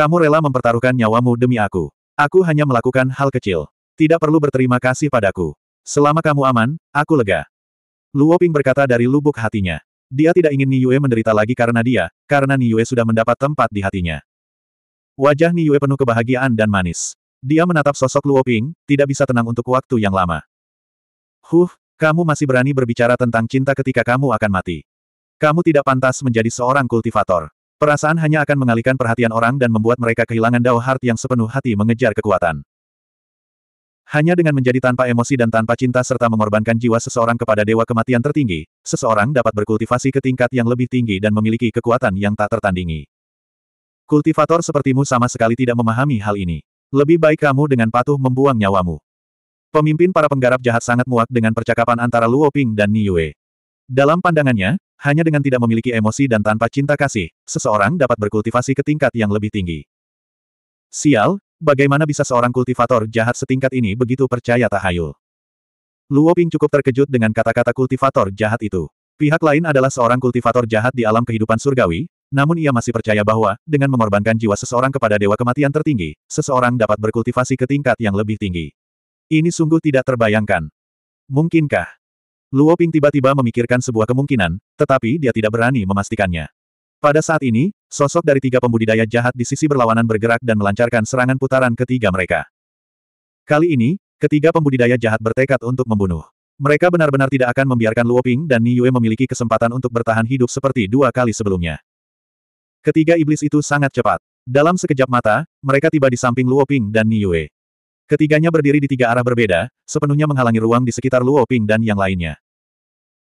Kamu rela mempertaruhkan nyawamu demi aku. Aku hanya melakukan hal kecil. Tidak perlu berterima kasih padaku. Selama kamu aman, aku lega. Luo Ping berkata dari lubuk hatinya. Dia tidak ingin Niue menderita lagi karena dia, karena Niue sudah mendapat tempat di hatinya. Wajah Niue penuh kebahagiaan dan manis. Dia menatap sosok Luo Ping, tidak bisa tenang untuk waktu yang lama. Huh, kamu masih berani berbicara tentang cinta ketika kamu akan mati. Kamu tidak pantas menjadi seorang kultivator. Perasaan hanya akan mengalihkan perhatian orang dan membuat mereka kehilangan Dao Heart yang sepenuh hati mengejar kekuatan. Hanya dengan menjadi tanpa emosi dan tanpa cinta serta mengorbankan jiwa seseorang kepada dewa kematian tertinggi, seseorang dapat berkultivasi ke tingkat yang lebih tinggi dan memiliki kekuatan yang tak tertandingi. Kultivator sepertimu sama sekali tidak memahami hal ini. Lebih baik kamu dengan patuh membuang nyawamu. Pemimpin para penggarap jahat sangat muak dengan percakapan antara Luo Ping dan Niue. Dalam pandangannya, hanya dengan tidak memiliki emosi dan tanpa cinta kasih, seseorang dapat berkultivasi ke tingkat yang lebih tinggi. Sial, bagaimana bisa seorang kultivator jahat setingkat ini begitu percaya tahayul? Luo Ping cukup terkejut dengan kata-kata kultivator jahat itu. Pihak lain adalah seorang kultivator jahat di alam kehidupan surgawi, namun ia masih percaya bahwa, dengan mengorbankan jiwa seseorang kepada dewa kematian tertinggi, seseorang dapat berkultivasi ke tingkat yang lebih tinggi. Ini sungguh tidak terbayangkan. Mungkinkah? Luo Ping tiba-tiba memikirkan sebuah kemungkinan, tetapi dia tidak berani memastikannya. Pada saat ini, sosok dari tiga pembudidaya jahat di sisi berlawanan bergerak dan melancarkan serangan putaran ketiga mereka. Kali ini, ketiga pembudidaya jahat bertekad untuk membunuh. Mereka benar-benar tidak akan membiarkan Luo Ping dan Ni Yue memiliki kesempatan untuk bertahan hidup seperti dua kali sebelumnya. Ketiga iblis itu sangat cepat. Dalam sekejap mata, mereka tiba di samping Luo Ping dan Ni Yue. Ketiganya berdiri di tiga arah berbeda, sepenuhnya menghalangi ruang di sekitar Luo Ping dan yang lainnya.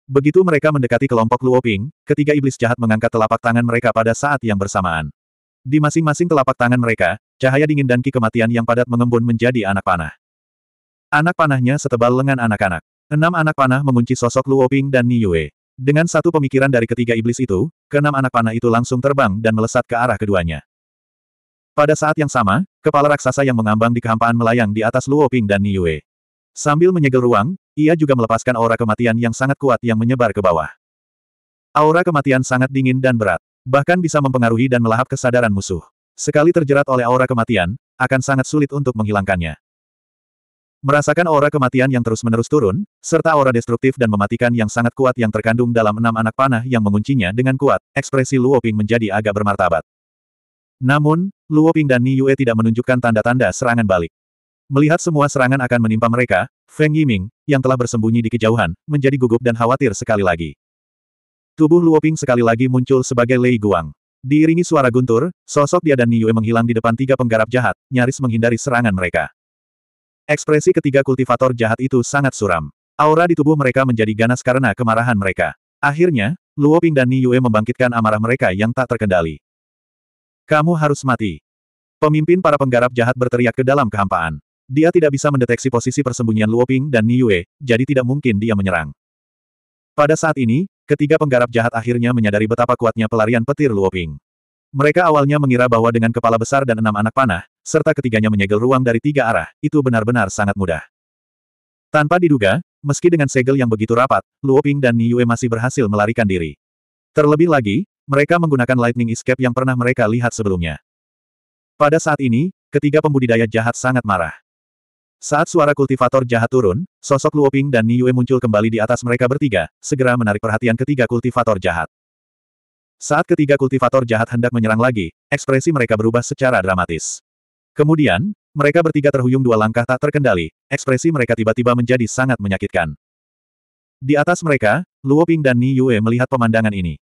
Begitu mereka mendekati kelompok Luo Ping, ketiga iblis jahat mengangkat telapak tangan mereka pada saat yang bersamaan. Di masing-masing telapak tangan mereka, cahaya dingin dan ki kematian yang padat mengembun menjadi anak panah. Anak panahnya setebal lengan anak-anak. Enam anak panah mengunci sosok Luo Ping dan Ni Yue. Dengan satu pemikiran dari ketiga iblis itu, keenam anak panah itu langsung terbang dan melesat ke arah keduanya. Pada saat yang sama, kepala raksasa yang mengambang di kehampaan melayang di atas Luo Ping dan Niue. Sambil menyegel ruang, ia juga melepaskan aura kematian yang sangat kuat yang menyebar ke bawah. Aura kematian sangat dingin dan berat, bahkan bisa mempengaruhi dan melahap kesadaran musuh. Sekali terjerat oleh aura kematian, akan sangat sulit untuk menghilangkannya. Merasakan aura kematian yang terus-menerus turun, serta aura destruktif dan mematikan yang sangat kuat yang terkandung dalam enam anak panah yang menguncinya dengan kuat, ekspresi Luo Ping menjadi agak bermartabat. Namun, Luo Ping dan Ni Yue tidak menunjukkan tanda-tanda serangan balik. Melihat semua serangan akan menimpa mereka, Feng Yiming, yang telah bersembunyi di kejauhan, menjadi gugup dan khawatir sekali lagi. Tubuh Luo Ping sekali lagi muncul sebagai Lei Guang. Diiringi suara guntur, sosok dia dan Ni Yue menghilang di depan tiga penggarap jahat, nyaris menghindari serangan mereka. Ekspresi ketiga kultivator jahat itu sangat suram. Aura di tubuh mereka menjadi ganas karena kemarahan mereka. Akhirnya, Luo Ping dan Ni Yue membangkitkan amarah mereka yang tak terkendali. Kamu harus mati. Pemimpin para penggarap jahat berteriak ke dalam kehampaan. Dia tidak bisa mendeteksi posisi persembunyian Luoping dan Niue, jadi tidak mungkin dia menyerang. Pada saat ini, ketiga penggarap jahat akhirnya menyadari betapa kuatnya pelarian petir Luoping. Mereka awalnya mengira bahwa dengan kepala besar dan enam anak panah, serta ketiganya menyegel ruang dari tiga arah, itu benar-benar sangat mudah. Tanpa diduga, meski dengan segel yang begitu rapat, Luoping dan Niue masih berhasil melarikan diri. Terlebih lagi, mereka menggunakan Lightning Escape yang pernah mereka lihat sebelumnya. Pada saat ini, ketiga pembudidaya jahat sangat marah. Saat suara kultivator jahat turun, sosok Luoping dan Niue muncul kembali di atas mereka bertiga, segera menarik perhatian ketiga kultivator jahat. Saat ketiga kultivator jahat hendak menyerang lagi, ekspresi mereka berubah secara dramatis. Kemudian, mereka bertiga terhuyung dua langkah tak terkendali, ekspresi mereka tiba-tiba menjadi sangat menyakitkan. Di atas mereka, Luoping dan Ni Yue melihat pemandangan ini.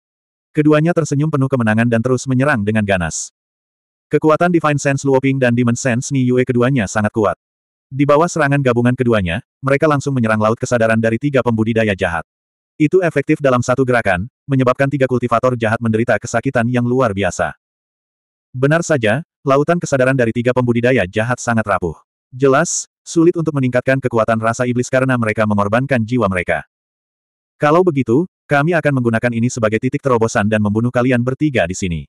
Keduanya tersenyum penuh kemenangan dan terus menyerang dengan ganas. Kekuatan Divine Sense Luoping dan Demon Sense Ni Yue keduanya sangat kuat. Di bawah serangan gabungan keduanya, mereka langsung menyerang laut kesadaran dari tiga pembudidaya jahat. Itu efektif dalam satu gerakan, menyebabkan tiga kultivator jahat menderita kesakitan yang luar biasa. Benar saja, lautan kesadaran dari tiga pembudidaya jahat sangat rapuh. Jelas, sulit untuk meningkatkan kekuatan rasa iblis karena mereka mengorbankan jiwa mereka. Kalau begitu, kami akan menggunakan ini sebagai titik terobosan dan membunuh kalian bertiga di sini.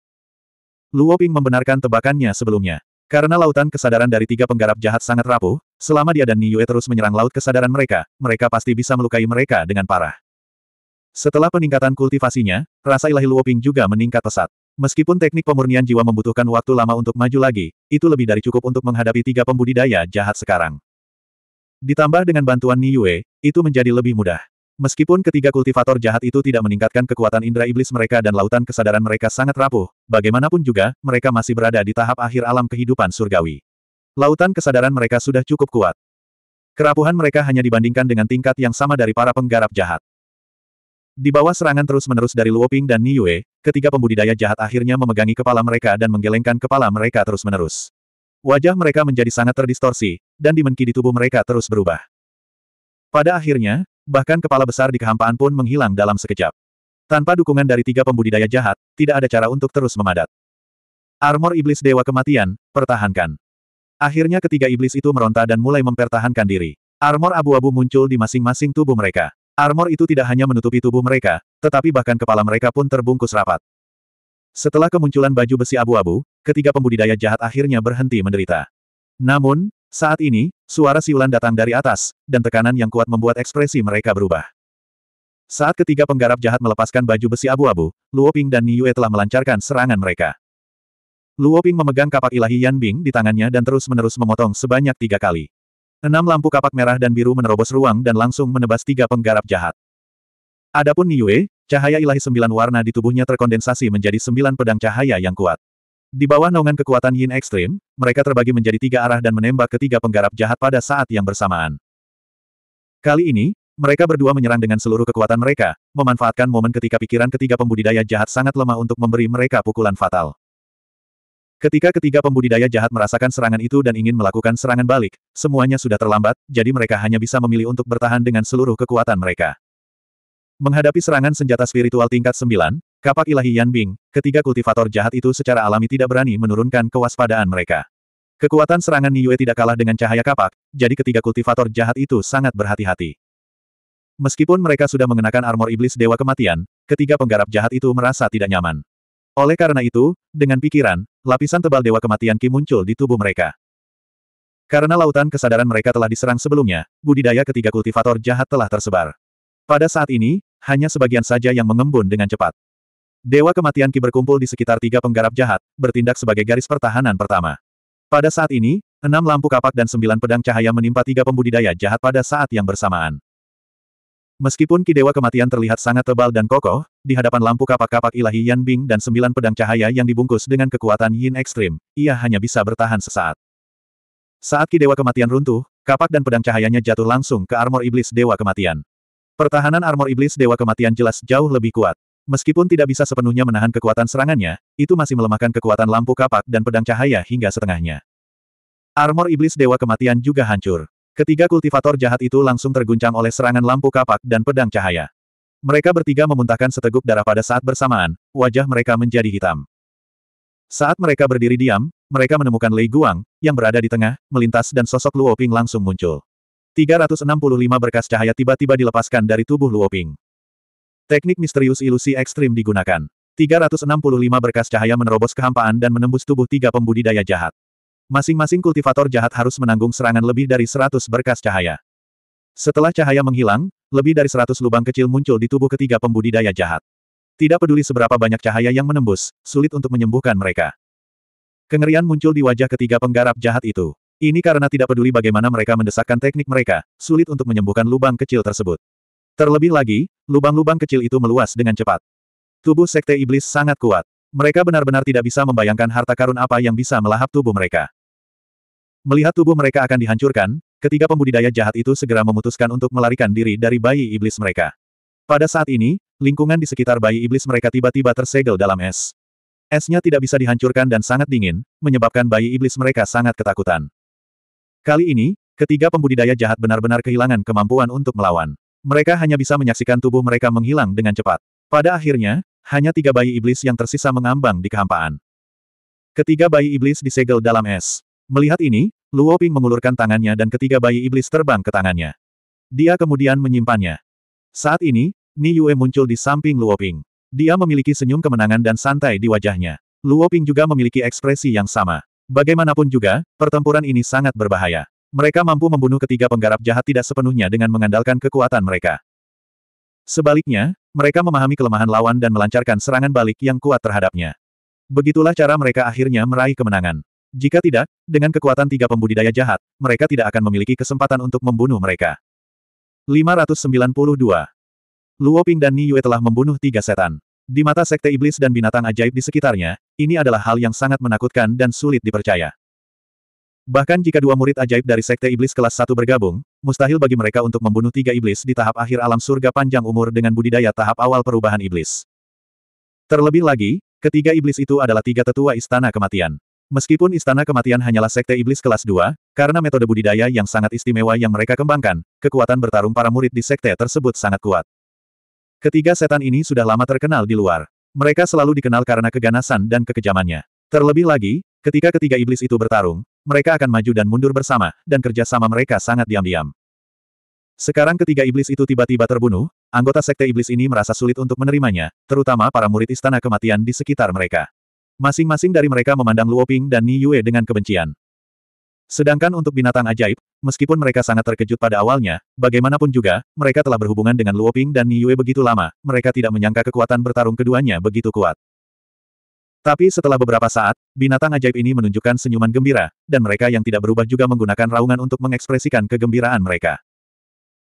Luo Ping membenarkan tebakannya sebelumnya. Karena lautan kesadaran dari tiga penggarap jahat sangat rapuh, selama dia dan Ni Yue terus menyerang laut kesadaran mereka, mereka pasti bisa melukai mereka dengan parah. Setelah peningkatan kultivasinya, rasa ilahi Luo Ping juga meningkat pesat. Meskipun teknik pemurnian jiwa membutuhkan waktu lama untuk maju lagi, itu lebih dari cukup untuk menghadapi tiga pembudidaya jahat sekarang. Ditambah dengan bantuan Ni Yue, itu menjadi lebih mudah. Meskipun ketiga kultivator jahat itu tidak meningkatkan kekuatan indera iblis mereka dan lautan kesadaran mereka sangat rapuh, bagaimanapun juga, mereka masih berada di tahap akhir alam kehidupan surgawi. Lautan kesadaran mereka sudah cukup kuat. Kerapuhan mereka hanya dibandingkan dengan tingkat yang sama dari para penggarap jahat. Di bawah serangan terus-menerus dari Luoping dan Yue, ketiga pembudidaya jahat akhirnya memegangi kepala mereka dan menggelengkan kepala mereka terus-menerus. Wajah mereka menjadi sangat terdistorsi, dan di di tubuh mereka terus berubah. Pada akhirnya, bahkan kepala besar di kehampaan pun menghilang dalam sekejap. Tanpa dukungan dari tiga pembudidaya jahat, tidak ada cara untuk terus memadat. Armor Iblis Dewa Kematian, pertahankan. Akhirnya ketiga iblis itu meronta dan mulai mempertahankan diri. Armor abu-abu muncul di masing-masing tubuh mereka. Armor itu tidak hanya menutupi tubuh mereka, tetapi bahkan kepala mereka pun terbungkus rapat. Setelah kemunculan baju besi abu-abu, ketiga pembudidaya jahat akhirnya berhenti menderita. Namun, saat ini, suara siulan datang dari atas, dan tekanan yang kuat membuat ekspresi mereka berubah. Saat ketiga penggarap jahat melepaskan baju besi abu-abu, Luo Ping dan Yue telah melancarkan serangan mereka. Luo Ping memegang kapak ilahi Yan Bing di tangannya dan terus-menerus memotong sebanyak tiga kali. Enam lampu kapak merah dan biru menerobos ruang dan langsung menebas tiga penggarap jahat. Adapun Yue, cahaya ilahi sembilan warna di tubuhnya terkondensasi menjadi sembilan pedang cahaya yang kuat. Di bawah naungan kekuatan Yin ekstrim, mereka terbagi menjadi tiga arah dan menembak ketiga penggarap jahat pada saat yang bersamaan. Kali ini, mereka berdua menyerang dengan seluruh kekuatan mereka, memanfaatkan momen ketika pikiran ketiga pembudidaya jahat sangat lemah untuk memberi mereka pukulan fatal. Ketika ketiga pembudidaya jahat merasakan serangan itu dan ingin melakukan serangan balik, semuanya sudah terlambat, jadi mereka hanya bisa memilih untuk bertahan dengan seluruh kekuatan mereka. Menghadapi serangan senjata spiritual tingkat 9, Kapak ilahi Yan Bing, ketiga kultivator jahat itu secara alami tidak berani menurunkan kewaspadaan mereka. Kekuatan serangan Niue tidak kalah dengan cahaya kapak, jadi ketiga kultivator jahat itu sangat berhati-hati. Meskipun mereka sudah mengenakan armor iblis Dewa Kematian, ketiga penggarap jahat itu merasa tidak nyaman. Oleh karena itu, dengan pikiran, lapisan tebal Dewa Kematian Ki muncul di tubuh mereka. Karena lautan kesadaran mereka telah diserang sebelumnya, budidaya ketiga kultivator jahat telah tersebar. Pada saat ini, hanya sebagian saja yang mengembun dengan cepat. Dewa kematian Ki berkumpul di sekitar tiga penggarap jahat, bertindak sebagai garis pertahanan pertama. Pada saat ini, enam lampu kapak dan sembilan pedang cahaya menimpa tiga pembudidaya jahat pada saat yang bersamaan. Meskipun Ki Dewa kematian terlihat sangat tebal dan kokoh, di hadapan lampu kapak-kapak ilahi Yan Bing dan sembilan pedang cahaya yang dibungkus dengan kekuatan yin ekstrim, ia hanya bisa bertahan sesaat. Saat Ki Dewa kematian runtuh, kapak dan pedang cahayanya jatuh langsung ke armor iblis Dewa kematian. Pertahanan armor iblis Dewa kematian jelas jauh lebih kuat. Meskipun tidak bisa sepenuhnya menahan kekuatan serangannya, itu masih melemahkan kekuatan lampu kapak dan pedang cahaya hingga setengahnya. Armor iblis Dewa Kematian juga hancur. Ketiga kultivator jahat itu langsung terguncang oleh serangan lampu kapak dan pedang cahaya. Mereka bertiga memuntahkan seteguk darah pada saat bersamaan, wajah mereka menjadi hitam. Saat mereka berdiri diam, mereka menemukan Lei Guang, yang berada di tengah, melintas dan sosok Luoping langsung muncul. 365 berkas cahaya tiba-tiba dilepaskan dari tubuh Luoping. Teknik misterius ilusi ekstrim digunakan. 365 berkas cahaya menerobos kehampaan dan menembus tubuh tiga pembudidaya jahat. Masing-masing kultivator jahat harus menanggung serangan lebih dari 100 berkas cahaya. Setelah cahaya menghilang, lebih dari 100 lubang kecil muncul di tubuh ketiga pembudidaya jahat. Tidak peduli seberapa banyak cahaya yang menembus, sulit untuk menyembuhkan mereka. Kengerian muncul di wajah ketiga penggarap jahat itu. Ini karena tidak peduli bagaimana mereka mendesakkan teknik mereka, sulit untuk menyembuhkan lubang kecil tersebut. Terlebih lagi, lubang-lubang kecil itu meluas dengan cepat. Tubuh Sekte Iblis sangat kuat. Mereka benar-benar tidak bisa membayangkan harta karun apa yang bisa melahap tubuh mereka. Melihat tubuh mereka akan dihancurkan, ketiga pembudidaya jahat itu segera memutuskan untuk melarikan diri dari bayi iblis mereka. Pada saat ini, lingkungan di sekitar bayi iblis mereka tiba-tiba tersegel dalam es. Esnya tidak bisa dihancurkan dan sangat dingin, menyebabkan bayi iblis mereka sangat ketakutan. Kali ini, ketiga pembudidaya jahat benar-benar kehilangan kemampuan untuk melawan. Mereka hanya bisa menyaksikan tubuh mereka menghilang dengan cepat. Pada akhirnya, hanya tiga bayi iblis yang tersisa mengambang di kehampaan. Ketiga bayi iblis disegel dalam es. Melihat ini, Luo Ping mengulurkan tangannya dan ketiga bayi iblis terbang ke tangannya. Dia kemudian menyimpannya. Saat ini, Ni Yue muncul di samping Luo Ping. Dia memiliki senyum kemenangan dan santai di wajahnya. Luo Ping juga memiliki ekspresi yang sama. Bagaimanapun juga, pertempuran ini sangat berbahaya. Mereka mampu membunuh ketiga penggarap jahat tidak sepenuhnya dengan mengandalkan kekuatan mereka. Sebaliknya, mereka memahami kelemahan lawan dan melancarkan serangan balik yang kuat terhadapnya. Begitulah cara mereka akhirnya meraih kemenangan. Jika tidak, dengan kekuatan tiga pembudidaya jahat, mereka tidak akan memiliki kesempatan untuk membunuh mereka. 592. Luo Ping dan Ni Yue telah membunuh tiga setan. Di mata sekte iblis dan binatang ajaib di sekitarnya, ini adalah hal yang sangat menakutkan dan sulit dipercaya. Bahkan jika dua murid ajaib dari Sekte Iblis kelas 1 bergabung, mustahil bagi mereka untuk membunuh tiga iblis di tahap akhir alam surga panjang umur dengan budidaya tahap awal perubahan iblis. Terlebih lagi, ketiga iblis itu adalah tiga tetua istana kematian. Meskipun istana kematian hanyalah Sekte Iblis kelas 2, karena metode budidaya yang sangat istimewa yang mereka kembangkan, kekuatan bertarung para murid di Sekte tersebut sangat kuat. Ketiga setan ini sudah lama terkenal di luar. Mereka selalu dikenal karena keganasan dan kekejamannya. Terlebih lagi, ketika ketiga iblis itu bertarung, mereka akan maju dan mundur bersama, dan kerjasama mereka sangat diam-diam. Sekarang ketiga iblis itu tiba-tiba terbunuh, anggota sekte iblis ini merasa sulit untuk menerimanya, terutama para murid istana kematian di sekitar mereka. Masing-masing dari mereka memandang Luoping dan Ni Yue dengan kebencian. Sedangkan untuk binatang ajaib, meskipun mereka sangat terkejut pada awalnya, bagaimanapun juga, mereka telah berhubungan dengan Luoping dan Ni Yue begitu lama, mereka tidak menyangka kekuatan bertarung keduanya begitu kuat. Tapi setelah beberapa saat, binatang ajaib ini menunjukkan senyuman gembira, dan mereka yang tidak berubah juga menggunakan raungan untuk mengekspresikan kegembiraan mereka.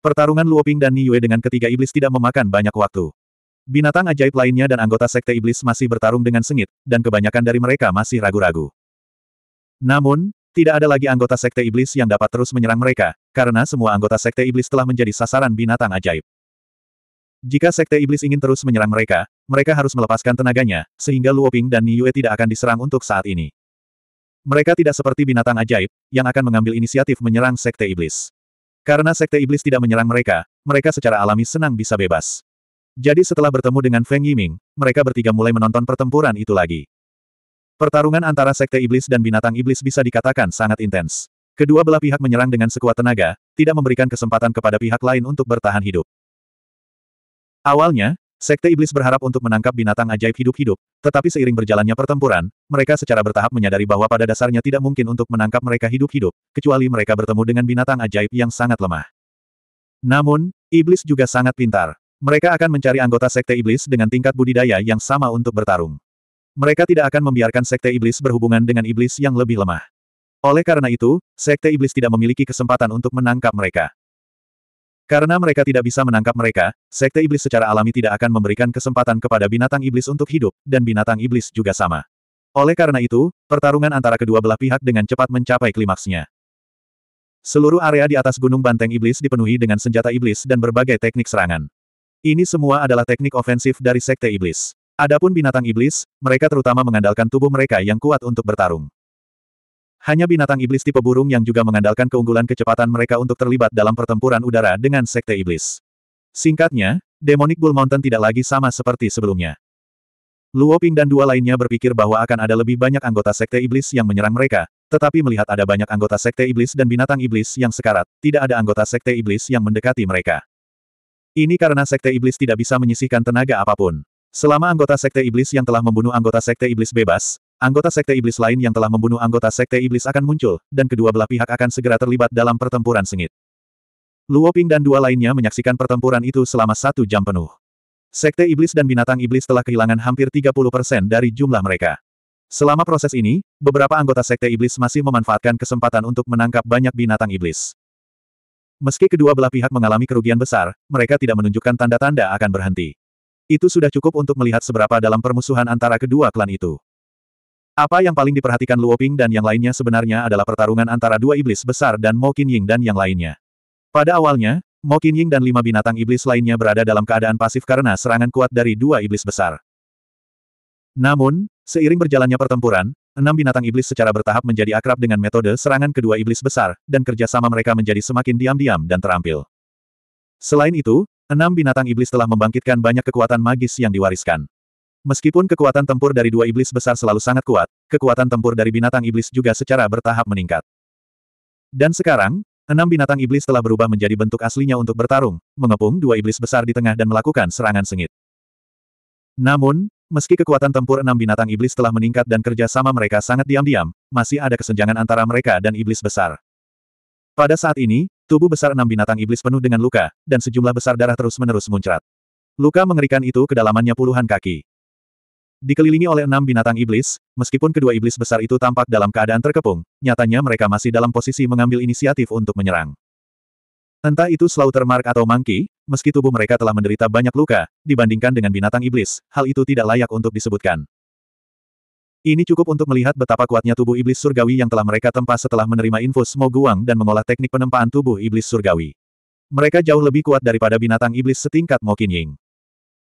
Pertarungan Luoping dan Niue dengan ketiga iblis tidak memakan banyak waktu. Binatang ajaib lainnya dan anggota sekte iblis masih bertarung dengan sengit, dan kebanyakan dari mereka masih ragu-ragu. Namun, tidak ada lagi anggota sekte iblis yang dapat terus menyerang mereka, karena semua anggota sekte iblis telah menjadi sasaran binatang ajaib. Jika Sekte Iblis ingin terus menyerang mereka, mereka harus melepaskan tenaganya, sehingga Luoping dan Yue tidak akan diserang untuk saat ini. Mereka tidak seperti binatang ajaib, yang akan mengambil inisiatif menyerang Sekte Iblis. Karena Sekte Iblis tidak menyerang mereka, mereka secara alami senang bisa bebas. Jadi setelah bertemu dengan Feng Yiming, mereka bertiga mulai menonton pertempuran itu lagi. Pertarungan antara Sekte Iblis dan binatang iblis bisa dikatakan sangat intens. Kedua belah pihak menyerang dengan sekuat tenaga, tidak memberikan kesempatan kepada pihak lain untuk bertahan hidup. Awalnya, Sekte Iblis berharap untuk menangkap binatang ajaib hidup-hidup, tetapi seiring berjalannya pertempuran, mereka secara bertahap menyadari bahwa pada dasarnya tidak mungkin untuk menangkap mereka hidup-hidup, kecuali mereka bertemu dengan binatang ajaib yang sangat lemah. Namun, Iblis juga sangat pintar. Mereka akan mencari anggota Sekte Iblis dengan tingkat budidaya yang sama untuk bertarung. Mereka tidak akan membiarkan Sekte Iblis berhubungan dengan Iblis yang lebih lemah. Oleh karena itu, Sekte Iblis tidak memiliki kesempatan untuk menangkap mereka. Karena mereka tidak bisa menangkap mereka, Sekte Iblis secara alami tidak akan memberikan kesempatan kepada binatang iblis untuk hidup, dan binatang iblis juga sama. Oleh karena itu, pertarungan antara kedua belah pihak dengan cepat mencapai klimaksnya. Seluruh area di atas Gunung Banteng Iblis dipenuhi dengan senjata iblis dan berbagai teknik serangan. Ini semua adalah teknik ofensif dari Sekte Iblis. Adapun binatang iblis, mereka terutama mengandalkan tubuh mereka yang kuat untuk bertarung. Hanya binatang iblis tipe burung yang juga mengandalkan keunggulan kecepatan mereka untuk terlibat dalam pertempuran udara dengan sekte iblis. Singkatnya, Demonic Bull Mountain tidak lagi sama seperti sebelumnya. Luo Ping dan dua lainnya berpikir bahwa akan ada lebih banyak anggota sekte iblis yang menyerang mereka, tetapi melihat ada banyak anggota sekte iblis dan binatang iblis yang sekarat, tidak ada anggota sekte iblis yang mendekati mereka. Ini karena sekte iblis tidak bisa menyisihkan tenaga apapun. Selama anggota sekte iblis yang telah membunuh anggota sekte iblis bebas, Anggota Sekte Iblis lain yang telah membunuh anggota Sekte Iblis akan muncul, dan kedua belah pihak akan segera terlibat dalam pertempuran sengit. Luo Ping dan dua lainnya menyaksikan pertempuran itu selama satu jam penuh. Sekte Iblis dan Binatang Iblis telah kehilangan hampir 30% dari jumlah mereka. Selama proses ini, beberapa anggota Sekte Iblis masih memanfaatkan kesempatan untuk menangkap banyak binatang iblis. Meski kedua belah pihak mengalami kerugian besar, mereka tidak menunjukkan tanda-tanda akan berhenti. Itu sudah cukup untuk melihat seberapa dalam permusuhan antara kedua klan itu. Apa yang paling diperhatikan Luoping dan yang lainnya sebenarnya adalah pertarungan antara dua iblis besar dan Mo Ying dan yang lainnya. Pada awalnya, Mo Ying dan lima binatang iblis lainnya berada dalam keadaan pasif karena serangan kuat dari dua iblis besar. Namun, seiring berjalannya pertempuran, enam binatang iblis secara bertahap menjadi akrab dengan metode serangan kedua iblis besar, dan kerjasama mereka menjadi semakin diam-diam dan terampil. Selain itu, enam binatang iblis telah membangkitkan banyak kekuatan magis yang diwariskan. Meskipun kekuatan tempur dari dua iblis besar selalu sangat kuat, kekuatan tempur dari binatang iblis juga secara bertahap meningkat. Dan sekarang, enam binatang iblis telah berubah menjadi bentuk aslinya untuk bertarung, mengepung dua iblis besar di tengah dan melakukan serangan sengit. Namun, meski kekuatan tempur enam binatang iblis telah meningkat dan kerja sama mereka sangat diam-diam, masih ada kesenjangan antara mereka dan iblis besar. Pada saat ini, tubuh besar enam binatang iblis penuh dengan luka, dan sejumlah besar darah terus-menerus muncrat. Luka mengerikan itu kedalamannya puluhan kaki. Dikelilingi oleh enam binatang iblis, meskipun kedua iblis besar itu tampak dalam keadaan terkepung, nyatanya mereka masih dalam posisi mengambil inisiatif untuk menyerang. Entah itu Slaughter Mark atau Monkey, meski tubuh mereka telah menderita banyak luka, dibandingkan dengan binatang iblis, hal itu tidak layak untuk disebutkan. Ini cukup untuk melihat betapa kuatnya tubuh iblis surgawi yang telah mereka tempa setelah menerima infus Moguang dan mengolah teknik penempaan tubuh iblis surgawi. Mereka jauh lebih kuat daripada binatang iblis setingkat Mokin Ying.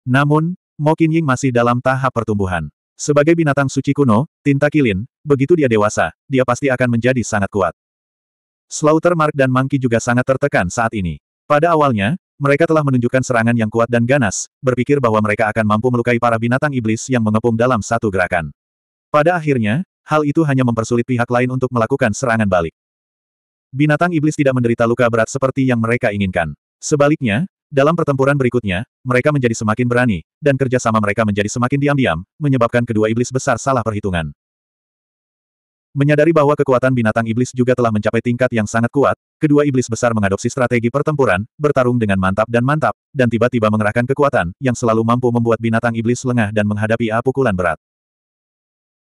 Namun, Mo Ying masih dalam tahap pertumbuhan. Sebagai binatang suci kuno, tinta kilin, begitu dia dewasa, dia pasti akan menjadi sangat kuat. Slaughter Mark dan Mangki juga sangat tertekan saat ini. Pada awalnya, mereka telah menunjukkan serangan yang kuat dan ganas, berpikir bahwa mereka akan mampu melukai para binatang iblis yang mengepung dalam satu gerakan. Pada akhirnya, hal itu hanya mempersulit pihak lain untuk melakukan serangan balik. Binatang iblis tidak menderita luka berat seperti yang mereka inginkan. Sebaliknya, dalam pertempuran berikutnya, mereka menjadi semakin berani, dan kerjasama mereka menjadi semakin diam-diam, menyebabkan kedua iblis besar salah perhitungan. Menyadari bahwa kekuatan binatang iblis juga telah mencapai tingkat yang sangat kuat, kedua iblis besar mengadopsi strategi pertempuran, bertarung dengan mantap dan mantap, dan tiba-tiba mengerahkan kekuatan, yang selalu mampu membuat binatang iblis lengah dan menghadapi A pukulan berat.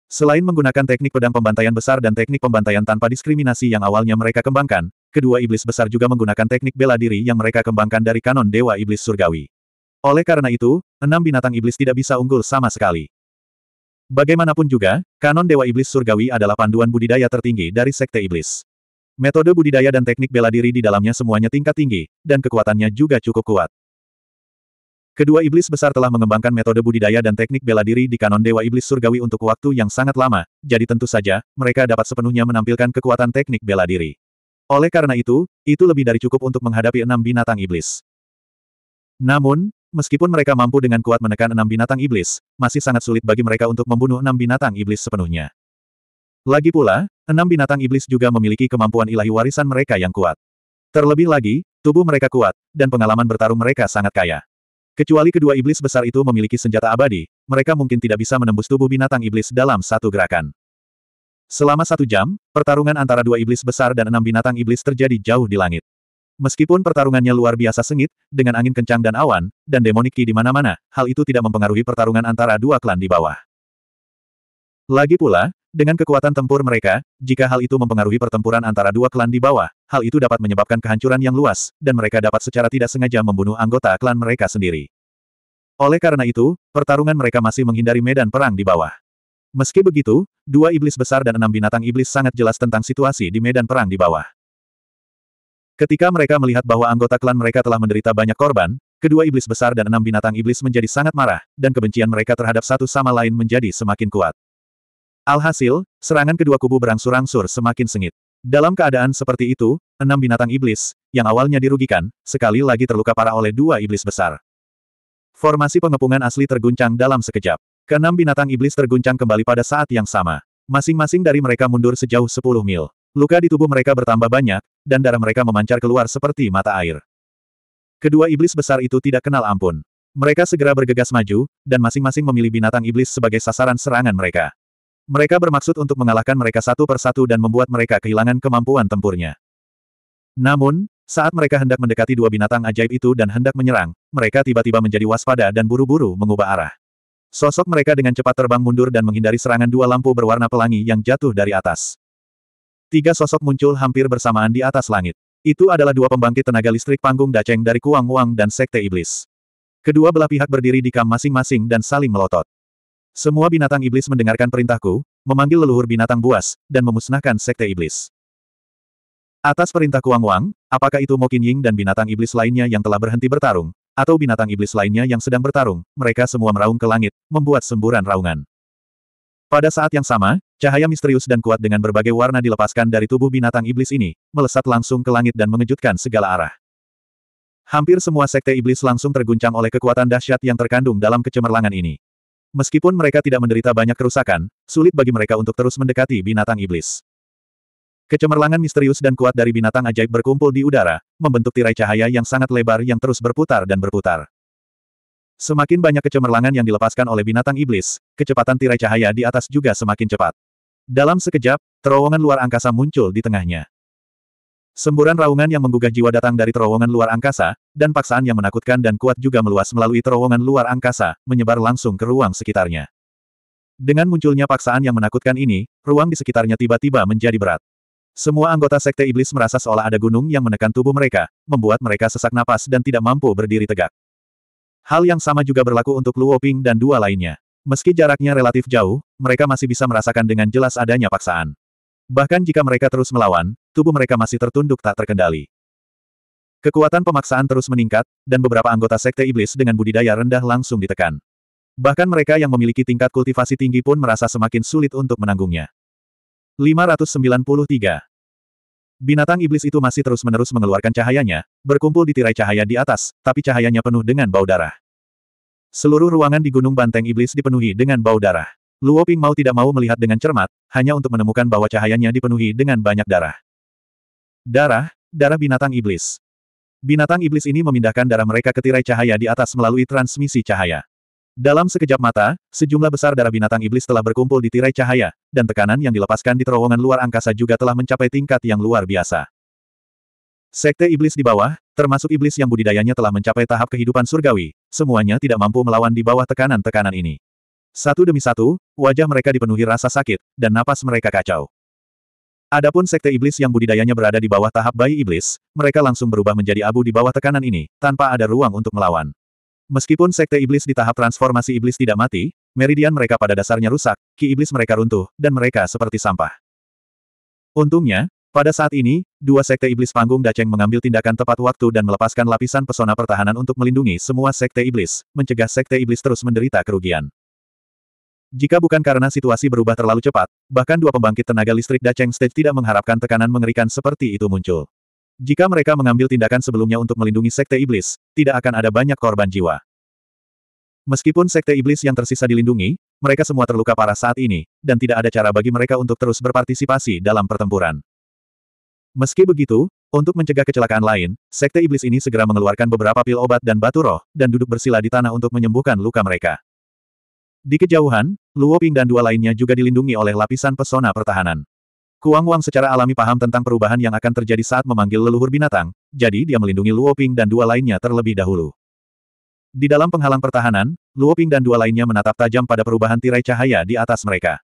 Selain menggunakan teknik pedang pembantaian besar dan teknik pembantaian tanpa diskriminasi yang awalnya mereka kembangkan, kedua iblis besar juga menggunakan teknik bela diri yang mereka kembangkan dari kanon Dewa Iblis Surgawi. Oleh karena itu, enam binatang iblis tidak bisa unggul sama sekali. Bagaimanapun juga, kanon Dewa Iblis Surgawi adalah panduan budidaya tertinggi dari Sekte Iblis. Metode budidaya dan teknik bela diri di dalamnya semuanya tingkat tinggi, dan kekuatannya juga cukup kuat. Kedua iblis besar telah mengembangkan metode budidaya dan teknik bela diri di kanon Dewa Iblis Surgawi untuk waktu yang sangat lama, jadi tentu saja, mereka dapat sepenuhnya menampilkan kekuatan teknik bela diri. Oleh karena itu, itu lebih dari cukup untuk menghadapi enam binatang iblis. Namun, meskipun mereka mampu dengan kuat menekan enam binatang iblis, masih sangat sulit bagi mereka untuk membunuh enam binatang iblis sepenuhnya. Lagi pula, enam binatang iblis juga memiliki kemampuan ilahi warisan mereka yang kuat. Terlebih lagi, tubuh mereka kuat, dan pengalaman bertarung mereka sangat kaya. Kecuali kedua iblis besar itu memiliki senjata abadi, mereka mungkin tidak bisa menembus tubuh binatang iblis dalam satu gerakan. Selama satu jam, pertarungan antara dua iblis besar dan enam binatang iblis terjadi jauh di langit. Meskipun pertarungannya luar biasa sengit, dengan angin kencang dan awan, dan demoniki di mana-mana, hal itu tidak mempengaruhi pertarungan antara dua klan di bawah. Lagi pula, dengan kekuatan tempur mereka, jika hal itu mempengaruhi pertempuran antara dua klan di bawah, hal itu dapat menyebabkan kehancuran yang luas, dan mereka dapat secara tidak sengaja membunuh anggota klan mereka sendiri. Oleh karena itu, pertarungan mereka masih menghindari medan perang di bawah. Meski begitu, dua iblis besar dan enam binatang iblis sangat jelas tentang situasi di medan perang di bawah. Ketika mereka melihat bahwa anggota klan mereka telah menderita banyak korban, kedua iblis besar dan enam binatang iblis menjadi sangat marah, dan kebencian mereka terhadap satu sama lain menjadi semakin kuat. Alhasil, serangan kedua kubu berangsur-angsur semakin sengit. Dalam keadaan seperti itu, enam binatang iblis, yang awalnya dirugikan, sekali lagi terluka parah oleh dua iblis besar. Formasi pengepungan asli terguncang dalam sekejap. Keenam binatang iblis terguncang kembali pada saat yang sama. Masing-masing dari mereka mundur sejauh 10 mil. Luka di tubuh mereka bertambah banyak, dan darah mereka memancar keluar seperti mata air. Kedua iblis besar itu tidak kenal ampun. Mereka segera bergegas maju, dan masing-masing memilih binatang iblis sebagai sasaran serangan mereka. Mereka bermaksud untuk mengalahkan mereka satu persatu dan membuat mereka kehilangan kemampuan tempurnya. Namun, saat mereka hendak mendekati dua binatang ajaib itu dan hendak menyerang, mereka tiba-tiba menjadi waspada dan buru-buru mengubah arah. Sosok mereka dengan cepat terbang mundur dan menghindari serangan dua lampu berwarna pelangi yang jatuh dari atas. Tiga sosok muncul hampir bersamaan di atas langit. Itu adalah dua pembangkit tenaga listrik panggung Daceng dari Kuang Wang dan Sekte Iblis. Kedua belah pihak berdiri di kam masing-masing dan saling melotot. Semua binatang iblis mendengarkan perintahku, memanggil leluhur binatang buas, dan memusnahkan sekte iblis. Atas perintah Kuang Wang, apakah itu Mokin Ying dan binatang iblis lainnya yang telah berhenti bertarung, atau binatang iblis lainnya yang sedang bertarung, mereka semua meraung ke langit, membuat semburan raungan. Pada saat yang sama, cahaya misterius dan kuat dengan berbagai warna dilepaskan dari tubuh binatang iblis ini, melesat langsung ke langit dan mengejutkan segala arah. Hampir semua sekte iblis langsung terguncang oleh kekuatan dahsyat yang terkandung dalam kecemerlangan ini. Meskipun mereka tidak menderita banyak kerusakan, sulit bagi mereka untuk terus mendekati binatang iblis. Kecemerlangan misterius dan kuat dari binatang ajaib berkumpul di udara, membentuk tirai cahaya yang sangat lebar yang terus berputar dan berputar. Semakin banyak kecemerlangan yang dilepaskan oleh binatang iblis, kecepatan tirai cahaya di atas juga semakin cepat. Dalam sekejap, terowongan luar angkasa muncul di tengahnya. Semburan raungan yang menggugah jiwa datang dari terowongan luar angkasa, dan paksaan yang menakutkan dan kuat juga meluas melalui terowongan luar angkasa, menyebar langsung ke ruang sekitarnya. Dengan munculnya paksaan yang menakutkan ini, ruang di sekitarnya tiba-tiba menjadi berat. Semua anggota Sekte Iblis merasa seolah ada gunung yang menekan tubuh mereka, membuat mereka sesak napas dan tidak mampu berdiri tegak. Hal yang sama juga berlaku untuk Luo Ping dan dua lainnya. Meski jaraknya relatif jauh, mereka masih bisa merasakan dengan jelas adanya paksaan. Bahkan jika mereka terus melawan, tubuh mereka masih tertunduk tak terkendali. Kekuatan pemaksaan terus meningkat, dan beberapa anggota sekte iblis dengan budidaya rendah langsung ditekan. Bahkan mereka yang memiliki tingkat kultivasi tinggi pun merasa semakin sulit untuk menanggungnya. 593. Binatang iblis itu masih terus-menerus mengeluarkan cahayanya, berkumpul di tirai cahaya di atas, tapi cahayanya penuh dengan bau darah. Seluruh ruangan di Gunung Banteng Iblis dipenuhi dengan bau darah. Luo Ping mau tidak mau melihat dengan cermat, hanya untuk menemukan bahwa cahayanya dipenuhi dengan banyak darah. Darah, darah binatang iblis. Binatang iblis ini memindahkan darah mereka ke tirai cahaya di atas melalui transmisi cahaya. Dalam sekejap mata, sejumlah besar darah binatang iblis telah berkumpul di tirai cahaya, dan tekanan yang dilepaskan di terowongan luar angkasa juga telah mencapai tingkat yang luar biasa. Sekte iblis di bawah, termasuk iblis yang budidayanya telah mencapai tahap kehidupan surgawi, semuanya tidak mampu melawan di bawah tekanan-tekanan ini. Satu demi satu, wajah mereka dipenuhi rasa sakit, dan napas mereka kacau. Adapun sekte iblis yang budidayanya berada di bawah tahap bayi iblis, mereka langsung berubah menjadi abu di bawah tekanan ini, tanpa ada ruang untuk melawan. Meskipun sekte iblis di tahap transformasi iblis tidak mati, meridian mereka pada dasarnya rusak, ki iblis mereka runtuh, dan mereka seperti sampah. Untungnya, pada saat ini, dua sekte iblis panggung Daceng mengambil tindakan tepat waktu dan melepaskan lapisan pesona pertahanan untuk melindungi semua sekte iblis, mencegah sekte iblis terus menderita kerugian. Jika bukan karena situasi berubah terlalu cepat, bahkan dua pembangkit tenaga listrik Daceng Stage tidak mengharapkan tekanan mengerikan seperti itu muncul. Jika mereka mengambil tindakan sebelumnya untuk melindungi Sekte Iblis, tidak akan ada banyak korban jiwa. Meskipun Sekte Iblis yang tersisa dilindungi, mereka semua terluka parah saat ini, dan tidak ada cara bagi mereka untuk terus berpartisipasi dalam pertempuran. Meski begitu, untuk mencegah kecelakaan lain, Sekte Iblis ini segera mengeluarkan beberapa pil obat dan batu roh, dan duduk bersila di tanah untuk menyembuhkan luka mereka. Di kejauhan, Luo Ping dan dua lainnya juga dilindungi oleh lapisan pesona pertahanan. Kuang Wang secara alami paham tentang perubahan yang akan terjadi saat memanggil leluhur binatang, jadi dia melindungi Luo Ping dan dua lainnya terlebih dahulu. Di dalam penghalang pertahanan, Luo Ping dan dua lainnya menatap tajam pada perubahan tirai cahaya di atas mereka.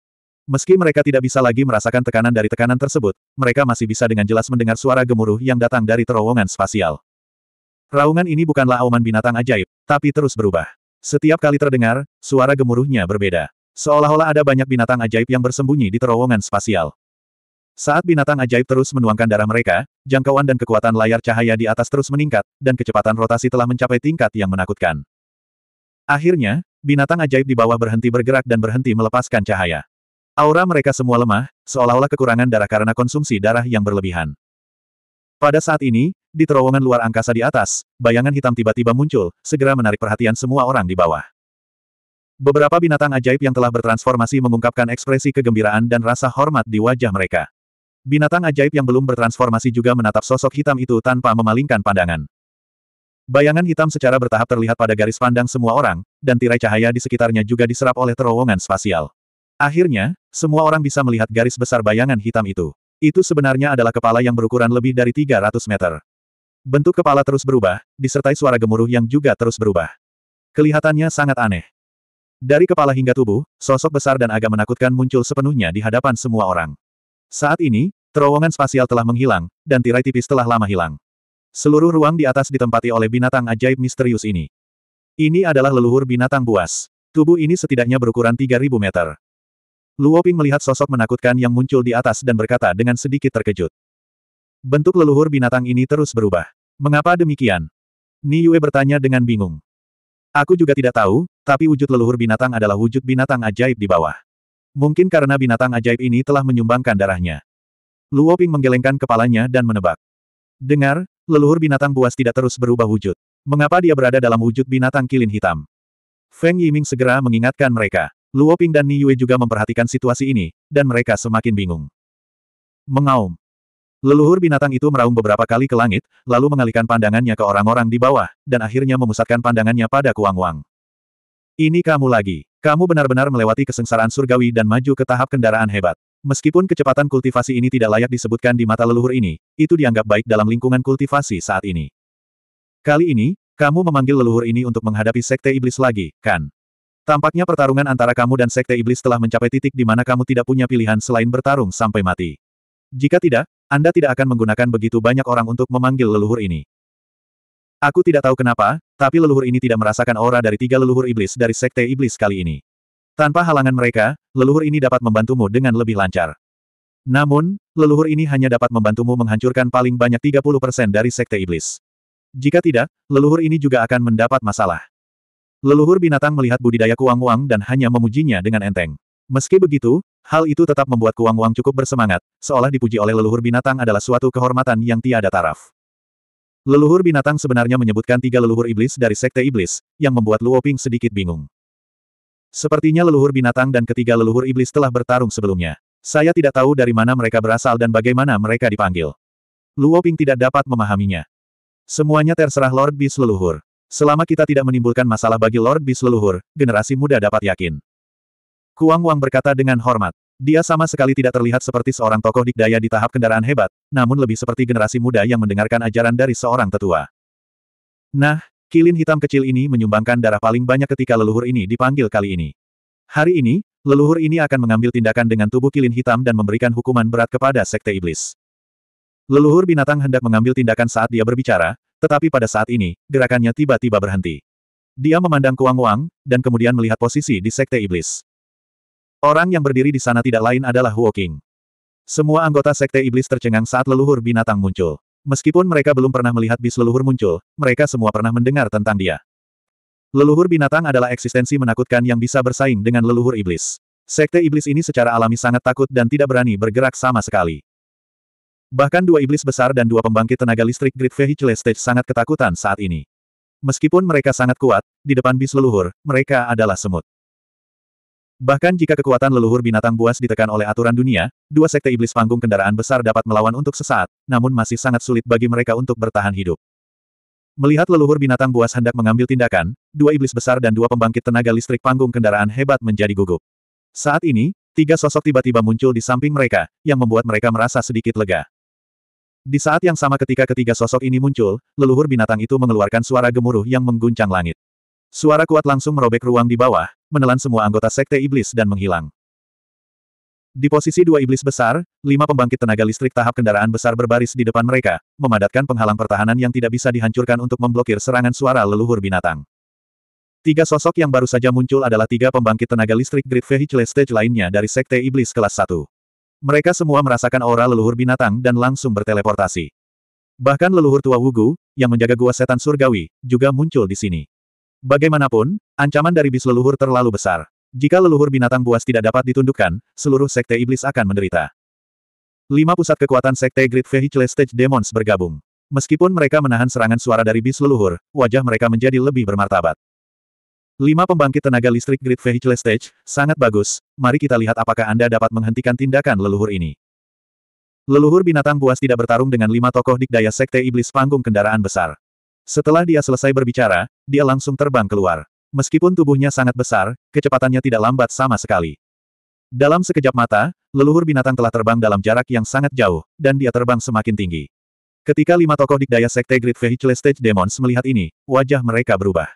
Meski mereka tidak bisa lagi merasakan tekanan dari tekanan tersebut, mereka masih bisa dengan jelas mendengar suara gemuruh yang datang dari terowongan spasial. Raungan ini bukanlah auman binatang ajaib, tapi terus berubah. Setiap kali terdengar, suara gemuruhnya berbeda. Seolah-olah ada banyak binatang ajaib yang bersembunyi di terowongan spasial. Saat binatang ajaib terus menuangkan darah mereka, jangkauan dan kekuatan layar cahaya di atas terus meningkat, dan kecepatan rotasi telah mencapai tingkat yang menakutkan. Akhirnya, binatang ajaib di bawah berhenti bergerak dan berhenti melepaskan cahaya. Aura mereka semua lemah, seolah-olah kekurangan darah karena konsumsi darah yang berlebihan. Pada saat ini, di terowongan luar angkasa di atas, bayangan hitam tiba-tiba muncul, segera menarik perhatian semua orang di bawah. Beberapa binatang ajaib yang telah bertransformasi mengungkapkan ekspresi kegembiraan dan rasa hormat di wajah mereka. Binatang ajaib yang belum bertransformasi juga menatap sosok hitam itu tanpa memalingkan pandangan. Bayangan hitam secara bertahap terlihat pada garis pandang semua orang, dan tirai cahaya di sekitarnya juga diserap oleh terowongan spasial. Akhirnya, semua orang bisa melihat garis besar bayangan hitam itu. Itu sebenarnya adalah kepala yang berukuran lebih dari 300 meter. Bentuk kepala terus berubah, disertai suara gemuruh yang juga terus berubah. Kelihatannya sangat aneh. Dari kepala hingga tubuh, sosok besar dan agak menakutkan muncul sepenuhnya di hadapan semua orang. Saat ini, terowongan spasial telah menghilang, dan tirai tipis telah lama hilang. Seluruh ruang di atas ditempati oleh binatang ajaib misterius ini. Ini adalah leluhur binatang buas. Tubuh ini setidaknya berukuran 3.000 meter. Luo Ping melihat sosok menakutkan yang muncul di atas dan berkata dengan sedikit terkejut. Bentuk leluhur binatang ini terus berubah. Mengapa demikian? Ni Yue bertanya dengan bingung. Aku juga tidak tahu, tapi wujud leluhur binatang adalah wujud binatang ajaib di bawah. Mungkin karena binatang ajaib ini telah menyumbangkan darahnya. Luo Ping menggelengkan kepalanya dan menebak. Dengar, leluhur binatang buas tidak terus berubah wujud. Mengapa dia berada dalam wujud binatang kilin hitam? Feng Yiming segera mengingatkan mereka. Luo Ping dan Ni Yue juga memperhatikan situasi ini, dan mereka semakin bingung. Mengaum. Leluhur binatang itu meraung beberapa kali ke langit, lalu mengalihkan pandangannya ke orang-orang di bawah, dan akhirnya memusatkan pandangannya pada Kuang Wang. Ini kamu lagi. Kamu benar-benar melewati kesengsaraan surgawi dan maju ke tahap kendaraan hebat. Meskipun kecepatan kultivasi ini tidak layak disebutkan di mata leluhur ini, itu dianggap baik dalam lingkungan kultivasi saat ini. Kali ini, kamu memanggil leluhur ini untuk menghadapi sekte iblis lagi, kan? Tampaknya pertarungan antara kamu dan Sekte Iblis telah mencapai titik di mana kamu tidak punya pilihan selain bertarung sampai mati. Jika tidak, Anda tidak akan menggunakan begitu banyak orang untuk memanggil leluhur ini. Aku tidak tahu kenapa, tapi leluhur ini tidak merasakan aura dari tiga leluhur iblis dari Sekte Iblis kali ini. Tanpa halangan mereka, leluhur ini dapat membantumu dengan lebih lancar. Namun, leluhur ini hanya dapat membantumu menghancurkan paling banyak 30% dari sekte iblis. Jika tidak, leluhur ini juga akan mendapat masalah. Leluhur binatang melihat budidaya Kuang Wang dan hanya memujinya dengan enteng. Meski begitu, hal itu tetap membuat Kuang Wang cukup bersemangat, seolah dipuji oleh leluhur binatang adalah suatu kehormatan yang tiada taraf. Leluhur binatang sebenarnya menyebutkan tiga leluhur iblis dari sekte iblis, yang membuat Luo Ping sedikit bingung. Sepertinya leluhur binatang dan ketiga leluhur iblis telah bertarung sebelumnya. Saya tidak tahu dari mana mereka berasal dan bagaimana mereka dipanggil. Luo Ping tidak dapat memahaminya. Semuanya terserah Lord Beast leluhur. Selama kita tidak menimbulkan masalah bagi Lord Bis leluhur, generasi muda dapat yakin. Kuang Wang berkata dengan hormat. Dia sama sekali tidak terlihat seperti seorang tokoh dikdaya di tahap kendaraan hebat, namun lebih seperti generasi muda yang mendengarkan ajaran dari seorang tetua. Nah, kilin hitam kecil ini menyumbangkan darah paling banyak ketika leluhur ini dipanggil kali ini. Hari ini, leluhur ini akan mengambil tindakan dengan tubuh kilin hitam dan memberikan hukuman berat kepada Sekte Iblis. Leluhur binatang hendak mengambil tindakan saat dia berbicara, tetapi pada saat ini, gerakannya tiba-tiba berhenti. Dia memandang kuang Wang dan kemudian melihat posisi di Sekte Iblis. Orang yang berdiri di sana tidak lain adalah Huo King. Semua anggota Sekte Iblis tercengang saat leluhur binatang muncul. Meskipun mereka belum pernah melihat bis leluhur muncul, mereka semua pernah mendengar tentang dia. Leluhur binatang adalah eksistensi menakutkan yang bisa bersaing dengan leluhur iblis. Sekte iblis ini secara alami sangat takut dan tidak berani bergerak sama sekali. Bahkan dua iblis besar dan dua pembangkit tenaga listrik Great Vehicle Stage sangat ketakutan saat ini. Meskipun mereka sangat kuat, di depan bis leluhur, mereka adalah semut. Bahkan jika kekuatan leluhur binatang buas ditekan oleh aturan dunia, dua sekte iblis panggung kendaraan besar dapat melawan untuk sesaat, namun masih sangat sulit bagi mereka untuk bertahan hidup. Melihat leluhur binatang buas hendak mengambil tindakan, dua iblis besar dan dua pembangkit tenaga listrik panggung kendaraan hebat menjadi gugup. Saat ini, tiga sosok tiba-tiba muncul di samping mereka, yang membuat mereka merasa sedikit lega. Di saat yang sama ketika ketiga sosok ini muncul, leluhur binatang itu mengeluarkan suara gemuruh yang mengguncang langit. Suara kuat langsung merobek ruang di bawah, menelan semua anggota sekte iblis dan menghilang. Di posisi dua iblis besar, lima pembangkit tenaga listrik tahap kendaraan besar berbaris di depan mereka, memadatkan penghalang pertahanan yang tidak bisa dihancurkan untuk memblokir serangan suara leluhur binatang. Tiga sosok yang baru saja muncul adalah tiga pembangkit tenaga listrik Great Vehicle Stage lainnya dari Sekte Iblis kelas 1. Mereka semua merasakan aura leluhur binatang dan langsung berteleportasi. Bahkan leluhur tua Wugu, yang menjaga gua setan surgawi, juga muncul di sini. Bagaimanapun, ancaman dari bis leluhur terlalu besar. Jika leluhur binatang buas tidak dapat ditundukkan, seluruh sekte iblis akan menderita. Lima pusat kekuatan sekte Great Vehicle Stage Demons bergabung. Meskipun mereka menahan serangan suara dari bis leluhur, wajah mereka menjadi lebih bermartabat. Lima pembangkit tenaga listrik grid vehicle stage, sangat bagus, mari kita lihat apakah Anda dapat menghentikan tindakan leluhur ini. Leluhur binatang buas tidak bertarung dengan lima tokoh dikdaya sekte iblis panggung kendaraan besar. Setelah dia selesai berbicara, dia langsung terbang keluar. Meskipun tubuhnya sangat besar, kecepatannya tidak lambat sama sekali. Dalam sekejap mata, leluhur binatang telah terbang dalam jarak yang sangat jauh, dan dia terbang semakin tinggi. Ketika lima tokoh dikdaya sekte Great Vehicle Stage Demons melihat ini, wajah mereka berubah.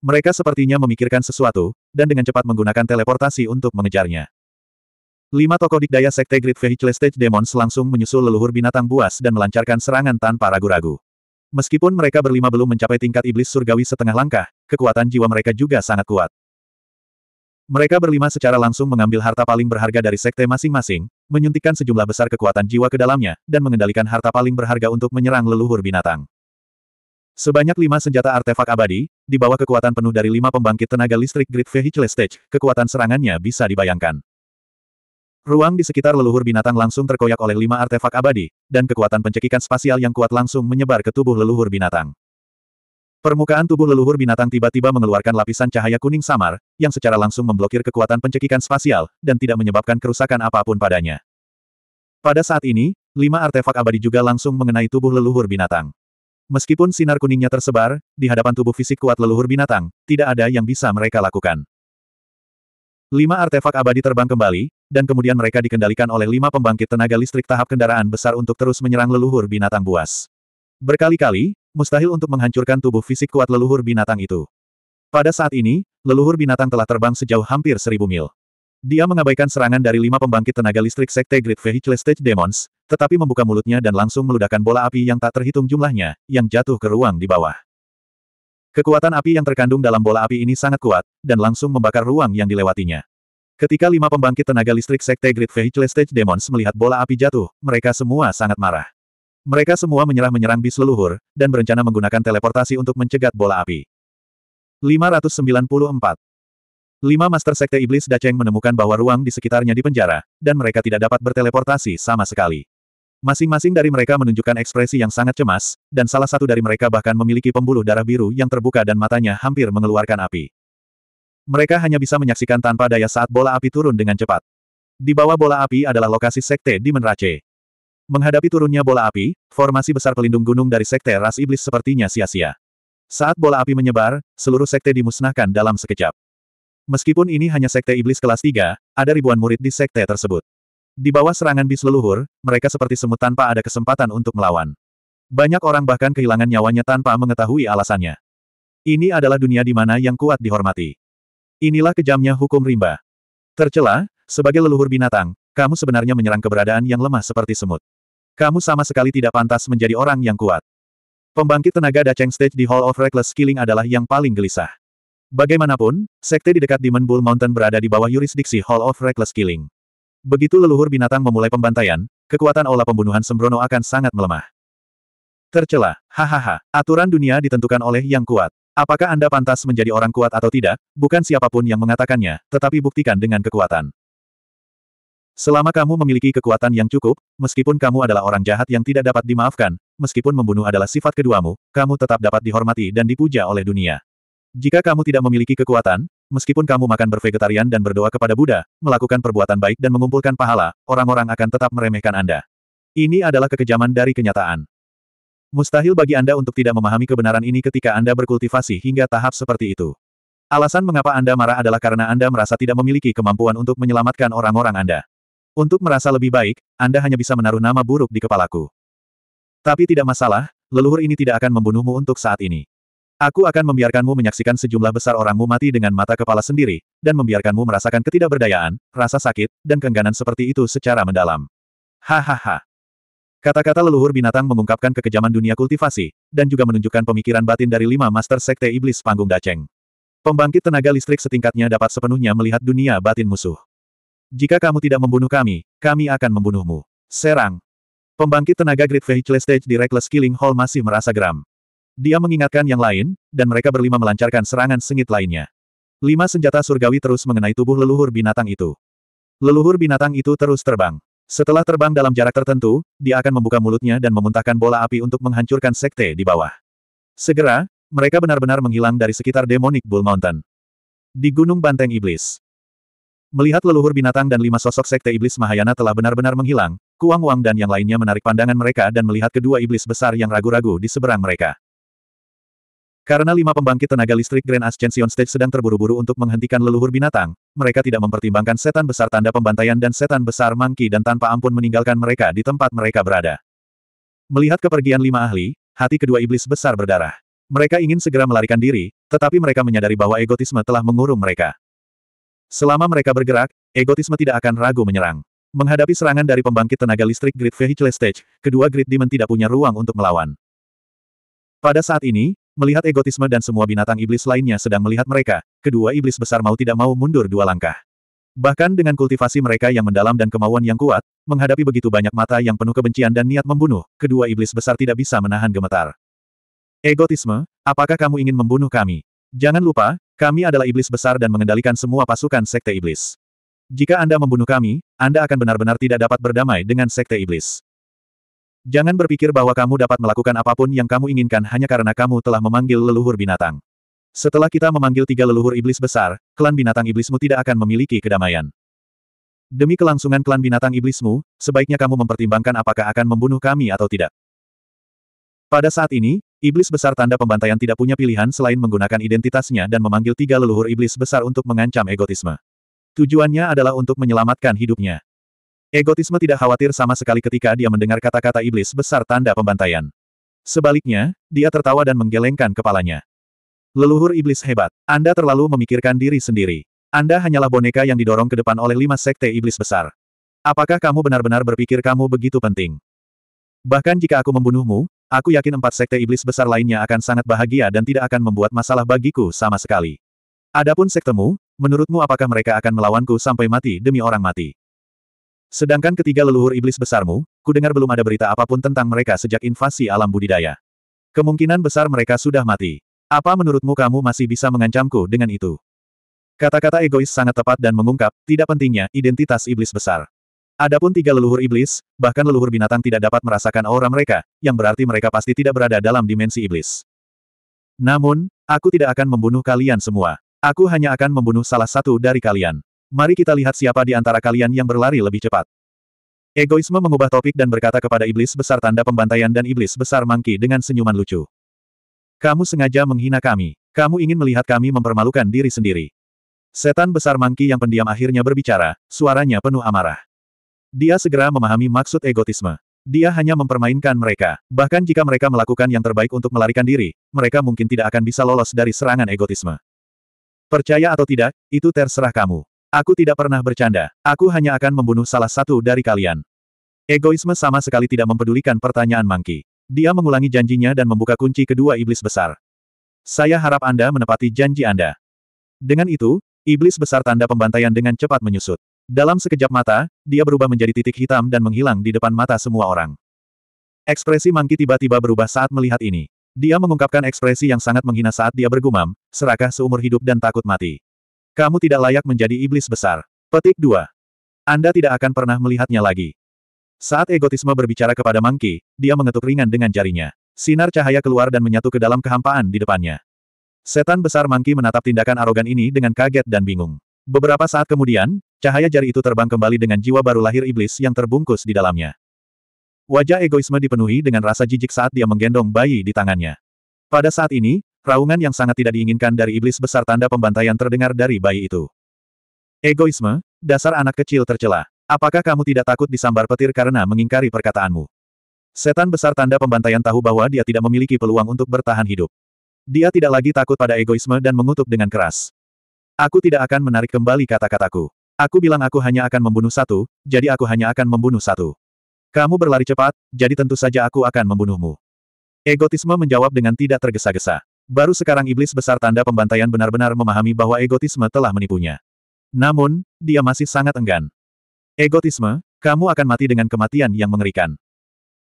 Mereka sepertinya memikirkan sesuatu, dan dengan cepat menggunakan teleportasi untuk mengejarnya. Lima tokoh dikdaya Sekte Great Vehicle Stage Demons langsung menyusul leluhur binatang buas dan melancarkan serangan tanpa ragu-ragu. Meskipun mereka berlima belum mencapai tingkat iblis surgawi setengah langkah, kekuatan jiwa mereka juga sangat kuat. Mereka berlima secara langsung mengambil harta paling berharga dari sekte masing-masing, menyuntikkan sejumlah besar kekuatan jiwa ke dalamnya, dan mengendalikan harta paling berharga untuk menyerang leluhur binatang. Sebanyak lima senjata artefak abadi, di bawah kekuatan penuh dari lima pembangkit tenaga listrik Grid Vehicle Stage, kekuatan serangannya bisa dibayangkan. Ruang di sekitar leluhur binatang langsung terkoyak oleh lima artefak abadi, dan kekuatan pencekikan spasial yang kuat langsung menyebar ke tubuh leluhur binatang. Permukaan tubuh leluhur binatang tiba-tiba mengeluarkan lapisan cahaya kuning samar, yang secara langsung memblokir kekuatan pencekikan spasial, dan tidak menyebabkan kerusakan apapun padanya. Pada saat ini, lima artefak abadi juga langsung mengenai tubuh leluhur binatang. Meskipun sinar kuningnya tersebar, di hadapan tubuh fisik kuat leluhur binatang, tidak ada yang bisa mereka lakukan. Lima artefak abadi terbang kembali, dan kemudian mereka dikendalikan oleh lima pembangkit tenaga listrik tahap kendaraan besar untuk terus menyerang leluhur binatang buas. Berkali-kali, mustahil untuk menghancurkan tubuh fisik kuat leluhur binatang itu. Pada saat ini, leluhur binatang telah terbang sejauh hampir seribu mil. Dia mengabaikan serangan dari lima pembangkit tenaga listrik Sekte Great Vehicle Stage Demons, tetapi membuka mulutnya dan langsung meludahkan bola api yang tak terhitung jumlahnya, yang jatuh ke ruang di bawah. Kekuatan api yang terkandung dalam bola api ini sangat kuat, dan langsung membakar ruang yang dilewatinya. Ketika lima pembangkit tenaga listrik Sekte Great Vehicle Stage Demons melihat bola api jatuh, mereka semua sangat marah. Mereka semua menyerah-menyerang bis leluhur, dan berencana menggunakan teleportasi untuk mencegat bola api. 594 Lima Master Sekte Iblis Daceng menemukan bahwa ruang di sekitarnya dipenjara, dan mereka tidak dapat berteleportasi sama sekali. Masing-masing dari mereka menunjukkan ekspresi yang sangat cemas, dan salah satu dari mereka bahkan memiliki pembuluh darah biru yang terbuka dan matanya hampir mengeluarkan api. Mereka hanya bisa menyaksikan tanpa daya saat bola api turun dengan cepat. Di bawah bola api adalah lokasi Sekte di Menrace. Menghadapi turunnya bola api, formasi besar pelindung gunung dari Sekte Ras Iblis sepertinya sia-sia. Saat bola api menyebar, seluruh sekte dimusnahkan dalam sekejap. Meskipun ini hanya sekte iblis kelas 3, ada ribuan murid di sekte tersebut. Di bawah serangan bis leluhur, mereka seperti semut tanpa ada kesempatan untuk melawan. Banyak orang bahkan kehilangan nyawanya tanpa mengetahui alasannya. Ini adalah dunia di mana yang kuat dihormati. Inilah kejamnya hukum rimba. Tercela, sebagai leluhur binatang, kamu sebenarnya menyerang keberadaan yang lemah seperti semut. Kamu sama sekali tidak pantas menjadi orang yang kuat. Pembangkit tenaga Daceng Stage di Hall of Reckless Killing adalah yang paling gelisah. Bagaimanapun, sekte di dekat Demon Bull Mountain berada di bawah yurisdiksi Hall of Reckless Killing. Begitu leluhur binatang memulai pembantaian, kekuatan olah pembunuhan sembrono akan sangat melemah. Tercela, hahaha, aturan dunia ditentukan oleh yang kuat. Apakah Anda pantas menjadi orang kuat atau tidak, bukan siapapun yang mengatakannya, tetapi buktikan dengan kekuatan. Selama kamu memiliki kekuatan yang cukup, meskipun kamu adalah orang jahat yang tidak dapat dimaafkan, meskipun membunuh adalah sifat keduamu, kamu tetap dapat dihormati dan dipuja oleh dunia. Jika kamu tidak memiliki kekuatan, meskipun kamu makan bervegetarian dan berdoa kepada Buddha, melakukan perbuatan baik dan mengumpulkan pahala, orang-orang akan tetap meremehkan Anda. Ini adalah kekejaman dari kenyataan. Mustahil bagi Anda untuk tidak memahami kebenaran ini ketika Anda berkultivasi hingga tahap seperti itu. Alasan mengapa Anda marah adalah karena Anda merasa tidak memiliki kemampuan untuk menyelamatkan orang-orang Anda. Untuk merasa lebih baik, Anda hanya bisa menaruh nama buruk di kepalaku. Tapi tidak masalah, leluhur ini tidak akan membunuhmu untuk saat ini. Aku akan membiarkanmu menyaksikan sejumlah besar orangmu mati dengan mata kepala sendiri, dan membiarkanmu merasakan ketidakberdayaan, rasa sakit, dan keengganan seperti itu secara mendalam. Hahaha. Kata-kata leluhur binatang mengungkapkan kekejaman dunia kultivasi, dan juga menunjukkan pemikiran batin dari lima master sekte iblis panggung Daceng. Pembangkit tenaga listrik setingkatnya dapat sepenuhnya melihat dunia batin musuh. Jika kamu tidak membunuh kami, kami akan membunuhmu. Serang. Pembangkit tenaga Great Vehicle Stage di Reckless Killing Hall masih merasa geram. Dia mengingatkan yang lain, dan mereka berlima melancarkan serangan sengit lainnya. Lima senjata surgawi terus mengenai tubuh leluhur binatang itu. Leluhur binatang itu terus terbang. Setelah terbang dalam jarak tertentu, dia akan membuka mulutnya dan memuntahkan bola api untuk menghancurkan sekte di bawah. Segera, mereka benar-benar menghilang dari sekitar Demonic Bull Mountain. Di Gunung Banteng Iblis. Melihat leluhur binatang dan lima sosok sekte iblis Mahayana telah benar-benar menghilang, Kuang Wang dan yang lainnya menarik pandangan mereka dan melihat kedua iblis besar yang ragu-ragu di seberang mereka. Karena lima pembangkit tenaga listrik Grand Ascension Stage sedang terburu-buru untuk menghentikan leluhur binatang, mereka tidak mempertimbangkan setan besar tanda pembantaian dan setan besar mangki dan tanpa ampun meninggalkan mereka di tempat mereka berada. Melihat kepergian lima ahli, hati kedua iblis besar berdarah. Mereka ingin segera melarikan diri, tetapi mereka menyadari bahwa egotisme telah mengurung mereka. Selama mereka bergerak, egotisme tidak akan ragu menyerang. Menghadapi serangan dari pembangkit tenaga listrik Grid Vehicle Stage, kedua Grid Demon tidak punya ruang untuk melawan. Pada saat ini, Melihat egotisme dan semua binatang iblis lainnya sedang melihat mereka, kedua iblis besar mau tidak mau mundur dua langkah. Bahkan dengan kultivasi mereka yang mendalam dan kemauan yang kuat, menghadapi begitu banyak mata yang penuh kebencian dan niat membunuh, kedua iblis besar tidak bisa menahan gemetar. Egotisme, apakah kamu ingin membunuh kami? Jangan lupa, kami adalah iblis besar dan mengendalikan semua pasukan sekte iblis. Jika Anda membunuh kami, Anda akan benar-benar tidak dapat berdamai dengan sekte iblis. Jangan berpikir bahwa kamu dapat melakukan apapun yang kamu inginkan hanya karena kamu telah memanggil leluhur binatang. Setelah kita memanggil tiga leluhur iblis besar, klan binatang iblismu tidak akan memiliki kedamaian. Demi kelangsungan klan binatang iblismu, sebaiknya kamu mempertimbangkan apakah akan membunuh kami atau tidak. Pada saat ini, iblis besar tanda pembantaian tidak punya pilihan selain menggunakan identitasnya dan memanggil tiga leluhur iblis besar untuk mengancam egotisme. Tujuannya adalah untuk menyelamatkan hidupnya. Egotisme tidak khawatir sama sekali ketika dia mendengar kata-kata iblis besar tanda pembantaian. Sebaliknya, dia tertawa dan menggelengkan kepalanya. Leluhur iblis hebat, Anda terlalu memikirkan diri sendiri. Anda hanyalah boneka yang didorong ke depan oleh lima sekte iblis besar. Apakah kamu benar-benar berpikir kamu begitu penting? Bahkan jika aku membunuhmu, aku yakin empat sekte iblis besar lainnya akan sangat bahagia dan tidak akan membuat masalah bagiku sama sekali. Adapun sektemu, menurutmu apakah mereka akan melawanku sampai mati demi orang mati? Sedangkan ketiga leluhur iblis besarmu, ku dengar belum ada berita apapun tentang mereka sejak invasi alam budidaya. Kemungkinan besar mereka sudah mati. Apa menurutmu kamu masih bisa mengancamku dengan itu? Kata-kata egois sangat tepat dan mengungkap, tidak pentingnya, identitas iblis besar. Adapun tiga leluhur iblis, bahkan leluhur binatang tidak dapat merasakan aura mereka, yang berarti mereka pasti tidak berada dalam dimensi iblis. Namun, aku tidak akan membunuh kalian semua. Aku hanya akan membunuh salah satu dari kalian. Mari kita lihat siapa di antara kalian yang berlari lebih cepat. Egoisme mengubah topik dan berkata kepada iblis besar tanda pembantaian dan iblis besar mangki dengan senyuman lucu. Kamu sengaja menghina kami. Kamu ingin melihat kami mempermalukan diri sendiri. Setan besar mangki yang pendiam akhirnya berbicara, suaranya penuh amarah. Dia segera memahami maksud egotisme. Dia hanya mempermainkan mereka. Bahkan jika mereka melakukan yang terbaik untuk melarikan diri, mereka mungkin tidak akan bisa lolos dari serangan egotisme. Percaya atau tidak, itu terserah kamu. Aku tidak pernah bercanda. Aku hanya akan membunuh salah satu dari kalian. Egoisme sama sekali tidak mempedulikan pertanyaan Mangki. Dia mengulangi janjinya dan membuka kunci kedua iblis besar. Saya harap Anda menepati janji Anda. Dengan itu, iblis besar tanda pembantaian dengan cepat menyusut. Dalam sekejap mata, dia berubah menjadi titik hitam dan menghilang di depan mata semua orang. Ekspresi Mangki tiba-tiba berubah saat melihat ini. Dia mengungkapkan ekspresi yang sangat menghina saat dia bergumam, serakah seumur hidup dan takut mati. Kamu tidak layak menjadi iblis besar. Petik 2. Anda tidak akan pernah melihatnya lagi. Saat egotisme berbicara kepada Mangki, dia mengetuk ringan dengan jarinya. Sinar cahaya keluar dan menyatu ke dalam kehampaan di depannya. Setan besar Mangki menatap tindakan arogan ini dengan kaget dan bingung. Beberapa saat kemudian, cahaya jari itu terbang kembali dengan jiwa baru lahir iblis yang terbungkus di dalamnya. Wajah egoisme dipenuhi dengan rasa jijik saat dia menggendong bayi di tangannya. Pada saat ini, Raungan yang sangat tidak diinginkan dari iblis besar tanda pembantaian terdengar dari bayi itu. Egoisme, dasar anak kecil tercela. Apakah kamu tidak takut disambar petir karena mengingkari perkataanmu? Setan besar tanda pembantaian tahu bahwa dia tidak memiliki peluang untuk bertahan hidup. Dia tidak lagi takut pada egoisme dan mengutuk dengan keras. Aku tidak akan menarik kembali kata-kataku. Aku bilang aku hanya akan membunuh satu, jadi aku hanya akan membunuh satu. Kamu berlari cepat, jadi tentu saja aku akan membunuhmu. Egotisme menjawab dengan tidak tergesa-gesa. Baru sekarang iblis besar tanda pembantaian benar-benar memahami bahwa egotisme telah menipunya. Namun, dia masih sangat enggan. Egotisme, kamu akan mati dengan kematian yang mengerikan.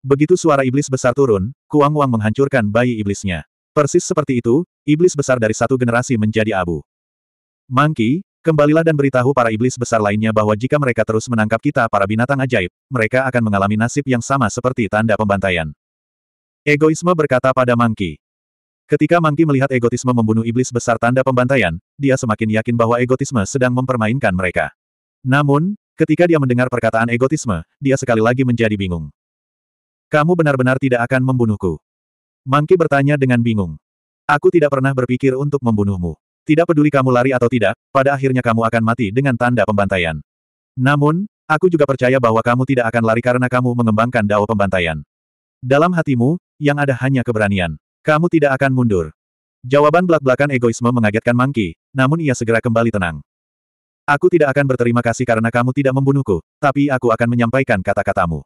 Begitu suara iblis besar turun, Kuang Wang menghancurkan bayi iblisnya. Persis seperti itu, iblis besar dari satu generasi menjadi abu. Mangki, kembalilah dan beritahu para iblis besar lainnya bahwa jika mereka terus menangkap kita para binatang ajaib, mereka akan mengalami nasib yang sama seperti tanda pembantaian. Egoisme berkata pada Mangki, Ketika Mangki melihat egotisme membunuh iblis besar tanda pembantaian, dia semakin yakin bahwa egotisme sedang mempermainkan mereka. Namun, ketika dia mendengar perkataan egotisme, dia sekali lagi menjadi bingung. Kamu benar-benar tidak akan membunuhku. Mangki bertanya dengan bingung. Aku tidak pernah berpikir untuk membunuhmu. Tidak peduli kamu lari atau tidak, pada akhirnya kamu akan mati dengan tanda pembantaian. Namun, aku juga percaya bahwa kamu tidak akan lari karena kamu mengembangkan dao pembantaian. Dalam hatimu, yang ada hanya keberanian. Kamu tidak akan mundur. Jawaban belak-belakan egoisme mengagetkan Mangki, namun ia segera kembali tenang. Aku tidak akan berterima kasih karena kamu tidak membunuhku, tapi aku akan menyampaikan kata-katamu.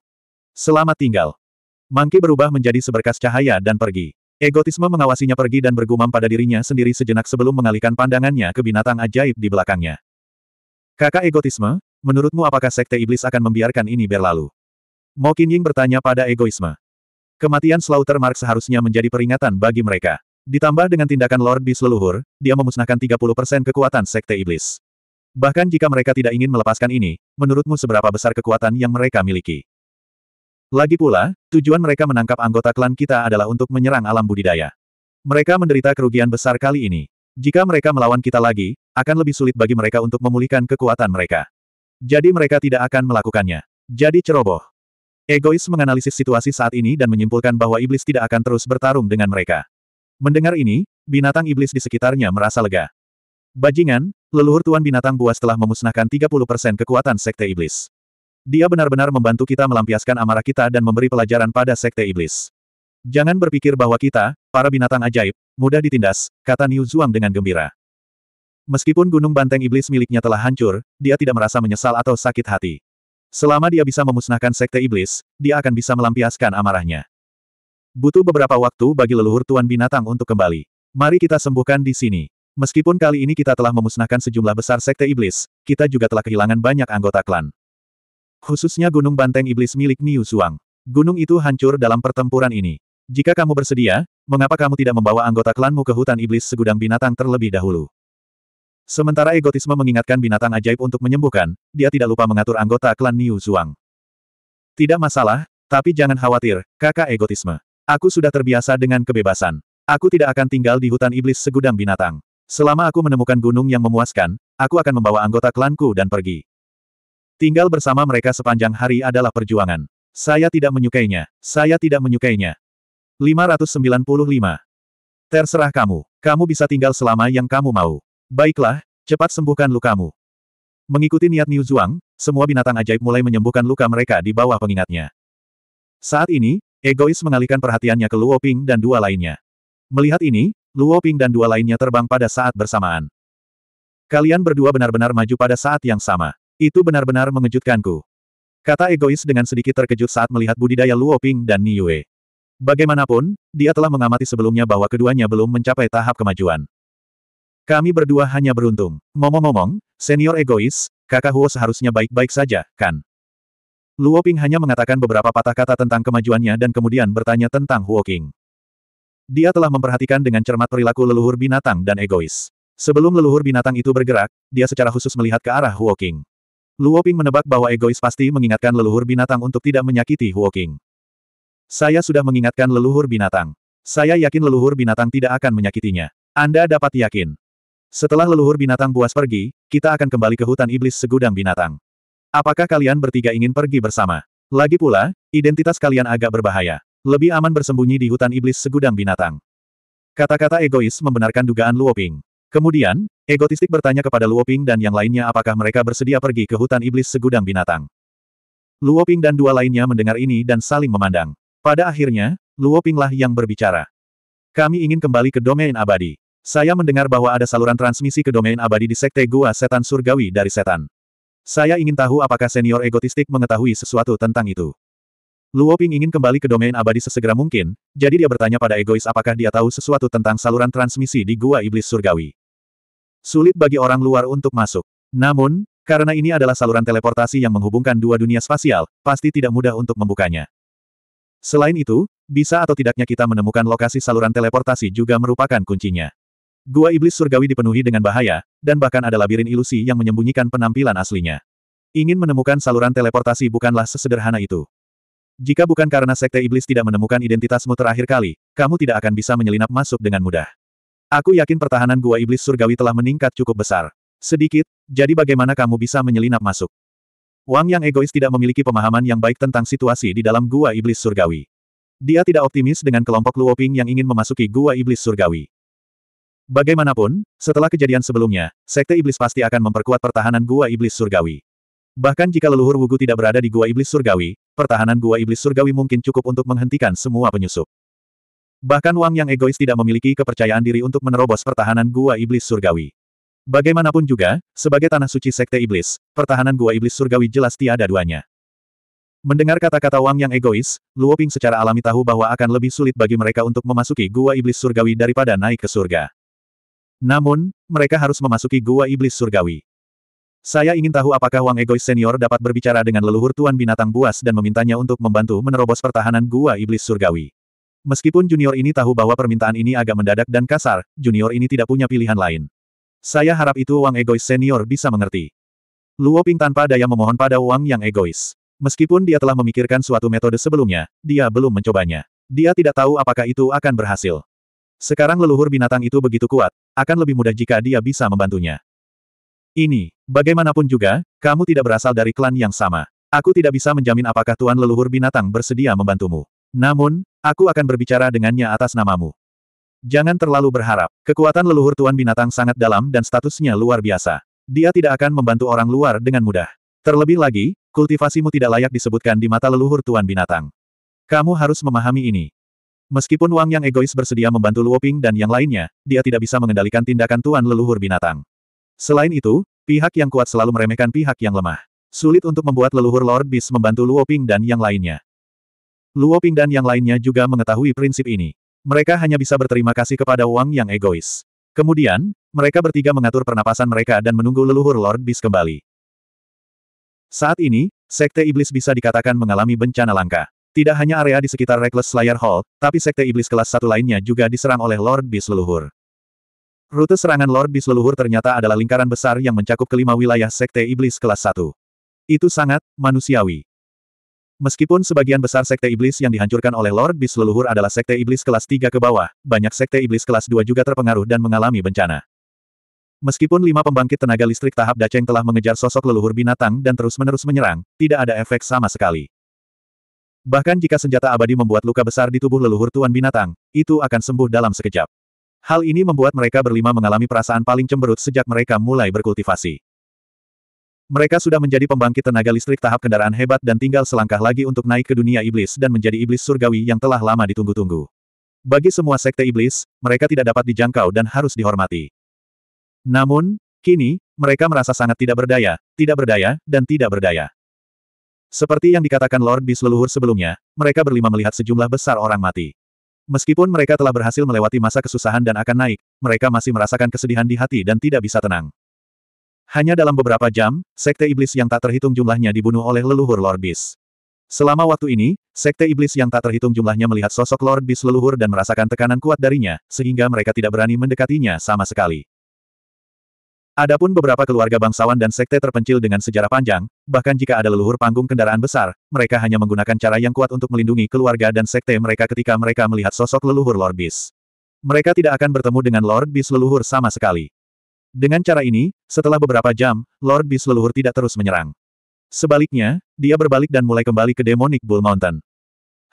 Selamat tinggal. Mangki berubah menjadi seberkas cahaya dan pergi. Egotisme mengawasinya pergi dan bergumam pada dirinya sendiri sejenak sebelum mengalihkan pandangannya ke binatang ajaib di belakangnya. Kakak egotisme, menurutmu apakah sekte iblis akan membiarkan ini berlalu? Mokin Ying bertanya pada egoisme. Kematian Slaughter Mark seharusnya menjadi peringatan bagi mereka. Ditambah dengan tindakan Lord di seluruh, dia memusnahkan 30% kekuatan Sekte Iblis. Bahkan jika mereka tidak ingin melepaskan ini, menurutmu seberapa besar kekuatan yang mereka miliki? Lagi pula, tujuan mereka menangkap anggota klan kita adalah untuk menyerang alam budidaya. Mereka menderita kerugian besar kali ini. Jika mereka melawan kita lagi, akan lebih sulit bagi mereka untuk memulihkan kekuatan mereka. Jadi mereka tidak akan melakukannya. Jadi ceroboh. Egois menganalisis situasi saat ini dan menyimpulkan bahwa iblis tidak akan terus bertarung dengan mereka. Mendengar ini, binatang iblis di sekitarnya merasa lega. Bajingan, leluhur tuan binatang buas telah memusnahkan 30% kekuatan sekte iblis. Dia benar-benar membantu kita melampiaskan amarah kita dan memberi pelajaran pada sekte iblis. Jangan berpikir bahwa kita, para binatang ajaib, mudah ditindas, kata Niu Zhuang dengan gembira. Meskipun gunung banteng iblis miliknya telah hancur, dia tidak merasa menyesal atau sakit hati. Selama dia bisa memusnahkan sekte iblis, dia akan bisa melampiaskan amarahnya. Butuh beberapa waktu bagi leluhur Tuan Binatang untuk kembali. Mari kita sembuhkan di sini. Meskipun kali ini kita telah memusnahkan sejumlah besar sekte iblis, kita juga telah kehilangan banyak anggota klan. Khususnya Gunung Banteng Iblis milik Niu Suang. Gunung itu hancur dalam pertempuran ini. Jika kamu bersedia, mengapa kamu tidak membawa anggota klanmu ke hutan iblis segudang binatang terlebih dahulu? Sementara egotisme mengingatkan binatang ajaib untuk menyembuhkan, dia tidak lupa mengatur anggota klan Niu Zhuang. Tidak masalah, tapi jangan khawatir, kakak egotisme. Aku sudah terbiasa dengan kebebasan. Aku tidak akan tinggal di hutan iblis segudang binatang. Selama aku menemukan gunung yang memuaskan, aku akan membawa anggota klanku dan pergi. Tinggal bersama mereka sepanjang hari adalah perjuangan. Saya tidak menyukainya. Saya tidak menyukainya. 595. Terserah kamu. Kamu bisa tinggal selama yang kamu mau. Baiklah, cepat sembuhkan lukamu. Mengikuti niat Niu Zhuang, semua binatang ajaib mulai menyembuhkan luka mereka di bawah pengingatnya. Saat ini, egois mengalihkan perhatiannya ke Luo Ping dan dua lainnya. Melihat ini, Luo Ping dan dua lainnya terbang pada saat bersamaan. Kalian berdua benar-benar maju pada saat yang sama. Itu benar-benar mengejutkanku. Kata egois dengan sedikit terkejut saat melihat budidaya Luo Ping dan Niue. Bagaimanapun, dia telah mengamati sebelumnya bahwa keduanya belum mencapai tahap kemajuan. Kami berdua hanya beruntung. Ngomong-ngomong, senior egois, kakak Huo seharusnya baik-baik saja, kan? Luo Ping hanya mengatakan beberapa patah kata tentang kemajuannya dan kemudian bertanya tentang Huo King. Dia telah memperhatikan dengan cermat perilaku leluhur binatang dan egois. Sebelum leluhur binatang itu bergerak, dia secara khusus melihat ke arah Huo King. Luo Ping menebak bahwa egois pasti mengingatkan leluhur binatang untuk tidak menyakiti Huo King. Saya sudah mengingatkan leluhur binatang. Saya yakin leluhur binatang tidak akan menyakitinya. Anda dapat yakin. Setelah leluhur binatang buas pergi, kita akan kembali ke hutan iblis segudang binatang. Apakah kalian bertiga ingin pergi bersama? Lagi pula, identitas kalian agak berbahaya. Lebih aman bersembunyi di hutan iblis segudang binatang. Kata-kata egois membenarkan dugaan Luoping. Kemudian, egotistik bertanya kepada Luoping dan yang lainnya apakah mereka bersedia pergi ke hutan iblis segudang binatang. Luoping dan dua lainnya mendengar ini dan saling memandang. Pada akhirnya, Luopinglah yang berbicara. Kami ingin kembali ke domain abadi. Saya mendengar bahwa ada saluran transmisi ke domain abadi di Sekte Gua Setan Surgawi dari Setan. Saya ingin tahu apakah senior egotistik mengetahui sesuatu tentang itu. Luo Ping ingin kembali ke domain abadi sesegera mungkin, jadi dia bertanya pada egois apakah dia tahu sesuatu tentang saluran transmisi di Gua Iblis Surgawi. Sulit bagi orang luar untuk masuk. Namun, karena ini adalah saluran teleportasi yang menghubungkan dua dunia spasial, pasti tidak mudah untuk membukanya. Selain itu, bisa atau tidaknya kita menemukan lokasi saluran teleportasi juga merupakan kuncinya. Gua iblis surgawi dipenuhi dengan bahaya, dan bahkan ada labirin ilusi yang menyembunyikan penampilan aslinya. Ingin menemukan saluran teleportasi bukanlah sesederhana itu. Jika bukan karena sekte iblis tidak menemukan identitasmu terakhir kali, kamu tidak akan bisa menyelinap masuk dengan mudah. Aku yakin pertahanan gua iblis surgawi telah meningkat cukup besar. Sedikit, jadi bagaimana kamu bisa menyelinap masuk? Wang yang egois tidak memiliki pemahaman yang baik tentang situasi di dalam gua iblis surgawi. Dia tidak optimis dengan kelompok Luoping yang ingin memasuki gua iblis surgawi. Bagaimanapun, setelah kejadian sebelumnya, Sekte Iblis pasti akan memperkuat pertahanan Gua Iblis Surgawi. Bahkan jika leluhur Wugu tidak berada di Gua Iblis Surgawi, pertahanan Gua Iblis Surgawi mungkin cukup untuk menghentikan semua penyusup. Bahkan Wang yang egois tidak memiliki kepercayaan diri untuk menerobos pertahanan Gua Iblis Surgawi. Bagaimanapun juga, sebagai tanah suci Sekte Iblis, pertahanan Gua Iblis Surgawi jelas tiada duanya. Mendengar kata-kata Wang yang egois, Luo Ping secara alami tahu bahwa akan lebih sulit bagi mereka untuk memasuki Gua Iblis Surgawi daripada naik ke surga. Namun, mereka harus memasuki gua iblis surgawi. Saya ingin tahu apakah Wang Egois Senior dapat berbicara dengan leluhur Tuan Binatang Buas dan memintanya untuk membantu menerobos pertahanan gua iblis surgawi. Meskipun junior ini tahu bahwa permintaan ini agak mendadak dan kasar, junior ini tidak punya pilihan lain. Saya harap itu Wang Egois Senior bisa mengerti. Luo Ping tanpa daya memohon pada Wang yang egois. Meskipun dia telah memikirkan suatu metode sebelumnya, dia belum mencobanya. Dia tidak tahu apakah itu akan berhasil. Sekarang leluhur binatang itu begitu kuat, akan lebih mudah jika dia bisa membantunya. Ini, bagaimanapun juga, kamu tidak berasal dari klan yang sama. Aku tidak bisa menjamin apakah Tuan Leluhur Binatang bersedia membantumu. Namun, aku akan berbicara dengannya atas namamu. Jangan terlalu berharap. Kekuatan leluhur Tuan Binatang sangat dalam dan statusnya luar biasa. Dia tidak akan membantu orang luar dengan mudah. Terlebih lagi, kultivasimu tidak layak disebutkan di mata leluhur Tuan Binatang. Kamu harus memahami ini. Meskipun Wang yang egois bersedia membantu Luoping dan yang lainnya, dia tidak bisa mengendalikan tindakan tuan leluhur binatang. Selain itu, pihak yang kuat selalu meremehkan pihak yang lemah. Sulit untuk membuat leluhur Lord Beast membantu Luoping dan yang lainnya. Luoping dan yang lainnya juga mengetahui prinsip ini. Mereka hanya bisa berterima kasih kepada Wang yang egois. Kemudian, mereka bertiga mengatur pernapasan mereka dan menunggu leluhur Lord Beast kembali. Saat ini, Sekte Iblis bisa dikatakan mengalami bencana langka. Tidak hanya area di sekitar Reckless Slayer Hall, tapi sekte iblis kelas satu lainnya juga diserang oleh Lord Beast leluhur. Rute serangan Lord Beast leluhur ternyata adalah lingkaran besar yang mencakup kelima wilayah sekte iblis kelas Satu. Itu sangat manusiawi. Meskipun sebagian besar sekte iblis yang dihancurkan oleh Lord Beast leluhur adalah sekte iblis kelas Tiga ke bawah, banyak sekte iblis kelas Dua juga terpengaruh dan mengalami bencana. Meskipun lima pembangkit tenaga listrik tahap Daceng telah mengejar sosok leluhur binatang dan terus-menerus menyerang, tidak ada efek sama sekali. Bahkan jika senjata abadi membuat luka besar di tubuh leluhur Tuan Binatang, itu akan sembuh dalam sekejap. Hal ini membuat mereka berlima mengalami perasaan paling cemberut sejak mereka mulai berkultivasi. Mereka sudah menjadi pembangkit tenaga listrik tahap kendaraan hebat dan tinggal selangkah lagi untuk naik ke dunia iblis dan menjadi iblis surgawi yang telah lama ditunggu-tunggu. Bagi semua sekte iblis, mereka tidak dapat dijangkau dan harus dihormati. Namun, kini, mereka merasa sangat tidak berdaya, tidak berdaya, dan tidak berdaya. Seperti yang dikatakan Lord Bis leluhur sebelumnya, mereka berlima melihat sejumlah besar orang mati. Meskipun mereka telah berhasil melewati masa kesusahan dan akan naik, mereka masih merasakan kesedihan di hati dan tidak bisa tenang. Hanya dalam beberapa jam, Sekte Iblis yang tak terhitung jumlahnya dibunuh oleh leluhur Lord Bis. Selama waktu ini, Sekte Iblis yang tak terhitung jumlahnya melihat sosok Lord Bis leluhur dan merasakan tekanan kuat darinya, sehingga mereka tidak berani mendekatinya sama sekali. Adapun beberapa keluarga bangsawan dan sekte terpencil dengan sejarah panjang, bahkan jika ada leluhur panggung kendaraan besar, mereka hanya menggunakan cara yang kuat untuk melindungi keluarga dan sekte mereka ketika mereka melihat sosok leluhur Lord Beast. Mereka tidak akan bertemu dengan Lord Beast leluhur sama sekali. Dengan cara ini, setelah beberapa jam, Lord Beast leluhur tidak terus menyerang. Sebaliknya, dia berbalik dan mulai kembali ke Demonic Bull Mountain.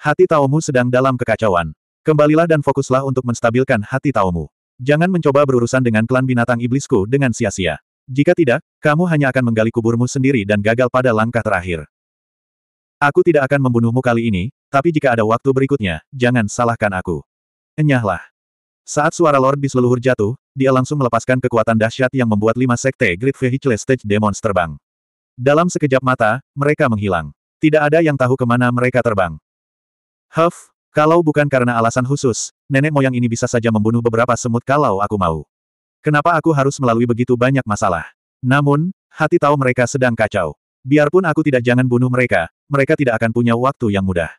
Hati Taomu sedang dalam kekacauan. Kembalilah dan fokuslah untuk menstabilkan hati Taomu. Jangan mencoba berurusan dengan klan binatang iblisku dengan sia-sia. Jika tidak, kamu hanya akan menggali kuburmu sendiri dan gagal pada langkah terakhir. Aku tidak akan membunuhmu kali ini, tapi jika ada waktu berikutnya, jangan salahkan aku. Enyahlah. Saat suara Lord Bis leluhur jatuh, dia langsung melepaskan kekuatan dahsyat yang membuat lima sekte Great Vehicle Stage Demons terbang. Dalam sekejap mata, mereka menghilang. Tidak ada yang tahu kemana mereka terbang. Huff, kalau bukan karena alasan khusus, nenek moyang ini bisa saja membunuh beberapa semut kalau aku mau. Kenapa aku harus melalui begitu banyak masalah? Namun, hati tahu mereka sedang kacau. Biarpun aku tidak jangan bunuh mereka, mereka tidak akan punya waktu yang mudah.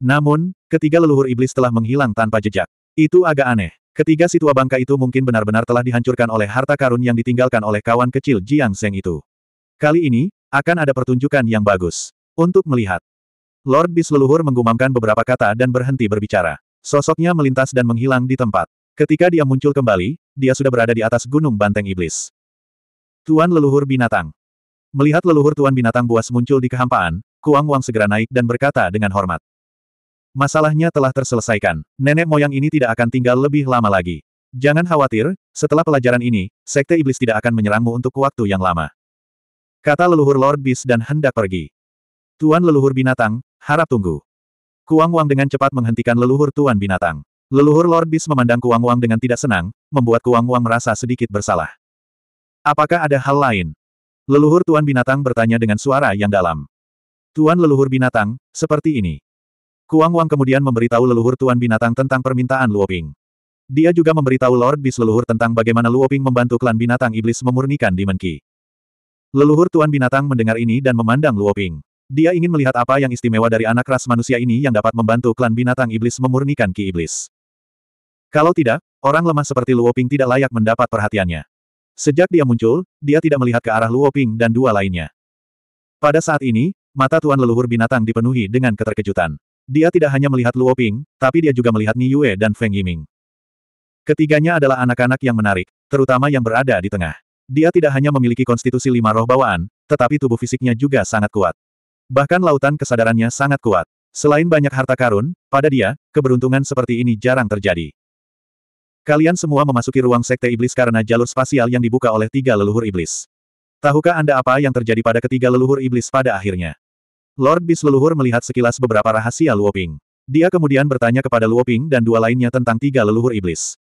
Namun, ketiga leluhur iblis telah menghilang tanpa jejak. Itu agak aneh. Ketiga si tua bangka itu mungkin benar-benar telah dihancurkan oleh harta karun yang ditinggalkan oleh kawan kecil Jiang Zeng itu. Kali ini, akan ada pertunjukan yang bagus. Untuk melihat, Lord Bis leluhur menggumamkan beberapa kata dan berhenti berbicara. Sosoknya melintas dan menghilang di tempat. Ketika dia muncul kembali, dia sudah berada di atas gunung banteng iblis. Tuan leluhur binatang. Melihat leluhur tuan binatang buas muncul di kehampaan, Kuang Wang segera naik dan berkata dengan hormat. Masalahnya telah terselesaikan. Nenek moyang ini tidak akan tinggal lebih lama lagi. Jangan khawatir, setelah pelajaran ini, Sekte Iblis tidak akan menyerangmu untuk waktu yang lama. Kata leluhur Lord Beast dan hendak pergi. Tuan leluhur binatang, Harap tunggu. Kuang Wang dengan cepat menghentikan leluhur Tuan Binatang. Leluhur Lord Beast memandang Kuang Wang dengan tidak senang, membuat Kuang Wang merasa sedikit bersalah. Apakah ada hal lain? Leluhur Tuan Binatang bertanya dengan suara yang dalam. Tuan Leluhur Binatang, seperti ini. Kuang Wang kemudian memberitahu leluhur Tuan Binatang tentang permintaan Luoping. Dia juga memberitahu Lord Beast leluhur tentang bagaimana Luoping membantu klan binatang iblis memurnikan Dimenki. Leluhur Tuan Binatang mendengar ini dan memandang Luoping. Dia ingin melihat apa yang istimewa dari anak ras manusia ini yang dapat membantu klan binatang iblis memurnikan ki iblis. Kalau tidak, orang lemah seperti Luo Ping tidak layak mendapat perhatiannya. Sejak dia muncul, dia tidak melihat ke arah Luo Ping dan dua lainnya. Pada saat ini, mata tuan leluhur binatang dipenuhi dengan keterkejutan. Dia tidak hanya melihat Luo Ping, tapi dia juga melihat Ni Yue dan Feng Yiming. Ketiganya adalah anak-anak yang menarik, terutama yang berada di tengah. Dia tidak hanya memiliki konstitusi lima roh bawaan, tetapi tubuh fisiknya juga sangat kuat. Bahkan lautan kesadarannya sangat kuat. Selain banyak harta karun, pada dia, keberuntungan seperti ini jarang terjadi. Kalian semua memasuki ruang sekte iblis karena jalur spasial yang dibuka oleh tiga leluhur iblis. Tahukah Anda apa yang terjadi pada ketiga leluhur iblis pada akhirnya? Lord Bis leluhur melihat sekilas beberapa rahasia Luoping. Dia kemudian bertanya kepada Luoping dan dua lainnya tentang tiga leluhur iblis.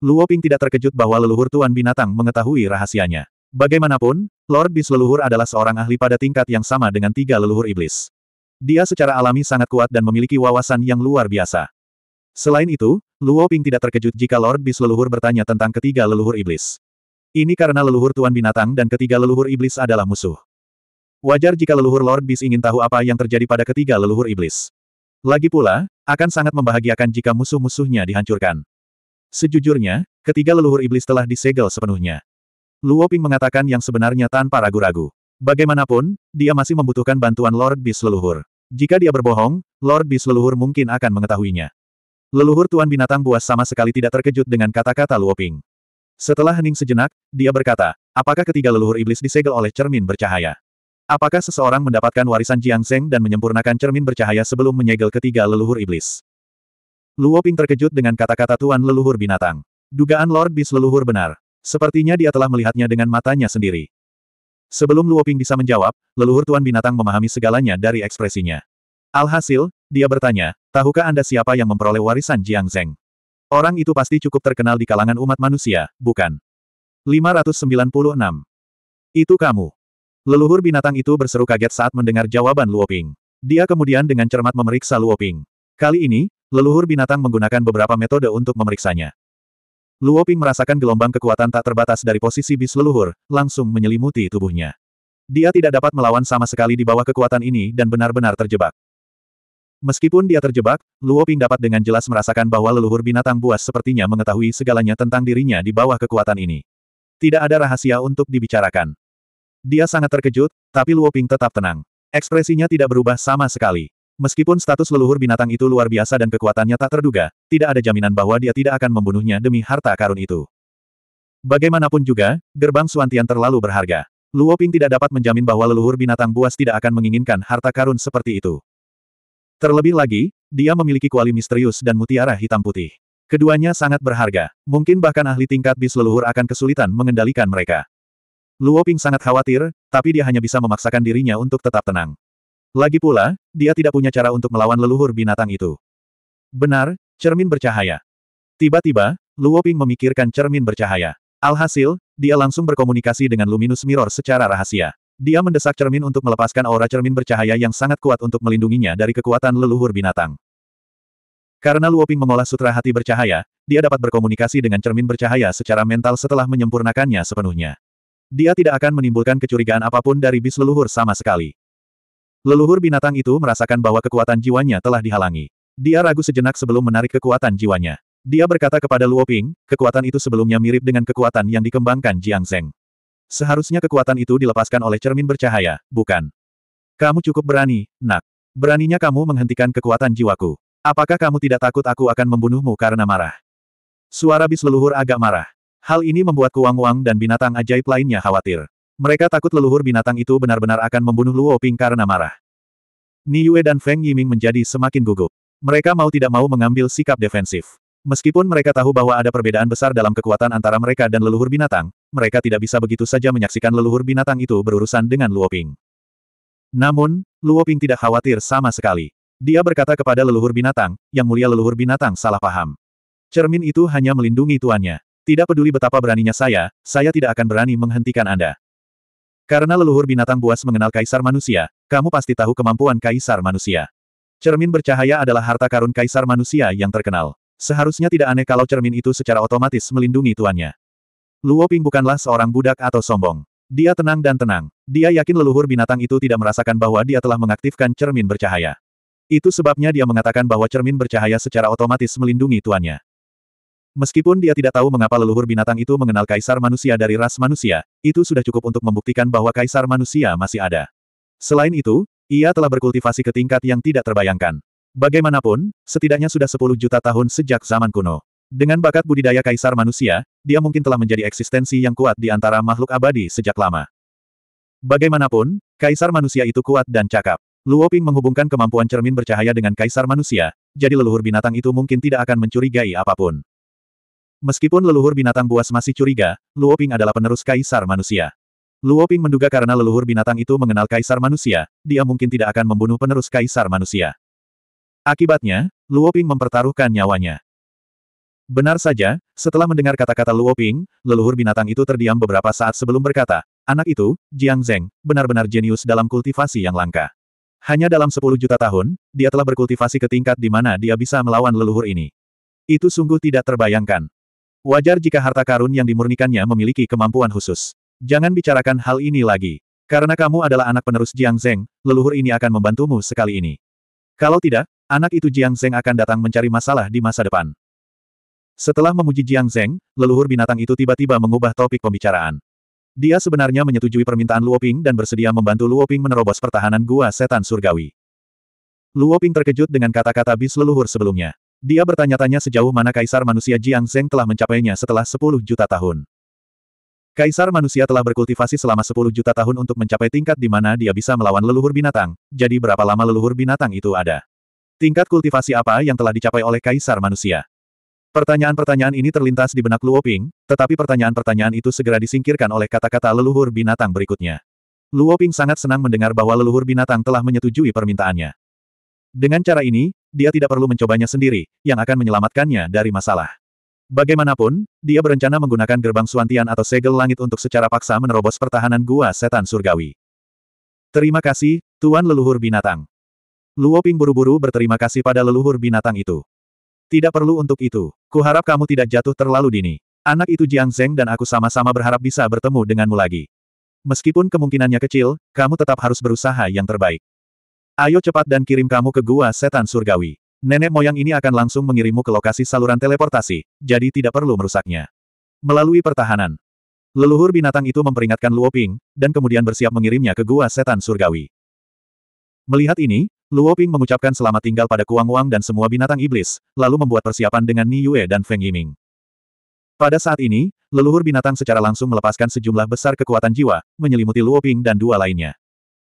Luoping tidak terkejut bahwa leluhur Tuan Binatang mengetahui rahasianya. Bagaimanapun, Lord Bis leluhur adalah seorang ahli pada tingkat yang sama dengan tiga leluhur iblis. Dia secara alami sangat kuat dan memiliki wawasan yang luar biasa. Selain itu, Luo Ping tidak terkejut jika Lord Bis leluhur bertanya tentang ketiga leluhur iblis. Ini karena leluhur Tuan Binatang dan ketiga leluhur iblis adalah musuh. Wajar jika leluhur Lord Bis ingin tahu apa yang terjadi pada ketiga leluhur iblis. Lagi pula, akan sangat membahagiakan jika musuh-musuhnya dihancurkan. Sejujurnya, ketiga leluhur iblis telah disegel sepenuhnya. Luo Ping mengatakan yang sebenarnya tanpa ragu-ragu. Bagaimanapun, dia masih membutuhkan bantuan Lord Beast leluhur. Jika dia berbohong, Lord Beast leluhur mungkin akan mengetahuinya. Leluhur Tuan Binatang Buas sama sekali tidak terkejut dengan kata-kata Luo Ping. Setelah hening sejenak, dia berkata, apakah ketiga leluhur iblis disegel oleh cermin bercahaya? Apakah seseorang mendapatkan warisan Jiang Zeng dan menyempurnakan cermin bercahaya sebelum menyegel ketiga leluhur iblis? Luo Ping terkejut dengan kata-kata Tuan Leluhur Binatang. Dugaan Lord Beast leluhur benar. Sepertinya dia telah melihatnya dengan matanya sendiri. Sebelum Luoping bisa menjawab, leluhur Tuan Binatang memahami segalanya dari ekspresinya. Alhasil, dia bertanya, tahukah Anda siapa yang memperoleh warisan Jiang Zeng? Orang itu pasti cukup terkenal di kalangan umat manusia, bukan? 596. Itu kamu. Leluhur binatang itu berseru kaget saat mendengar jawaban Luoping. Dia kemudian dengan cermat memeriksa Luoping. Kali ini, leluhur binatang menggunakan beberapa metode untuk memeriksanya. Luo Ping merasakan gelombang kekuatan tak terbatas dari posisi bis leluhur, langsung menyelimuti tubuhnya. Dia tidak dapat melawan sama sekali di bawah kekuatan ini dan benar-benar terjebak. Meskipun dia terjebak, Luo Ping dapat dengan jelas merasakan bahwa leluhur binatang buas sepertinya mengetahui segalanya tentang dirinya di bawah kekuatan ini. Tidak ada rahasia untuk dibicarakan. Dia sangat terkejut, tapi Luo Ping tetap tenang. Ekspresinya tidak berubah sama sekali. Meskipun status leluhur binatang itu luar biasa dan kekuatannya tak terduga, tidak ada jaminan bahwa dia tidak akan membunuhnya demi harta karun itu. Bagaimanapun juga, gerbang Suantian terlalu berharga. Luo Ping tidak dapat menjamin bahwa leluhur binatang buas tidak akan menginginkan harta karun seperti itu. Terlebih lagi, dia memiliki kuali misterius dan mutiara hitam putih. Keduanya sangat berharga, mungkin bahkan ahli tingkat bis leluhur akan kesulitan mengendalikan mereka. Luo Ping sangat khawatir, tapi dia hanya bisa memaksakan dirinya untuk tetap tenang. Lagi pula, dia tidak punya cara untuk melawan leluhur binatang itu. Benar, cermin bercahaya. Tiba-tiba, Luo Ping memikirkan cermin bercahaya. Alhasil, dia langsung berkomunikasi dengan Luminus Mirror secara rahasia. Dia mendesak cermin untuk melepaskan aura cermin bercahaya yang sangat kuat untuk melindunginya dari kekuatan leluhur binatang. Karena Luoping mengolah sutra hati bercahaya, dia dapat berkomunikasi dengan cermin bercahaya secara mental setelah menyempurnakannya sepenuhnya. Dia tidak akan menimbulkan kecurigaan apapun dari bis leluhur sama sekali. Leluhur binatang itu merasakan bahwa kekuatan jiwanya telah dihalangi. Dia ragu sejenak sebelum menarik kekuatan jiwanya. Dia berkata kepada Luo Ping, kekuatan itu sebelumnya mirip dengan kekuatan yang dikembangkan Jiang Zeng. Seharusnya kekuatan itu dilepaskan oleh cermin bercahaya, bukan? Kamu cukup berani, nak. Beraninya kamu menghentikan kekuatan jiwaku. Apakah kamu tidak takut aku akan membunuhmu karena marah? Suara bis leluhur agak marah. Hal ini membuat Kuang Wang dan binatang ajaib lainnya khawatir. Mereka takut leluhur binatang itu benar-benar akan membunuh Luo Ping karena marah. Yue dan Feng Yiming menjadi semakin gugup. Mereka mau tidak mau mengambil sikap defensif. Meskipun mereka tahu bahwa ada perbedaan besar dalam kekuatan antara mereka dan leluhur binatang, mereka tidak bisa begitu saja menyaksikan leluhur binatang itu berurusan dengan Luo Ping. Namun, Luo Ping tidak khawatir sama sekali. Dia berkata kepada leluhur binatang, yang mulia leluhur binatang salah paham. Cermin itu hanya melindungi tuannya. Tidak peduli betapa beraninya saya, saya tidak akan berani menghentikan Anda. Karena leluhur binatang buas mengenal kaisar manusia, kamu pasti tahu kemampuan kaisar manusia. Cermin bercahaya adalah harta karun kaisar manusia yang terkenal. Seharusnya tidak aneh kalau cermin itu secara otomatis melindungi tuannya. Luo Ping bukanlah seorang budak atau sombong. Dia tenang dan tenang. Dia yakin leluhur binatang itu tidak merasakan bahwa dia telah mengaktifkan cermin bercahaya. Itu sebabnya dia mengatakan bahwa cermin bercahaya secara otomatis melindungi tuannya. Meskipun dia tidak tahu mengapa leluhur binatang itu mengenal kaisar manusia dari ras manusia, itu sudah cukup untuk membuktikan bahwa kaisar manusia masih ada. Selain itu, ia telah berkultivasi ke tingkat yang tidak terbayangkan. Bagaimanapun, setidaknya sudah 10 juta tahun sejak zaman kuno. Dengan bakat budidaya kaisar manusia, dia mungkin telah menjadi eksistensi yang kuat di antara makhluk abadi sejak lama. Bagaimanapun, kaisar manusia itu kuat dan cakap. Luo Ping menghubungkan kemampuan cermin bercahaya dengan kaisar manusia, jadi leluhur binatang itu mungkin tidak akan mencurigai apapun. Meskipun leluhur binatang buas masih curiga, Luoping adalah penerus kaisar manusia. Luoping menduga karena leluhur binatang itu mengenal kaisar manusia, dia mungkin tidak akan membunuh penerus kaisar manusia. Akibatnya, Luoping mempertaruhkan nyawanya. Benar saja, setelah mendengar kata-kata Luoping, leluhur binatang itu terdiam beberapa saat sebelum berkata, anak itu, Jiang Zeng, benar-benar jenius dalam kultivasi yang langka. Hanya dalam 10 juta tahun, dia telah berkultivasi ke tingkat di mana dia bisa melawan leluhur ini. Itu sungguh tidak terbayangkan. Wajar jika harta karun yang dimurnikannya memiliki kemampuan khusus. Jangan bicarakan hal ini lagi. Karena kamu adalah anak penerus Jiang Zeng, leluhur ini akan membantumu sekali ini. Kalau tidak, anak itu Jiang Zeng akan datang mencari masalah di masa depan. Setelah memuji Jiang Zeng, leluhur binatang itu tiba-tiba mengubah topik pembicaraan. Dia sebenarnya menyetujui permintaan Luoping dan bersedia membantu Luoping menerobos pertahanan gua setan surgawi. Luoping terkejut dengan kata-kata bis leluhur sebelumnya. Dia bertanya-tanya sejauh mana kaisar manusia Jiang Zeng telah mencapainya setelah 10 juta tahun. Kaisar manusia telah berkultivasi selama 10 juta tahun untuk mencapai tingkat di mana dia bisa melawan leluhur binatang, jadi berapa lama leluhur binatang itu ada. Tingkat kultivasi apa yang telah dicapai oleh kaisar manusia? Pertanyaan-pertanyaan ini terlintas di benak Luo Ping, tetapi pertanyaan-pertanyaan itu segera disingkirkan oleh kata-kata leluhur binatang berikutnya. Luo Ping sangat senang mendengar bahwa leluhur binatang telah menyetujui permintaannya. Dengan cara ini, dia tidak perlu mencobanya sendiri, yang akan menyelamatkannya dari masalah. Bagaimanapun, dia berencana menggunakan gerbang suantian atau segel langit untuk secara paksa menerobos pertahanan gua setan surgawi. Terima kasih, Tuan Leluhur Binatang. Luo Ping buru-buru berterima kasih pada leluhur binatang itu. Tidak perlu untuk itu. Kuharap kamu tidak jatuh terlalu dini. Anak itu Jiang Zeng dan aku sama-sama berharap bisa bertemu denganmu lagi. Meskipun kemungkinannya kecil, kamu tetap harus berusaha yang terbaik. Ayo cepat dan kirim kamu ke gua setan surgawi. Nenek moyang ini akan langsung mengirimmu ke lokasi saluran teleportasi, jadi tidak perlu merusaknya. Melalui pertahanan. Leluhur binatang itu memperingatkan Luoping, dan kemudian bersiap mengirimnya ke gua setan surgawi. Melihat ini, Luoping mengucapkan selamat tinggal pada Kuang Wang dan semua binatang iblis, lalu membuat persiapan dengan Ni Yue dan Feng Yiming. Pada saat ini, leluhur binatang secara langsung melepaskan sejumlah besar kekuatan jiwa, menyelimuti Luoping dan dua lainnya.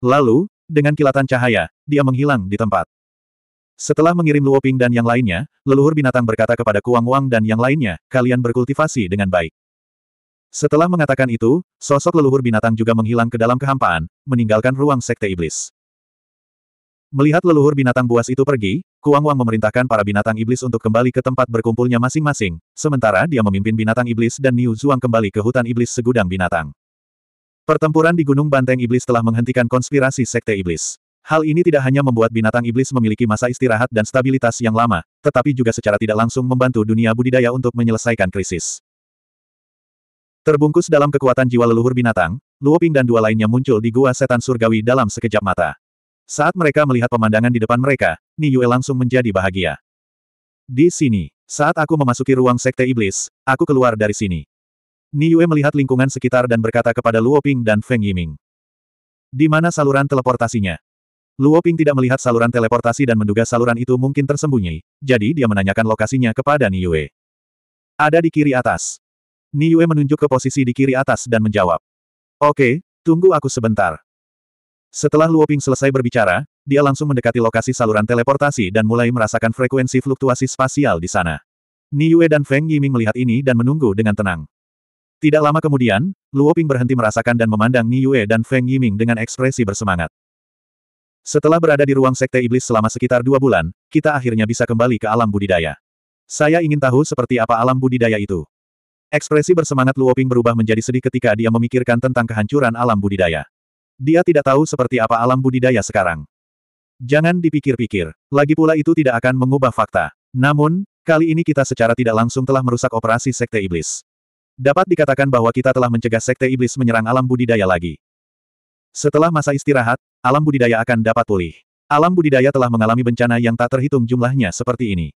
Lalu, dengan kilatan cahaya, dia menghilang di tempat. Setelah mengirim Luoping dan yang lainnya, leluhur binatang berkata kepada Kuang Wang dan yang lainnya, kalian berkultivasi dengan baik. Setelah mengatakan itu, sosok leluhur binatang juga menghilang ke dalam kehampaan, meninggalkan ruang sekte iblis. Melihat leluhur binatang buas itu pergi, Kuang Wang memerintahkan para binatang iblis untuk kembali ke tempat berkumpulnya masing-masing, sementara dia memimpin binatang iblis dan Niu Zhuang kembali ke hutan iblis segudang binatang. Pertempuran di Gunung Banteng Iblis telah menghentikan konspirasi Sekte Iblis. Hal ini tidak hanya membuat binatang iblis memiliki masa istirahat dan stabilitas yang lama, tetapi juga secara tidak langsung membantu dunia budidaya untuk menyelesaikan krisis. Terbungkus dalam kekuatan jiwa leluhur binatang, Luoping dan dua lainnya muncul di gua setan surgawi dalam sekejap mata. Saat mereka melihat pemandangan di depan mereka, Ni Yue langsung menjadi bahagia. Di sini, saat aku memasuki ruang sekte iblis, aku keluar dari sini. Ni Yue melihat lingkungan sekitar dan berkata kepada Luo Ping dan Feng Yiming. Di mana saluran teleportasinya? Luo Ping tidak melihat saluran teleportasi dan menduga saluran itu mungkin tersembunyi, jadi dia menanyakan lokasinya kepada Ni Yue. Ada di kiri atas. Ni Yue menunjuk ke posisi di kiri atas dan menjawab. Oke, tunggu aku sebentar. Setelah Luo Ping selesai berbicara, dia langsung mendekati lokasi saluran teleportasi dan mulai merasakan frekuensi fluktuasi spasial di sana. Ni Yue dan Feng Yiming melihat ini dan menunggu dengan tenang. Tidak lama kemudian, Luo Ping berhenti merasakan dan memandang Ni Yue dan Feng Yiming dengan ekspresi bersemangat. Setelah berada di ruang sekte iblis selama sekitar dua bulan, kita akhirnya bisa kembali ke alam budidaya. Saya ingin tahu seperti apa alam budidaya itu. Ekspresi bersemangat Luo Ping berubah menjadi sedih ketika dia memikirkan tentang kehancuran alam budidaya. Dia tidak tahu seperti apa alam budidaya sekarang. Jangan dipikir-pikir. Lagi pula itu tidak akan mengubah fakta. Namun, kali ini kita secara tidak langsung telah merusak operasi Sekte Iblis. Dapat dikatakan bahwa kita telah mencegah sekte iblis menyerang alam budidaya lagi. Setelah masa istirahat, alam budidaya akan dapat pulih. Alam budidaya telah mengalami bencana yang tak terhitung jumlahnya seperti ini.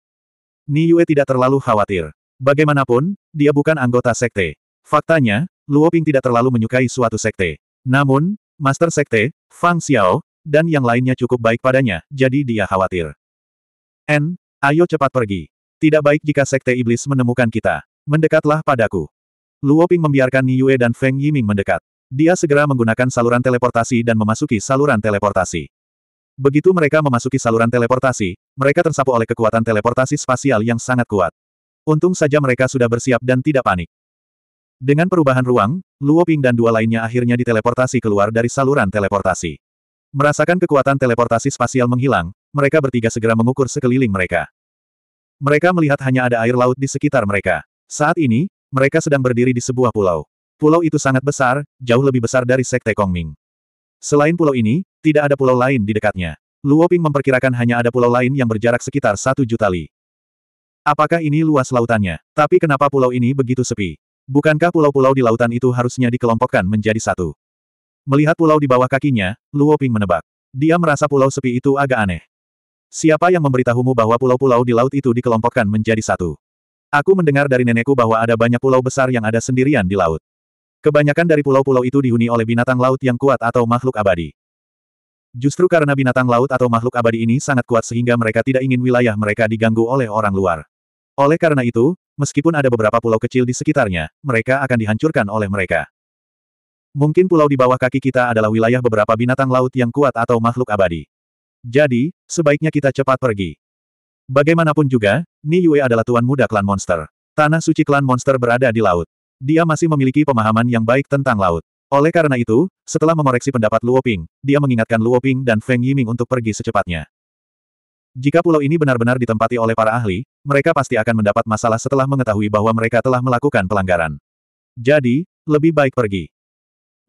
Ni Yue tidak terlalu khawatir. Bagaimanapun, dia bukan anggota sekte. Faktanya, Luo Ping tidak terlalu menyukai suatu sekte. Namun, Master Sekte, Fang Xiao, dan yang lainnya cukup baik padanya, jadi dia khawatir. N, ayo cepat pergi. Tidak baik jika sekte iblis menemukan kita. Mendekatlah padaku. Luo Ping membiarkan Ni Yue dan Feng Yiming mendekat. Dia segera menggunakan saluran teleportasi dan memasuki saluran teleportasi. Begitu mereka memasuki saluran teleportasi, mereka tersapu oleh kekuatan teleportasi spasial yang sangat kuat. Untung saja mereka sudah bersiap dan tidak panik. Dengan perubahan ruang, Luo Ping dan dua lainnya akhirnya diteleportasi keluar dari saluran teleportasi. Merasakan kekuatan teleportasi spasial menghilang, mereka bertiga segera mengukur sekeliling mereka. Mereka melihat hanya ada air laut di sekitar mereka. Saat ini, mereka sedang berdiri di sebuah pulau. Pulau itu sangat besar, jauh lebih besar dari Sekte Kongming. Selain pulau ini, tidak ada pulau lain di dekatnya. Luoping memperkirakan hanya ada pulau lain yang berjarak sekitar satu juta li. Apakah ini luas lautannya? Tapi kenapa pulau ini begitu sepi? Bukankah pulau-pulau di lautan itu harusnya dikelompokkan menjadi satu? Melihat pulau di bawah kakinya, Luoping menebak. Dia merasa pulau sepi itu agak aneh. Siapa yang memberitahumu bahwa pulau-pulau di laut itu dikelompokkan menjadi satu? Aku mendengar dari nenekku bahwa ada banyak pulau besar yang ada sendirian di laut. Kebanyakan dari pulau-pulau itu dihuni oleh binatang laut yang kuat atau makhluk abadi. Justru karena binatang laut atau makhluk abadi ini sangat kuat sehingga mereka tidak ingin wilayah mereka diganggu oleh orang luar. Oleh karena itu, meskipun ada beberapa pulau kecil di sekitarnya, mereka akan dihancurkan oleh mereka. Mungkin pulau di bawah kaki kita adalah wilayah beberapa binatang laut yang kuat atau makhluk abadi. Jadi, sebaiknya kita cepat pergi. Bagaimanapun juga, Ni Yue adalah tuan muda klan monster. Tanah suci klan monster berada di laut. Dia masih memiliki pemahaman yang baik tentang laut. Oleh karena itu, setelah mengoreksi pendapat Luo Ping, dia mengingatkan Luo Ping dan Feng Yiming untuk pergi secepatnya. Jika pulau ini benar-benar ditempati oleh para ahli, mereka pasti akan mendapat masalah setelah mengetahui bahwa mereka telah melakukan pelanggaran. Jadi, lebih baik pergi.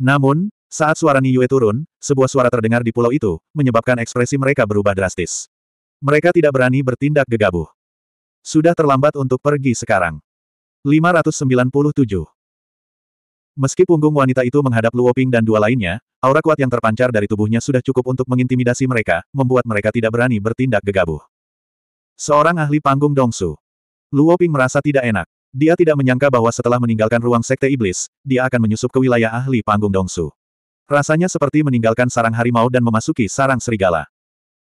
Namun, saat suara Ni Yue turun, sebuah suara terdengar di pulau itu, menyebabkan ekspresi mereka berubah drastis. Mereka tidak berani bertindak gegabah. Sudah terlambat untuk pergi sekarang. 597. Meski punggung wanita itu menghadap Luo Ping dan dua lainnya, aura kuat yang terpancar dari tubuhnya sudah cukup untuk mengintimidasi mereka, membuat mereka tidak berani bertindak gegabah. Seorang ahli panggung Dongsu. Luo Ping merasa tidak enak. Dia tidak menyangka bahwa setelah meninggalkan ruang sekte iblis, dia akan menyusup ke wilayah ahli panggung Dongsu. Rasanya seperti meninggalkan sarang harimau dan memasuki sarang serigala.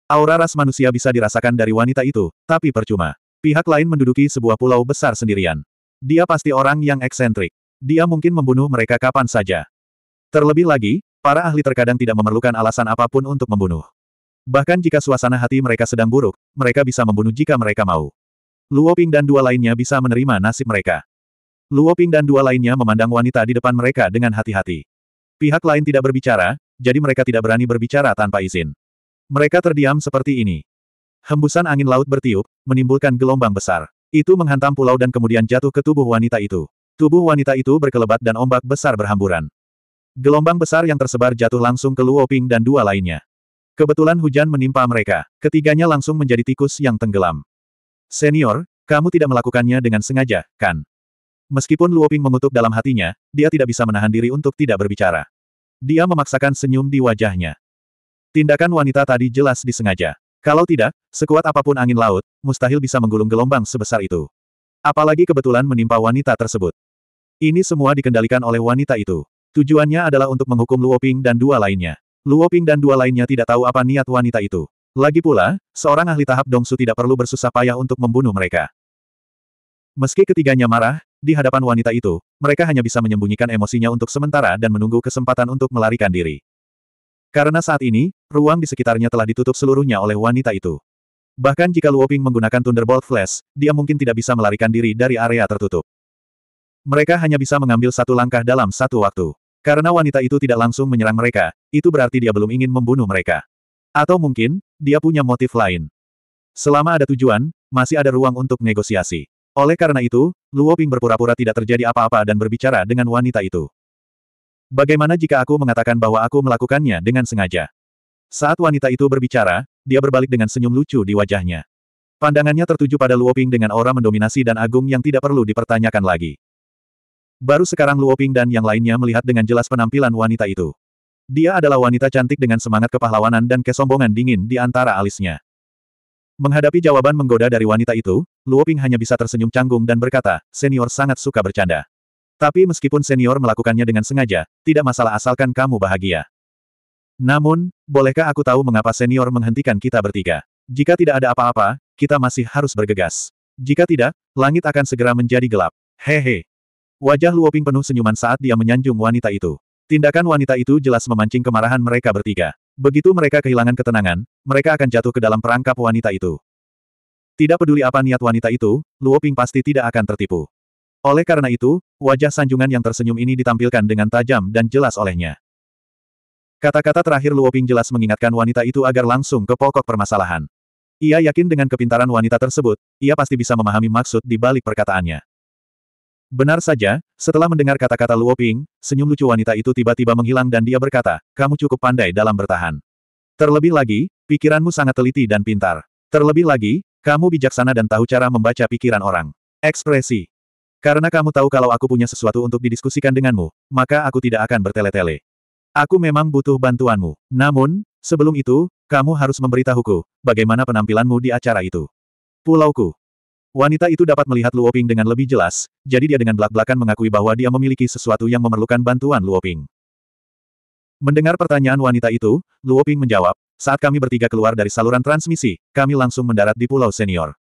Aura ras manusia bisa dirasakan dari wanita itu, tapi percuma. Pihak lain menduduki sebuah pulau besar sendirian. Dia pasti orang yang eksentrik. Dia mungkin membunuh mereka kapan saja. Terlebih lagi, para ahli terkadang tidak memerlukan alasan apapun untuk membunuh. Bahkan jika suasana hati mereka sedang buruk, mereka bisa membunuh jika mereka mau. Luoping dan dua lainnya bisa menerima nasib mereka. Luoping dan dua lainnya memandang wanita di depan mereka dengan hati-hati. Pihak lain tidak berbicara, jadi mereka tidak berani berbicara tanpa izin. Mereka terdiam seperti ini. Hembusan angin laut bertiup, menimbulkan gelombang besar. Itu menghantam pulau dan kemudian jatuh ke tubuh wanita itu. Tubuh wanita itu berkelebat dan ombak besar berhamburan. Gelombang besar yang tersebar jatuh langsung ke Luoping dan dua lainnya. Kebetulan hujan menimpa mereka. Ketiganya langsung menjadi tikus yang tenggelam. Senior, kamu tidak melakukannya dengan sengaja, kan? Meskipun Luoping mengutuk dalam hatinya, dia tidak bisa menahan diri untuk tidak berbicara. Dia memaksakan senyum di wajahnya. Tindakan wanita tadi jelas disengaja. Kalau tidak, sekuat apapun angin laut, mustahil bisa menggulung gelombang sebesar itu. Apalagi kebetulan menimpa wanita tersebut. Ini semua dikendalikan oleh wanita itu. Tujuannya adalah untuk menghukum Luoping dan dua lainnya. Luoping dan dua lainnya tidak tahu apa niat wanita itu. Lagi pula, seorang ahli tahap Dongsu tidak perlu bersusah payah untuk membunuh mereka. Meski ketiganya marah, di hadapan wanita itu, mereka hanya bisa menyembunyikan emosinya untuk sementara dan menunggu kesempatan untuk melarikan diri. Karena saat ini, ruang di sekitarnya telah ditutup seluruhnya oleh wanita itu. Bahkan jika Luoping menggunakan Thunderbolt Flash, dia mungkin tidak bisa melarikan diri dari area tertutup. Mereka hanya bisa mengambil satu langkah dalam satu waktu. Karena wanita itu tidak langsung menyerang mereka, itu berarti dia belum ingin membunuh mereka. Atau mungkin, dia punya motif lain. Selama ada tujuan, masih ada ruang untuk negosiasi. Oleh karena itu, Luo Ping berpura-pura tidak terjadi apa-apa dan berbicara dengan wanita itu. Bagaimana jika aku mengatakan bahwa aku melakukannya dengan sengaja? Saat wanita itu berbicara, dia berbalik dengan senyum lucu di wajahnya. Pandangannya tertuju pada Luoping dengan aura mendominasi dan agung yang tidak perlu dipertanyakan lagi. Baru sekarang Luoping dan yang lainnya melihat dengan jelas penampilan wanita itu. Dia adalah wanita cantik dengan semangat kepahlawanan dan kesombongan dingin di antara alisnya. Menghadapi jawaban menggoda dari wanita itu, Luoping hanya bisa tersenyum canggung dan berkata, senior sangat suka bercanda. Tapi meskipun senior melakukannya dengan sengaja, tidak masalah asalkan kamu bahagia. Namun, bolehkah aku tahu mengapa senior menghentikan kita bertiga? Jika tidak ada apa-apa, kita masih harus bergegas. Jika tidak, langit akan segera menjadi gelap. Hehe. Wajah Luoping penuh senyuman saat dia menyanjung wanita itu. Tindakan wanita itu jelas memancing kemarahan mereka bertiga. Begitu mereka kehilangan ketenangan, mereka akan jatuh ke dalam perangkap wanita itu. Tidak peduli apa niat wanita itu, Luoping pasti tidak akan tertipu. Oleh karena itu, wajah sanjungan yang tersenyum ini ditampilkan dengan tajam dan jelas olehnya. Kata-kata terakhir Luoping jelas mengingatkan wanita itu agar langsung ke pokok permasalahan. Ia yakin dengan kepintaran wanita tersebut, ia pasti bisa memahami maksud di balik perkataannya. Benar saja, setelah mendengar kata-kata Luoping, senyum lucu wanita itu tiba-tiba menghilang dan dia berkata, kamu cukup pandai dalam bertahan. Terlebih lagi, pikiranmu sangat teliti dan pintar. Terlebih lagi, kamu bijaksana dan tahu cara membaca pikiran orang. Ekspresi karena kamu tahu kalau aku punya sesuatu untuk didiskusikan denganmu, maka aku tidak akan bertele-tele. Aku memang butuh bantuanmu. Namun, sebelum itu, kamu harus memberitahuku, bagaimana penampilanmu di acara itu. Pulauku. Wanita itu dapat melihat Luoping dengan lebih jelas, jadi dia dengan belak-belakan mengakui bahwa dia memiliki sesuatu yang memerlukan bantuan Luoping. Mendengar pertanyaan wanita itu, Luoping menjawab, saat kami bertiga keluar dari saluran transmisi, kami langsung mendarat di Pulau Senior.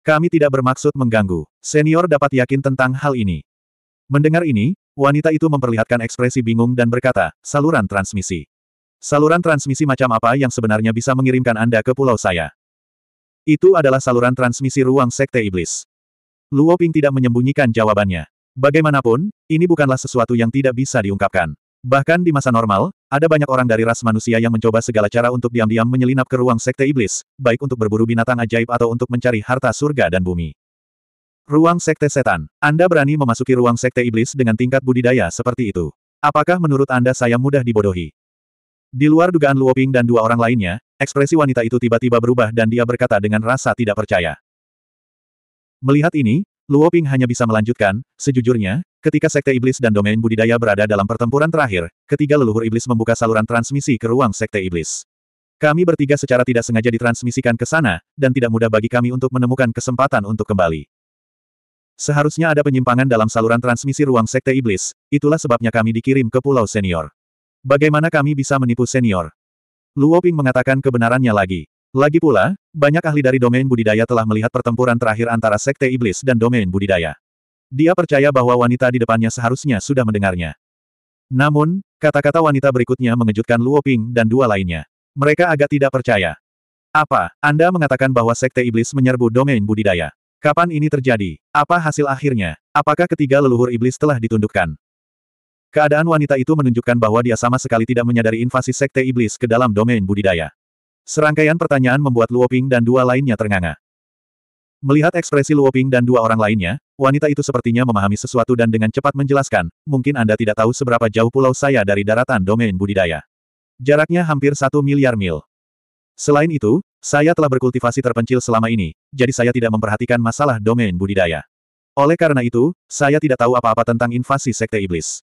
Kami tidak bermaksud mengganggu. Senior dapat yakin tentang hal ini. Mendengar ini, wanita itu memperlihatkan ekspresi bingung dan berkata, saluran transmisi. Saluran transmisi macam apa yang sebenarnya bisa mengirimkan Anda ke pulau saya? Itu adalah saluran transmisi ruang sekte iblis. Luoping tidak menyembunyikan jawabannya. Bagaimanapun, ini bukanlah sesuatu yang tidak bisa diungkapkan. Bahkan di masa normal, ada banyak orang dari ras manusia yang mencoba segala cara untuk diam-diam menyelinap ke ruang sekte iblis, baik untuk berburu binatang ajaib atau untuk mencari harta surga dan bumi. Ruang sekte setan. Anda berani memasuki ruang sekte iblis dengan tingkat budidaya seperti itu. Apakah menurut Anda saya mudah dibodohi? Di luar dugaan Luoping dan dua orang lainnya, ekspresi wanita itu tiba-tiba berubah dan dia berkata dengan rasa tidak percaya. Melihat ini, Luo Ping hanya bisa melanjutkan, sejujurnya, ketika Sekte Iblis dan Domain Budidaya berada dalam pertempuran terakhir, ketiga leluhur iblis membuka saluran transmisi ke ruang Sekte Iblis. Kami bertiga secara tidak sengaja ditransmisikan ke sana, dan tidak mudah bagi kami untuk menemukan kesempatan untuk kembali. Seharusnya ada penyimpangan dalam saluran transmisi ruang Sekte Iblis, itulah sebabnya kami dikirim ke Pulau Senior. Bagaimana kami bisa menipu senior? Luo Ping mengatakan kebenarannya lagi. Lagi pula, banyak ahli dari domain budidaya telah melihat pertempuran terakhir antara Sekte Iblis dan domain budidaya. Dia percaya bahwa wanita di depannya seharusnya sudah mendengarnya. Namun, kata-kata wanita berikutnya mengejutkan Luo Ping dan dua lainnya. Mereka agak tidak percaya. Apa, Anda mengatakan bahwa Sekte Iblis menyerbu domain budidaya? Kapan ini terjadi? Apa hasil akhirnya? Apakah ketiga leluhur iblis telah ditundukkan? Keadaan wanita itu menunjukkan bahwa dia sama sekali tidak menyadari invasi Sekte Iblis ke dalam domain budidaya. Serangkaian pertanyaan membuat Luoping dan dua lainnya ternganga. Melihat ekspresi Luoping dan dua orang lainnya, wanita itu sepertinya memahami sesuatu dan dengan cepat menjelaskan, mungkin Anda tidak tahu seberapa jauh pulau saya dari daratan domain budidaya. Jaraknya hampir satu miliar mil. Selain itu, saya telah berkultivasi terpencil selama ini, jadi saya tidak memperhatikan masalah domain budidaya. Oleh karena itu, saya tidak tahu apa-apa tentang invasi sekte iblis.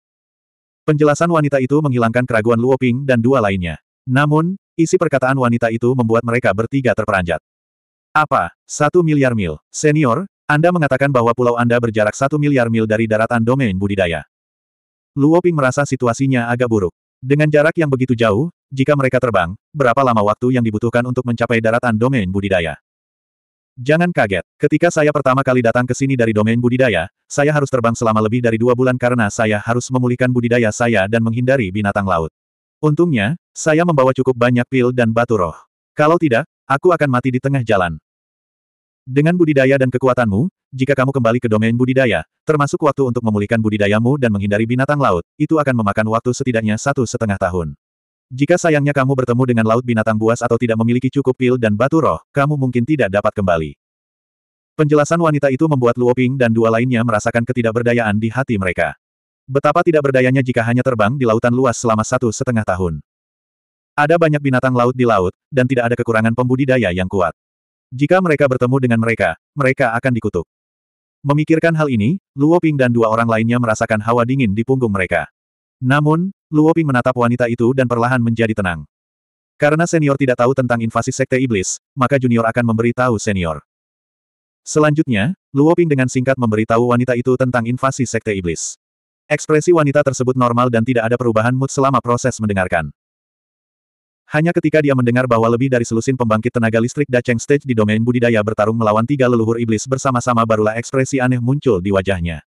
Penjelasan wanita itu menghilangkan keraguan Luoping dan dua lainnya. Namun, Isi perkataan wanita itu membuat mereka bertiga terperanjat. Apa? Satu miliar mil. Senior, Anda mengatakan bahwa pulau Anda berjarak satu miliar mil dari daratan domain budidaya. Luo Ping merasa situasinya agak buruk. Dengan jarak yang begitu jauh, jika mereka terbang, berapa lama waktu yang dibutuhkan untuk mencapai daratan domain budidaya? Jangan kaget, ketika saya pertama kali datang ke sini dari domain budidaya, saya harus terbang selama lebih dari dua bulan karena saya harus memulihkan budidaya saya dan menghindari binatang laut. Untungnya, saya membawa cukup banyak pil dan batu roh. Kalau tidak, aku akan mati di tengah jalan. Dengan budidaya dan kekuatanmu, jika kamu kembali ke domain budidaya, termasuk waktu untuk memulihkan budidayamu dan menghindari binatang laut, itu akan memakan waktu setidaknya satu setengah tahun. Jika sayangnya kamu bertemu dengan laut binatang buas atau tidak memiliki cukup pil dan batu roh, kamu mungkin tidak dapat kembali. Penjelasan wanita itu membuat Luoping dan dua lainnya merasakan ketidakberdayaan di hati mereka. Betapa tidak berdayanya jika hanya terbang di lautan luas selama satu setengah tahun. Ada banyak binatang laut di laut, dan tidak ada kekurangan pembudidaya yang kuat. Jika mereka bertemu dengan mereka, mereka akan dikutuk. Memikirkan hal ini, Luo Ping dan dua orang lainnya merasakan hawa dingin di punggung mereka. Namun, Luo Ping menatap wanita itu dan perlahan menjadi tenang. Karena senior tidak tahu tentang invasi sekte iblis, maka junior akan memberitahu senior. Selanjutnya, Luo Ping dengan singkat memberitahu wanita itu tentang invasi sekte iblis. Ekspresi wanita tersebut normal dan tidak ada perubahan mood selama proses mendengarkan. Hanya ketika dia mendengar bahwa lebih dari selusin pembangkit tenaga listrik Dacheng Stage di domain budidaya bertarung melawan tiga leluhur iblis bersama-sama barulah ekspresi aneh muncul di wajahnya.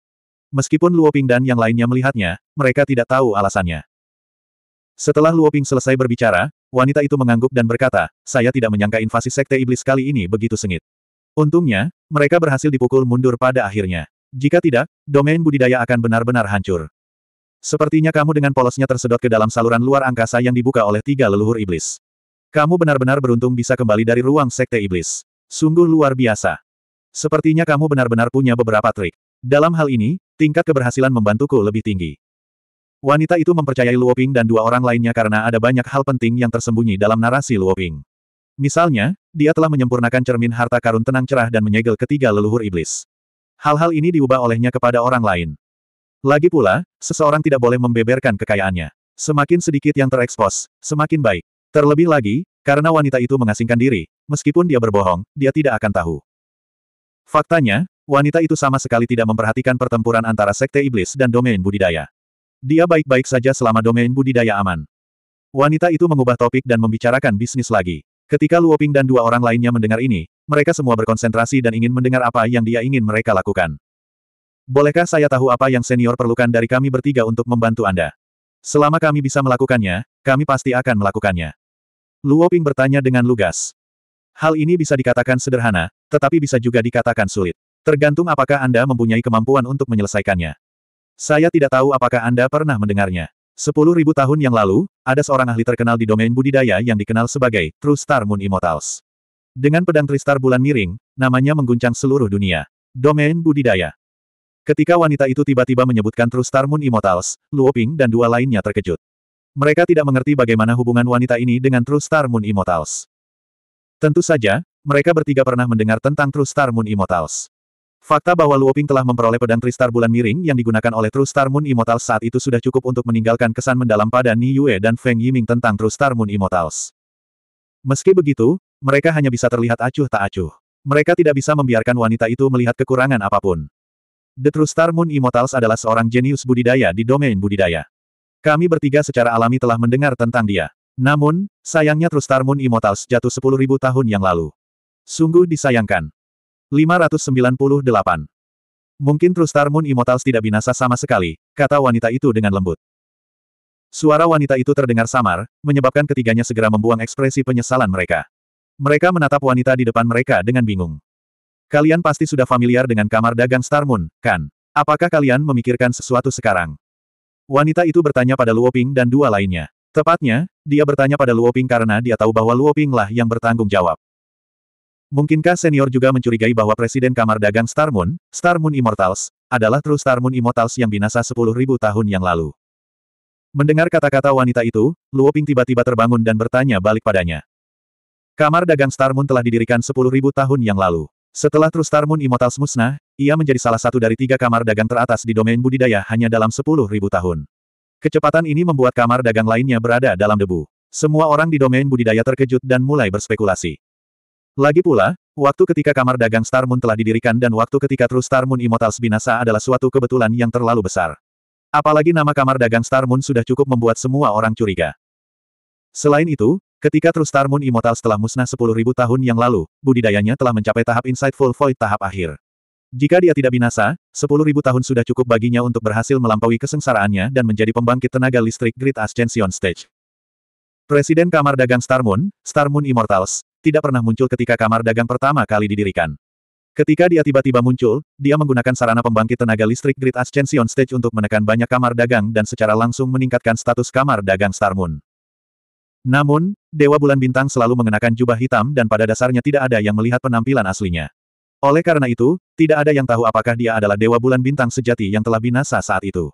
Meskipun Luo Ping dan yang lainnya melihatnya, mereka tidak tahu alasannya. Setelah Luo Ping selesai berbicara, wanita itu mengangguk dan berkata, saya tidak menyangka invasi sekte iblis kali ini begitu sengit. Untungnya, mereka berhasil dipukul mundur pada akhirnya. Jika tidak, domain budidaya akan benar-benar hancur. Sepertinya kamu dengan polosnya tersedot ke dalam saluran luar angkasa yang dibuka oleh tiga leluhur iblis. Kamu benar-benar beruntung bisa kembali dari ruang sekte iblis. Sungguh luar biasa. Sepertinya kamu benar-benar punya beberapa trik. Dalam hal ini, tingkat keberhasilan membantuku lebih tinggi. Wanita itu mempercayai Luoping dan dua orang lainnya karena ada banyak hal penting yang tersembunyi dalam narasi Luoping. Misalnya, dia telah menyempurnakan cermin harta karun tenang cerah dan menyegel ketiga leluhur iblis hal-hal ini diubah olehnya kepada orang lain. Lagi pula, seseorang tidak boleh membeberkan kekayaannya. Semakin sedikit yang terekspos, semakin baik. Terlebih lagi, karena wanita itu mengasingkan diri, meskipun dia berbohong, dia tidak akan tahu. Faktanya, wanita itu sama sekali tidak memperhatikan pertempuran antara sekte iblis dan domain budidaya. Dia baik-baik saja selama domain budidaya aman. Wanita itu mengubah topik dan membicarakan bisnis lagi. Ketika Luoping dan dua orang lainnya mendengar ini, mereka semua berkonsentrasi dan ingin mendengar apa yang dia ingin mereka lakukan. Bolehkah saya tahu apa yang senior perlukan dari kami bertiga untuk membantu Anda? Selama kami bisa melakukannya, kami pasti akan melakukannya. Luo Ping bertanya dengan lugas. Hal ini bisa dikatakan sederhana, tetapi bisa juga dikatakan sulit. Tergantung apakah Anda mempunyai kemampuan untuk menyelesaikannya. Saya tidak tahu apakah Anda pernah mendengarnya. Sepuluh ribu tahun yang lalu, ada seorang ahli terkenal di domain budidaya yang dikenal sebagai True Star Moon Immortals. Dengan pedang Tristar Bulan Miring, namanya mengguncang seluruh dunia. Domain budidaya. Ketika wanita itu tiba-tiba menyebutkan Trustar Moon Immortals, Luoping dan dua lainnya terkejut. Mereka tidak mengerti bagaimana hubungan wanita ini dengan Trustar Moon Immortals. Tentu saja, mereka bertiga pernah mendengar tentang Trustar Moon Immortals. Fakta bahwa Luoping telah memperoleh pedang Tristar Bulan Miring yang digunakan oleh Trustar Moon Immortals saat itu sudah cukup untuk meninggalkan kesan mendalam pada Ni Yue dan Feng Yiming tentang Trustar Moon Immortals. Meski begitu, mereka hanya bisa terlihat acuh tak acuh. Mereka tidak bisa membiarkan wanita itu melihat kekurangan apapun. The True Star Moon Immortals adalah seorang jenius budidaya di domain budidaya. Kami bertiga secara alami telah mendengar tentang dia. Namun, sayangnya True Star Moon Immortals jatuh sepuluh ribu tahun yang lalu. Sungguh disayangkan. 598. Mungkin True Star Moon Immortals tidak binasa sama sekali, kata wanita itu dengan lembut. Suara wanita itu terdengar samar, menyebabkan ketiganya segera membuang ekspresi penyesalan mereka. Mereka menatap wanita di depan mereka dengan bingung. Kalian pasti sudah familiar dengan kamar dagang Star Moon, kan? Apakah kalian memikirkan sesuatu sekarang? Wanita itu bertanya pada Luoping dan dua lainnya. Tepatnya, dia bertanya pada Luoping karena dia tahu bahwa Luoping lah yang bertanggung jawab. Mungkinkah senior juga mencurigai bahwa Presiden Kamar Dagang Star Moon, Star Moon Immortals, adalah True Star Moon Immortals yang binasa 10.000 tahun yang lalu? Mendengar kata-kata wanita itu, Luoping tiba-tiba terbangun dan bertanya balik padanya. Kamar dagang Star Moon telah didirikan 10.000 tahun yang lalu. Setelah True Star Moon Immortals musnah, ia menjadi salah satu dari tiga kamar dagang teratas di domain budidaya hanya dalam 10.000 tahun. Kecepatan ini membuat kamar dagang lainnya berada dalam debu. Semua orang di domain budidaya terkejut dan mulai berspekulasi. Lagi pula, waktu ketika kamar dagang Star Moon telah didirikan dan waktu ketika True Star Moon Immortals binasa adalah suatu kebetulan yang terlalu besar. Apalagi nama kamar dagang Star Moon sudah cukup membuat semua orang curiga. Selain itu, Ketika True Star Moon Immortal setelah musnah 10.000 tahun yang lalu, budidayanya telah mencapai tahap Insightful Void tahap akhir. Jika dia tidak binasa, 10.000 tahun sudah cukup baginya untuk berhasil melampaui kesengsaraannya dan menjadi pembangkit tenaga listrik Grid Ascension Stage. Presiden Kamar Dagang Star Moon, Star Moon Immortals, tidak pernah muncul ketika kamar dagang pertama kali didirikan. Ketika dia tiba-tiba muncul, dia menggunakan sarana pembangkit tenaga listrik Grid Ascension Stage untuk menekan banyak kamar dagang dan secara langsung meningkatkan status kamar dagang Star Moon. Namun, Dewa Bulan Bintang selalu mengenakan jubah hitam dan pada dasarnya tidak ada yang melihat penampilan aslinya. Oleh karena itu, tidak ada yang tahu apakah dia adalah Dewa Bulan Bintang sejati yang telah binasa saat itu.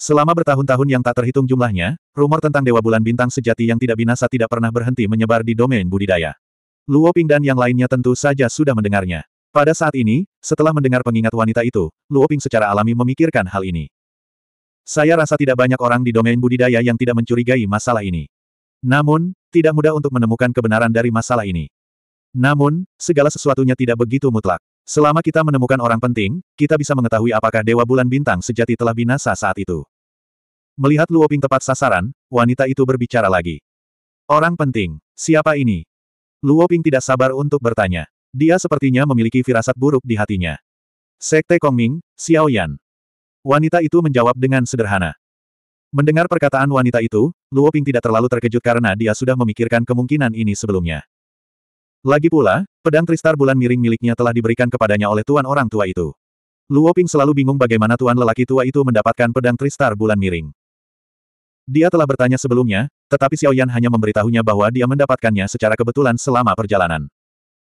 Selama bertahun-tahun yang tak terhitung jumlahnya, rumor tentang Dewa Bulan Bintang sejati yang tidak binasa tidak pernah berhenti menyebar di domain budidaya. Luo Ping dan yang lainnya tentu saja sudah mendengarnya. Pada saat ini, setelah mendengar pengingat wanita itu, Luo Ping secara alami memikirkan hal ini. Saya rasa tidak banyak orang di domain budidaya yang tidak mencurigai masalah ini. Namun, tidak mudah untuk menemukan kebenaran dari masalah ini. Namun, segala sesuatunya tidak begitu mutlak. Selama kita menemukan orang penting, kita bisa mengetahui apakah Dewa Bulan Bintang sejati telah binasa saat itu. Melihat Luo Ping tepat sasaran, wanita itu berbicara lagi. Orang penting, siapa ini? Luo Ping tidak sabar untuk bertanya. Dia sepertinya memiliki firasat buruk di hatinya. Sekte Kongming, Xiaoyan. Wanita itu menjawab dengan sederhana. Mendengar perkataan wanita itu, Luo Ping tidak terlalu terkejut karena dia sudah memikirkan kemungkinan ini sebelumnya. Lagi pula, pedang Tristar bulan miring miliknya telah diberikan kepadanya oleh tuan orang tua itu. Luo Ping selalu bingung bagaimana tuan lelaki tua itu mendapatkan pedang Tristar bulan miring. Dia telah bertanya sebelumnya, tetapi Xiao Yan hanya memberitahunya bahwa dia mendapatkannya secara kebetulan selama perjalanan.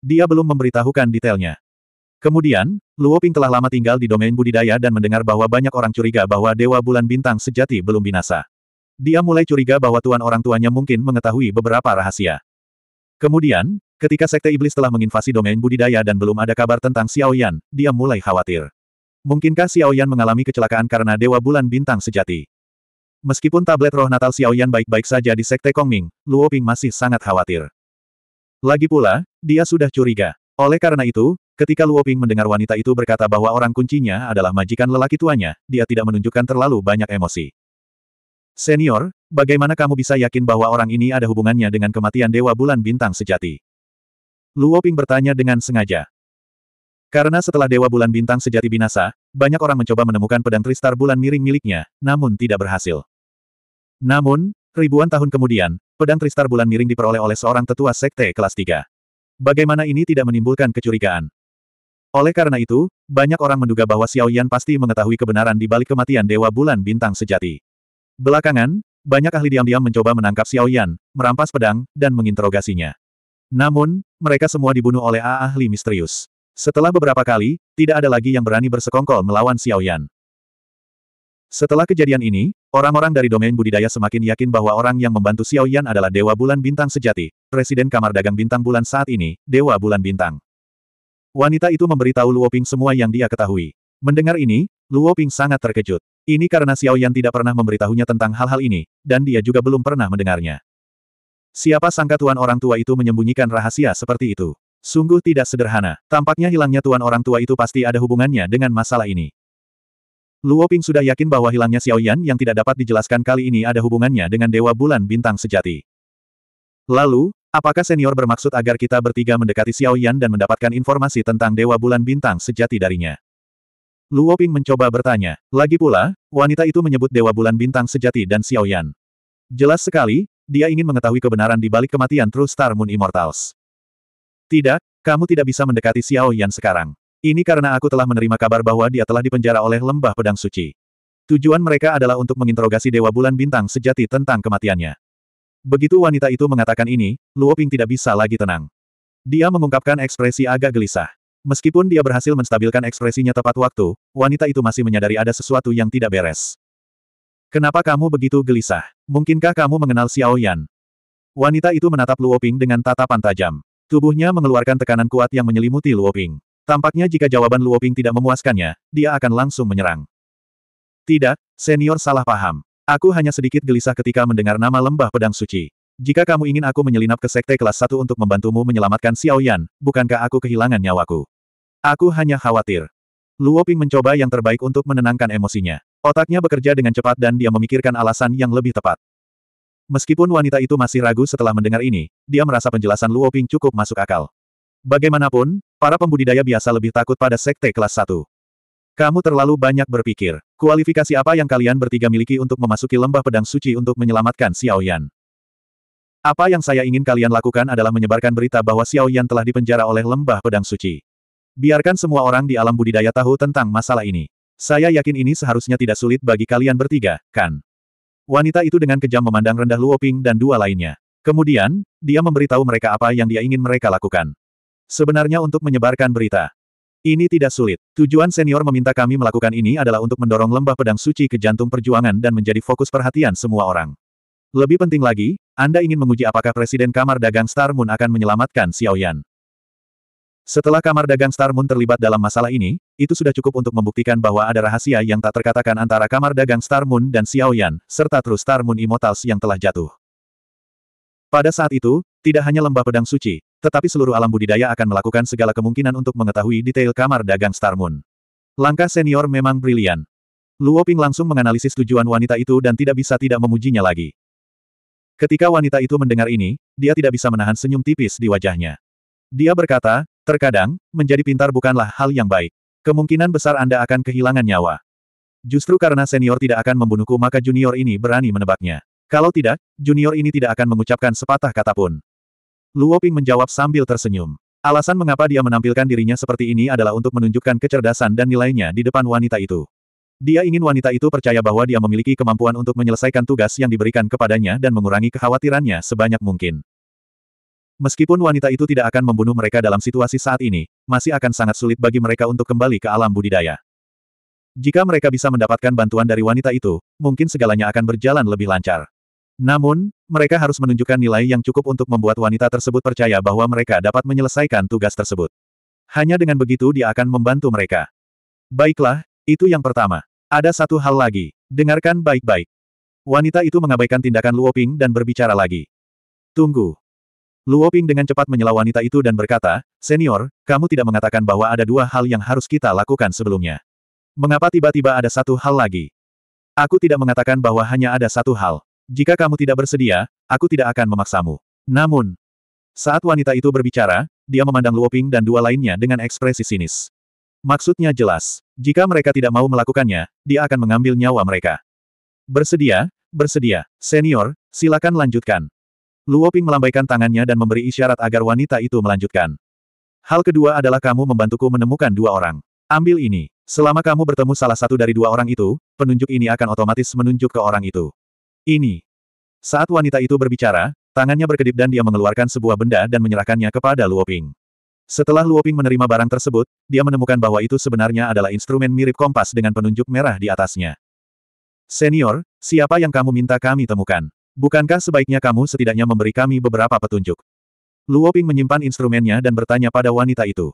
Dia belum memberitahukan detailnya. Kemudian, Luo Ping telah lama tinggal di domain budidaya dan mendengar bahwa banyak orang curiga bahwa Dewa Bulan Bintang sejati belum binasa. Dia mulai curiga bahwa tuan orang tuanya mungkin mengetahui beberapa rahasia. Kemudian, ketika Sekte Iblis telah menginvasi domain budidaya dan belum ada kabar tentang Xiao Yan, dia mulai khawatir. Mungkinkah Xiao Yan mengalami kecelakaan karena Dewa Bulan Bintang sejati? Meskipun tablet roh natal Xiao Yan baik-baik saja di Sekte Kongming, Luo Ping masih sangat khawatir. Lagi pula, dia sudah curiga. Oleh karena itu, Ketika Luoping mendengar wanita itu berkata bahwa orang kuncinya adalah majikan lelaki tuanya, dia tidak menunjukkan terlalu banyak emosi. Senior, bagaimana kamu bisa yakin bahwa orang ini ada hubungannya dengan kematian Dewa Bulan Bintang Sejati? Luoping bertanya dengan sengaja. Karena setelah Dewa Bulan Bintang Sejati binasa, banyak orang mencoba menemukan pedang Tristar Bulan Miring miliknya, namun tidak berhasil. Namun, ribuan tahun kemudian, pedang Tristar Bulan Miring diperoleh oleh seorang tetua sekte kelas 3. Bagaimana ini tidak menimbulkan kecurigaan? Oleh karena itu, banyak orang menduga bahwa Xiao Yan pasti mengetahui kebenaran di balik kematian Dewa Bulan Bintang Sejati. Belakangan, banyak ahli diam-diam mencoba menangkap Xiao Yan, merampas pedang, dan menginterogasinya. Namun, mereka semua dibunuh oleh ahli misterius. Setelah beberapa kali, tidak ada lagi yang berani bersekongkol melawan Xiao Yan. Setelah kejadian ini, orang-orang dari domain budidaya semakin yakin bahwa orang yang membantu Xiao Yan adalah Dewa Bulan Bintang Sejati, Presiden Kamar Dagang Bintang Bulan saat ini, Dewa Bulan Bintang. Wanita itu memberitahu Luo Ping semua yang dia ketahui. Mendengar ini, Luo Ping sangat terkejut. Ini karena Xiao Yan tidak pernah memberitahunya tentang hal-hal ini, dan dia juga belum pernah mendengarnya. Siapa sangka tuan orang tua itu menyembunyikan rahasia seperti itu? Sungguh tidak sederhana, tampaknya hilangnya tuan orang tua itu pasti ada hubungannya dengan masalah ini. Luo Ping sudah yakin bahwa hilangnya Xiao Yan yang tidak dapat dijelaskan kali ini ada hubungannya dengan Dewa Bulan Bintang Sejati. Lalu, Apakah senior bermaksud agar kita bertiga mendekati Xiao Yan dan mendapatkan informasi tentang Dewa Bulan Bintang sejati darinya? Luo Ping mencoba bertanya. Lagi pula, wanita itu menyebut Dewa Bulan Bintang sejati dan Xiao Yan. Jelas sekali, dia ingin mengetahui kebenaran di balik kematian True Star Moon Immortals. Tidak, kamu tidak bisa mendekati Xiao Yan sekarang. Ini karena aku telah menerima kabar bahwa dia telah dipenjara oleh Lembah Pedang Suci. Tujuan mereka adalah untuk menginterogasi Dewa Bulan Bintang sejati tentang kematiannya. Begitu wanita itu mengatakan ini, Luo Ping tidak bisa lagi tenang. Dia mengungkapkan ekspresi agak gelisah. Meskipun dia berhasil menstabilkan ekspresinya tepat waktu, wanita itu masih menyadari ada sesuatu yang tidak beres. Kenapa kamu begitu gelisah? Mungkinkah kamu mengenal Xiao Yan? Wanita itu menatap Luo Ping dengan tatapan tajam. Tubuhnya mengeluarkan tekanan kuat yang menyelimuti Luo Ping. Tampaknya jika jawaban Luo Ping tidak memuaskannya, dia akan langsung menyerang. Tidak, senior salah paham. Aku hanya sedikit gelisah ketika mendengar nama lembah pedang suci. Jika kamu ingin aku menyelinap ke sekte kelas 1 untuk membantumu menyelamatkan Xiao Yan, bukankah aku kehilangan nyawaku? Aku hanya khawatir. Luoping mencoba yang terbaik untuk menenangkan emosinya. Otaknya bekerja dengan cepat dan dia memikirkan alasan yang lebih tepat. Meskipun wanita itu masih ragu setelah mendengar ini, dia merasa penjelasan Luoping cukup masuk akal. Bagaimanapun, para pembudidaya biasa lebih takut pada sekte kelas 1. Kamu terlalu banyak berpikir. Kualifikasi apa yang kalian bertiga miliki untuk memasuki lembah pedang suci untuk menyelamatkan Xiao Yan? Apa yang saya ingin kalian lakukan adalah menyebarkan berita bahwa Xiao Yan telah dipenjara oleh lembah pedang suci. Biarkan semua orang di alam budidaya tahu tentang masalah ini. Saya yakin ini seharusnya tidak sulit bagi kalian bertiga, kan? Wanita itu dengan kejam memandang rendah Luo Ping dan dua lainnya. Kemudian, dia memberitahu mereka apa yang dia ingin mereka lakukan. Sebenarnya untuk menyebarkan berita. Ini tidak sulit. Tujuan senior meminta kami melakukan ini adalah untuk mendorong lembah pedang suci ke jantung perjuangan dan menjadi fokus perhatian semua orang. Lebih penting lagi, Anda ingin menguji apakah Presiden Kamar Dagang Star Moon akan menyelamatkan Xiaoyan. Setelah Kamar Dagang Star Moon terlibat dalam masalah ini, itu sudah cukup untuk membuktikan bahwa ada rahasia yang tak terkatakan antara Kamar Dagang Star Moon dan Xiaoyan, serta terus Star Moon Immortals yang telah jatuh. Pada saat itu, tidak hanya lembah pedang suci, tetapi seluruh alam budidaya akan melakukan segala kemungkinan untuk mengetahui detail kamar dagang Star Moon. Langkah senior memang brilian. Luo Ping langsung menganalisis tujuan wanita itu dan tidak bisa tidak memujinya lagi. Ketika wanita itu mendengar ini, dia tidak bisa menahan senyum tipis di wajahnya. Dia berkata, terkadang, menjadi pintar bukanlah hal yang baik. Kemungkinan besar Anda akan kehilangan nyawa. Justru karena senior tidak akan membunuhku maka junior ini berani menebaknya. Kalau tidak, junior ini tidak akan mengucapkan sepatah kata pun. Luo Ping menjawab sambil tersenyum. Alasan mengapa dia menampilkan dirinya seperti ini adalah untuk menunjukkan kecerdasan dan nilainya di depan wanita itu. Dia ingin wanita itu percaya bahwa dia memiliki kemampuan untuk menyelesaikan tugas yang diberikan kepadanya dan mengurangi kekhawatirannya sebanyak mungkin. Meskipun wanita itu tidak akan membunuh mereka dalam situasi saat ini, masih akan sangat sulit bagi mereka untuk kembali ke alam budidaya. Jika mereka bisa mendapatkan bantuan dari wanita itu, mungkin segalanya akan berjalan lebih lancar. Namun, mereka harus menunjukkan nilai yang cukup untuk membuat wanita tersebut percaya bahwa mereka dapat menyelesaikan tugas tersebut. Hanya dengan begitu dia akan membantu mereka. Baiklah, itu yang pertama. Ada satu hal lagi. Dengarkan baik-baik. Wanita itu mengabaikan tindakan Luoping dan berbicara lagi. Tunggu. Luoping dengan cepat menyela wanita itu dan berkata, Senior, kamu tidak mengatakan bahwa ada dua hal yang harus kita lakukan sebelumnya. Mengapa tiba-tiba ada satu hal lagi? Aku tidak mengatakan bahwa hanya ada satu hal. Jika kamu tidak bersedia, aku tidak akan memaksamu. Namun, saat wanita itu berbicara, dia memandang Luoping dan dua lainnya dengan ekspresi sinis. Maksudnya jelas, jika mereka tidak mau melakukannya, dia akan mengambil nyawa mereka. Bersedia, bersedia, senior, silakan lanjutkan. Luoping melambaikan tangannya dan memberi isyarat agar wanita itu melanjutkan. Hal kedua adalah kamu membantuku menemukan dua orang. Ambil ini. Selama kamu bertemu salah satu dari dua orang itu, penunjuk ini akan otomatis menunjuk ke orang itu. Ini. Saat wanita itu berbicara, tangannya berkedip dan dia mengeluarkan sebuah benda dan menyerahkannya kepada Luoping. Setelah Luoping menerima barang tersebut, dia menemukan bahwa itu sebenarnya adalah instrumen mirip kompas dengan penunjuk merah di atasnya. Senior, siapa yang kamu minta kami temukan? Bukankah sebaiknya kamu setidaknya memberi kami beberapa petunjuk? Luoping menyimpan instrumennya dan bertanya pada wanita itu.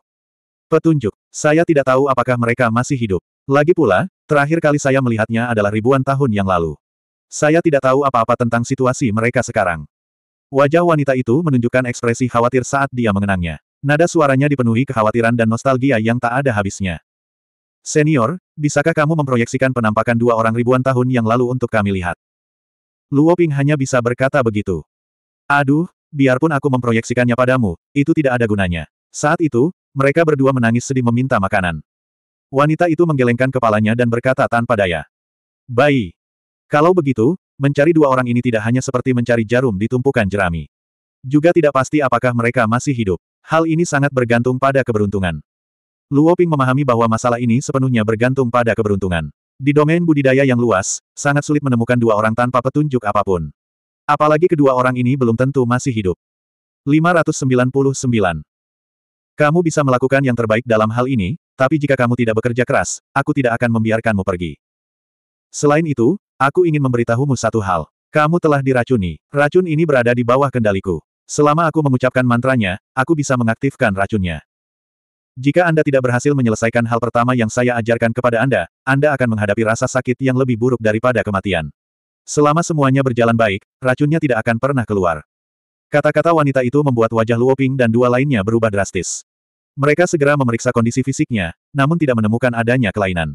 Petunjuk, saya tidak tahu apakah mereka masih hidup. Lagi pula, terakhir kali saya melihatnya adalah ribuan tahun yang lalu. Saya tidak tahu apa-apa tentang situasi mereka sekarang. Wajah wanita itu menunjukkan ekspresi khawatir saat dia mengenangnya. Nada suaranya dipenuhi kekhawatiran dan nostalgia yang tak ada habisnya. Senior, bisakah kamu memproyeksikan penampakan dua orang ribuan tahun yang lalu untuk kami lihat? Luo Ping hanya bisa berkata begitu. Aduh, biarpun aku memproyeksikannya padamu, itu tidak ada gunanya. Saat itu, mereka berdua menangis sedih meminta makanan. Wanita itu menggelengkan kepalanya dan berkata tanpa daya. Bayi, kalau begitu, mencari dua orang ini tidak hanya seperti mencari jarum di tumpukan jerami. Juga tidak pasti apakah mereka masih hidup. Hal ini sangat bergantung pada keberuntungan. Luo Ping memahami bahwa masalah ini sepenuhnya bergantung pada keberuntungan. Di domain budidaya yang luas, sangat sulit menemukan dua orang tanpa petunjuk apapun. Apalagi kedua orang ini belum tentu masih hidup. 599. Kamu bisa melakukan yang terbaik dalam hal ini, tapi jika kamu tidak bekerja keras, aku tidak akan membiarkanmu pergi. Selain itu, Aku ingin memberitahumu satu hal. Kamu telah diracuni. Racun ini berada di bawah kendaliku. Selama aku mengucapkan mantranya, aku bisa mengaktifkan racunnya. Jika Anda tidak berhasil menyelesaikan hal pertama yang saya ajarkan kepada Anda, Anda akan menghadapi rasa sakit yang lebih buruk daripada kematian. Selama semuanya berjalan baik, racunnya tidak akan pernah keluar. Kata-kata wanita itu membuat wajah Luoping dan dua lainnya berubah drastis. Mereka segera memeriksa kondisi fisiknya, namun tidak menemukan adanya kelainan.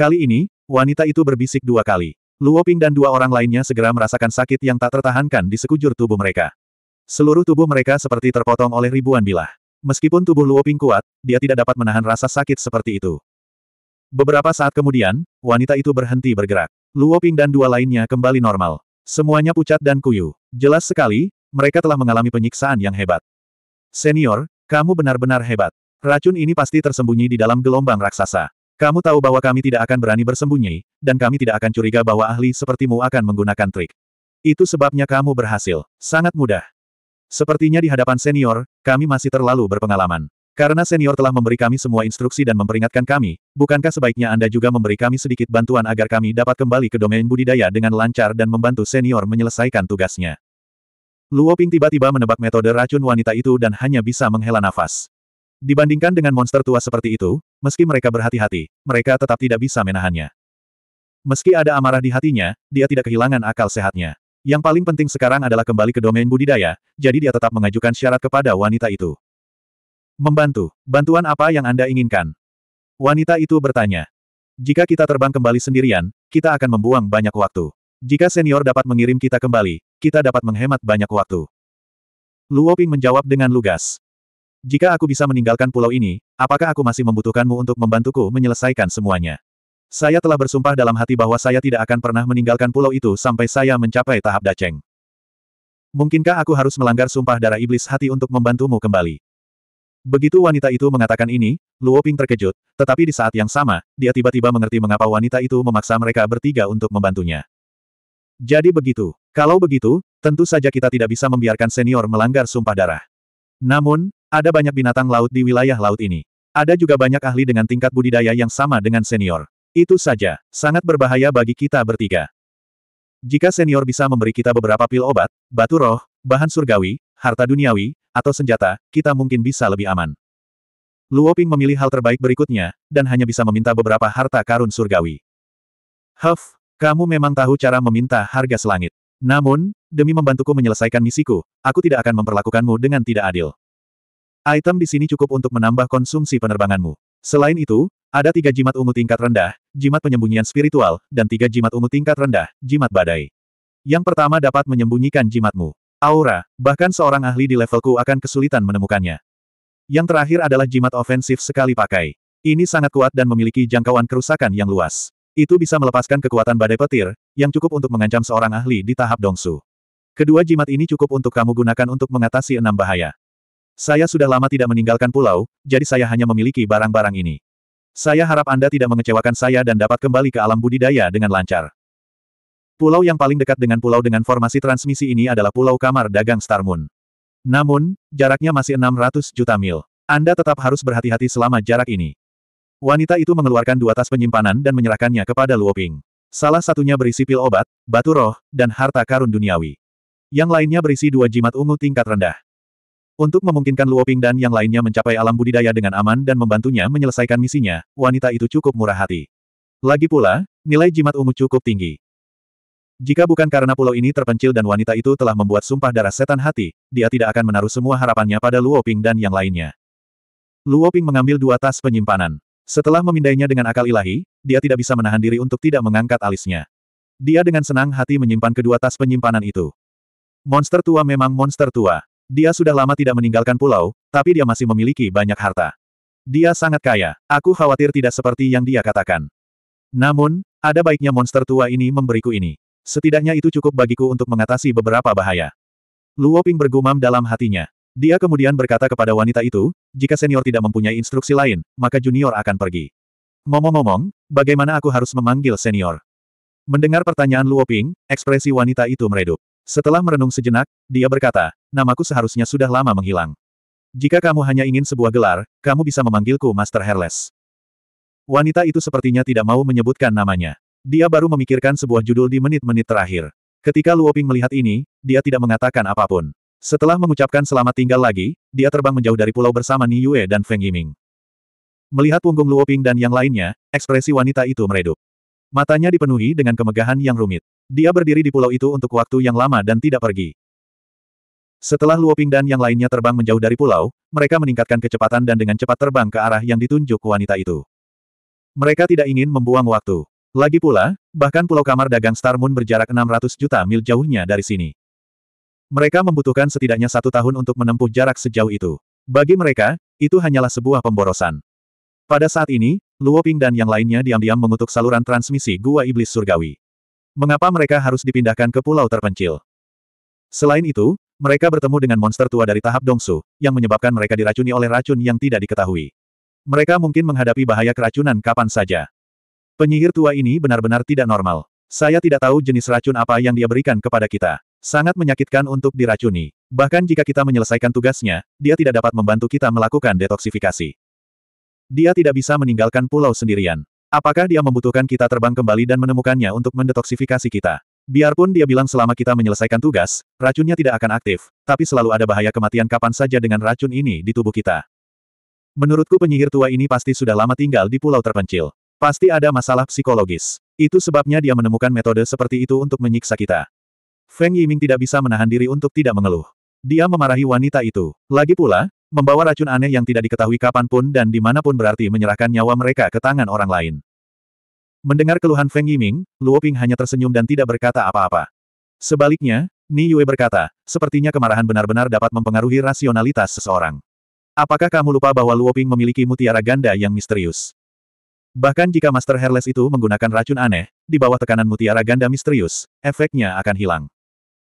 Kali ini, wanita itu berbisik dua kali. Luoping dan dua orang lainnya segera merasakan sakit yang tak tertahankan di sekujur tubuh mereka. Seluruh tubuh mereka seperti terpotong oleh ribuan bilah. Meskipun tubuh Luoping kuat, dia tidak dapat menahan rasa sakit seperti itu. Beberapa saat kemudian, wanita itu berhenti bergerak. Luoping dan dua lainnya kembali normal. Semuanya pucat dan kuyu. Jelas sekali, mereka telah mengalami penyiksaan yang hebat. Senior, kamu benar-benar hebat. Racun ini pasti tersembunyi di dalam gelombang raksasa. Kamu tahu bahwa kami tidak akan berani bersembunyi, dan kami tidak akan curiga bahwa ahli sepertimu akan menggunakan trik. Itu sebabnya kamu berhasil. Sangat mudah. Sepertinya di hadapan senior, kami masih terlalu berpengalaman. Karena senior telah memberi kami semua instruksi dan memperingatkan kami, bukankah sebaiknya Anda juga memberi kami sedikit bantuan agar kami dapat kembali ke domain budidaya dengan lancar dan membantu senior menyelesaikan tugasnya? Luo Ping tiba-tiba menebak metode racun wanita itu dan hanya bisa menghela nafas. Dibandingkan dengan monster tua seperti itu, meski mereka berhati-hati, mereka tetap tidak bisa menahannya. Meski ada amarah di hatinya, dia tidak kehilangan akal sehatnya. Yang paling penting sekarang adalah kembali ke domain budidaya, jadi dia tetap mengajukan syarat kepada wanita itu. Membantu. Bantuan apa yang Anda inginkan? Wanita itu bertanya. Jika kita terbang kembali sendirian, kita akan membuang banyak waktu. Jika senior dapat mengirim kita kembali, kita dapat menghemat banyak waktu. Luoping menjawab dengan lugas. Jika aku bisa meninggalkan pulau ini, apakah aku masih membutuhkanmu untuk membantuku menyelesaikan semuanya? Saya telah bersumpah dalam hati bahwa saya tidak akan pernah meninggalkan pulau itu sampai saya mencapai tahap daceng. Mungkinkah aku harus melanggar sumpah darah iblis hati untuk membantumu kembali? Begitu wanita itu mengatakan ini, Luo Ping terkejut, tetapi di saat yang sama, dia tiba-tiba mengerti mengapa wanita itu memaksa mereka bertiga untuk membantunya. Jadi begitu. Kalau begitu, tentu saja kita tidak bisa membiarkan senior melanggar sumpah darah. Namun, ada banyak binatang laut di wilayah laut ini. Ada juga banyak ahli dengan tingkat budidaya yang sama dengan senior. Itu saja, sangat berbahaya bagi kita bertiga. Jika senior bisa memberi kita beberapa pil obat, batu roh, bahan surgawi, harta duniawi, atau senjata, kita mungkin bisa lebih aman. Luoping memilih hal terbaik berikutnya, dan hanya bisa meminta beberapa harta karun surgawi. Huff, kamu memang tahu cara meminta harga selangit. Namun, demi membantuku menyelesaikan misiku, aku tidak akan memperlakukanmu dengan tidak adil. Item di sini cukup untuk menambah konsumsi penerbanganmu. Selain itu, ada tiga jimat ungu tingkat rendah, jimat penyembunyian spiritual, dan tiga jimat ungu tingkat rendah, jimat badai. Yang pertama dapat menyembunyikan jimatmu. Aura, bahkan seorang ahli di levelku akan kesulitan menemukannya. Yang terakhir adalah jimat ofensif sekali pakai. Ini sangat kuat dan memiliki jangkauan kerusakan yang luas. Itu bisa melepaskan kekuatan badai petir, yang cukup untuk mengancam seorang ahli di tahap dongsu. Kedua jimat ini cukup untuk kamu gunakan untuk mengatasi enam bahaya. Saya sudah lama tidak meninggalkan pulau, jadi saya hanya memiliki barang-barang ini. Saya harap Anda tidak mengecewakan saya dan dapat kembali ke alam budidaya dengan lancar. Pulau yang paling dekat dengan pulau dengan formasi transmisi ini adalah Pulau Kamar Dagang Star Moon. Namun, jaraknya masih 600 juta mil. Anda tetap harus berhati-hati selama jarak ini. Wanita itu mengeluarkan dua tas penyimpanan dan menyerahkannya kepada Luoping. Salah satunya berisi pil obat, batu roh, dan harta karun duniawi. Yang lainnya berisi dua jimat ungu tingkat rendah. Untuk memungkinkan Luo Ping dan yang lainnya mencapai alam budidaya dengan aman dan membantunya menyelesaikan misinya, wanita itu cukup murah hati. Lagi pula, nilai jimat ungu cukup tinggi. Jika bukan karena pulau ini terpencil dan wanita itu telah membuat sumpah darah setan hati, dia tidak akan menaruh semua harapannya pada Luo Ping dan yang lainnya. Luo Ping mengambil dua tas penyimpanan. Setelah memindainya dengan akal ilahi, dia tidak bisa menahan diri untuk tidak mengangkat alisnya. Dia dengan senang hati menyimpan kedua tas penyimpanan itu. Monster tua memang monster tua. Dia sudah lama tidak meninggalkan pulau, tapi dia masih memiliki banyak harta. Dia sangat kaya, aku khawatir tidak seperti yang dia katakan. Namun, ada baiknya monster tua ini memberiku ini. Setidaknya itu cukup bagiku untuk mengatasi beberapa bahaya. Luoping bergumam dalam hatinya. Dia kemudian berkata kepada wanita itu, jika senior tidak mempunyai instruksi lain, maka junior akan pergi. Ngomong-ngomong, bagaimana aku harus memanggil senior? Mendengar pertanyaan Luoping, ekspresi wanita itu meredup. Setelah merenung sejenak, dia berkata, namaku seharusnya sudah lama menghilang. Jika kamu hanya ingin sebuah gelar, kamu bisa memanggilku Master Hairless. Wanita itu sepertinya tidak mau menyebutkan namanya. Dia baru memikirkan sebuah judul di menit-menit terakhir. Ketika Luoping melihat ini, dia tidak mengatakan apapun. Setelah mengucapkan selamat tinggal lagi, dia terbang menjauh dari pulau bersama Ni Yue dan Feng Yiming. Melihat punggung Luoping dan yang lainnya, ekspresi wanita itu meredup. Matanya dipenuhi dengan kemegahan yang rumit. Dia berdiri di pulau itu untuk waktu yang lama dan tidak pergi. Setelah Luoping dan yang lainnya terbang menjauh dari pulau, mereka meningkatkan kecepatan dan dengan cepat terbang ke arah yang ditunjuk wanita itu. Mereka tidak ingin membuang waktu. Lagi pula, bahkan pulau kamar dagang Star Moon berjarak 600 juta mil jauhnya dari sini. Mereka membutuhkan setidaknya satu tahun untuk menempuh jarak sejauh itu. Bagi mereka, itu hanyalah sebuah pemborosan. Pada saat ini, Luo Ping dan yang lainnya diam-diam mengutuk saluran transmisi Gua Iblis Surgawi. Mengapa mereka harus dipindahkan ke pulau terpencil? Selain itu, mereka bertemu dengan monster tua dari tahap Dongsu, yang menyebabkan mereka diracuni oleh racun yang tidak diketahui. Mereka mungkin menghadapi bahaya keracunan kapan saja. Penyihir tua ini benar-benar tidak normal. Saya tidak tahu jenis racun apa yang dia berikan kepada kita. Sangat menyakitkan untuk diracuni. Bahkan jika kita menyelesaikan tugasnya, dia tidak dapat membantu kita melakukan detoksifikasi. Dia tidak bisa meninggalkan pulau sendirian. Apakah dia membutuhkan kita terbang kembali dan menemukannya untuk mendetoksifikasi kita? Biarpun dia bilang selama kita menyelesaikan tugas, racunnya tidak akan aktif, tapi selalu ada bahaya kematian kapan saja dengan racun ini di tubuh kita. Menurutku penyihir tua ini pasti sudah lama tinggal di pulau terpencil. Pasti ada masalah psikologis. Itu sebabnya dia menemukan metode seperti itu untuk menyiksa kita. Feng Yiming tidak bisa menahan diri untuk tidak mengeluh. Dia memarahi wanita itu. Lagi pula, membawa racun aneh yang tidak diketahui kapanpun dan dimanapun berarti menyerahkan nyawa mereka ke tangan orang lain. Mendengar keluhan Feng Yiming, Luo Ping hanya tersenyum dan tidak berkata apa-apa. Sebaliknya, Ni Yue berkata, sepertinya kemarahan benar-benar dapat mempengaruhi rasionalitas seseorang. Apakah kamu lupa bahwa Luo Ping memiliki mutiara ganda yang misterius? Bahkan jika Master Herles itu menggunakan racun aneh, di bawah tekanan mutiara ganda misterius, efeknya akan hilang.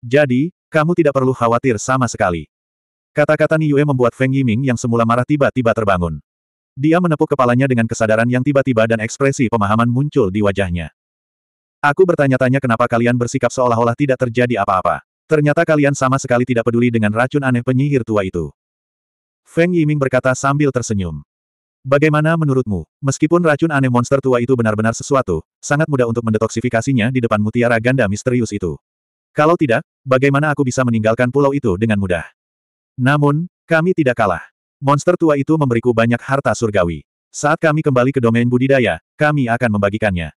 Jadi, kamu tidak perlu khawatir sama sekali. Kata-kata Ni Yue membuat Feng Yiming yang semula marah tiba-tiba terbangun. Dia menepuk kepalanya dengan kesadaran yang tiba-tiba dan ekspresi pemahaman muncul di wajahnya. Aku bertanya-tanya kenapa kalian bersikap seolah-olah tidak terjadi apa-apa. Ternyata kalian sama sekali tidak peduli dengan racun aneh penyihir tua itu. Feng Yiming berkata sambil tersenyum. Bagaimana menurutmu, meskipun racun aneh monster tua itu benar-benar sesuatu, sangat mudah untuk mendetoksifikasinya di depan mutiara ganda misterius itu. Kalau tidak, bagaimana aku bisa meninggalkan pulau itu dengan mudah? Namun, kami tidak kalah. Monster tua itu memberiku banyak harta surgawi. Saat kami kembali ke domain budidaya, kami akan membagikannya.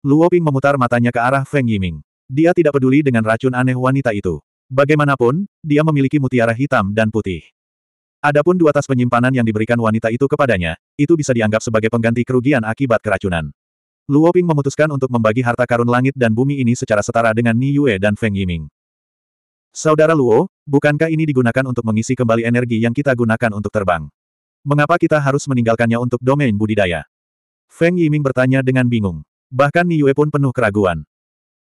Luo Ping memutar matanya ke arah Feng Yiming. Dia tidak peduli dengan racun aneh wanita itu. Bagaimanapun, dia memiliki mutiara hitam dan putih. Adapun dua tas penyimpanan yang diberikan wanita itu kepadanya, itu bisa dianggap sebagai pengganti kerugian akibat keracunan. Luo Ping memutuskan untuk membagi harta karun langit dan bumi ini secara setara dengan Ni Yue dan Feng Yiming. Saudara Luo, bukankah ini digunakan untuk mengisi kembali energi yang kita gunakan untuk terbang? Mengapa kita harus meninggalkannya untuk domain budidaya? Feng Yiming bertanya dengan bingung. Bahkan Ni Yue pun penuh keraguan.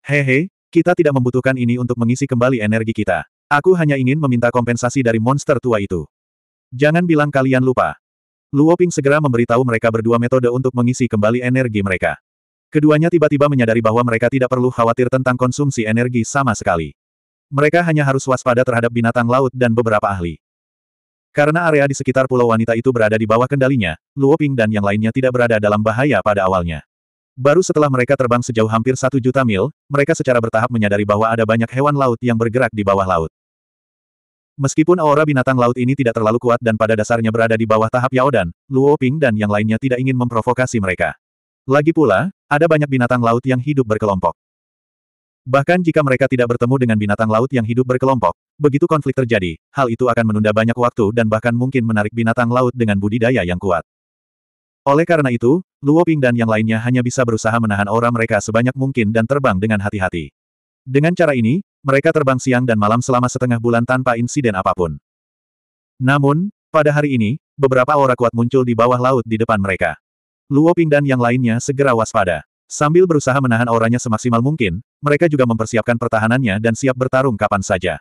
Hehe, kita tidak membutuhkan ini untuk mengisi kembali energi kita. Aku hanya ingin meminta kompensasi dari monster tua itu. Jangan bilang kalian lupa. Luo Ping segera memberitahu mereka berdua metode untuk mengisi kembali energi mereka. Keduanya tiba-tiba menyadari bahwa mereka tidak perlu khawatir tentang konsumsi energi sama sekali. Mereka hanya harus waspada terhadap binatang laut dan beberapa ahli. Karena area di sekitar pulau wanita itu berada di bawah kendalinya, Luoping dan yang lainnya tidak berada dalam bahaya pada awalnya. Baru setelah mereka terbang sejauh hampir satu juta mil, mereka secara bertahap menyadari bahwa ada banyak hewan laut yang bergerak di bawah laut. Meskipun aura binatang laut ini tidak terlalu kuat dan pada dasarnya berada di bawah tahap Yaodan, Luo Ping dan yang lainnya tidak ingin memprovokasi mereka. Lagi pula, ada banyak binatang laut yang hidup berkelompok. Bahkan jika mereka tidak bertemu dengan binatang laut yang hidup berkelompok, begitu konflik terjadi, hal itu akan menunda banyak waktu dan bahkan mungkin menarik binatang laut dengan budidaya yang kuat. Oleh karena itu, Luo Ping dan yang lainnya hanya bisa berusaha menahan aura mereka sebanyak mungkin dan terbang dengan hati-hati. Dengan cara ini, mereka terbang siang dan malam selama setengah bulan tanpa insiden apapun. Namun, pada hari ini, beberapa aura kuat muncul di bawah laut di depan mereka. Luo Ping dan yang lainnya segera waspada. Sambil berusaha menahan auranya semaksimal mungkin, mereka juga mempersiapkan pertahanannya dan siap bertarung kapan saja.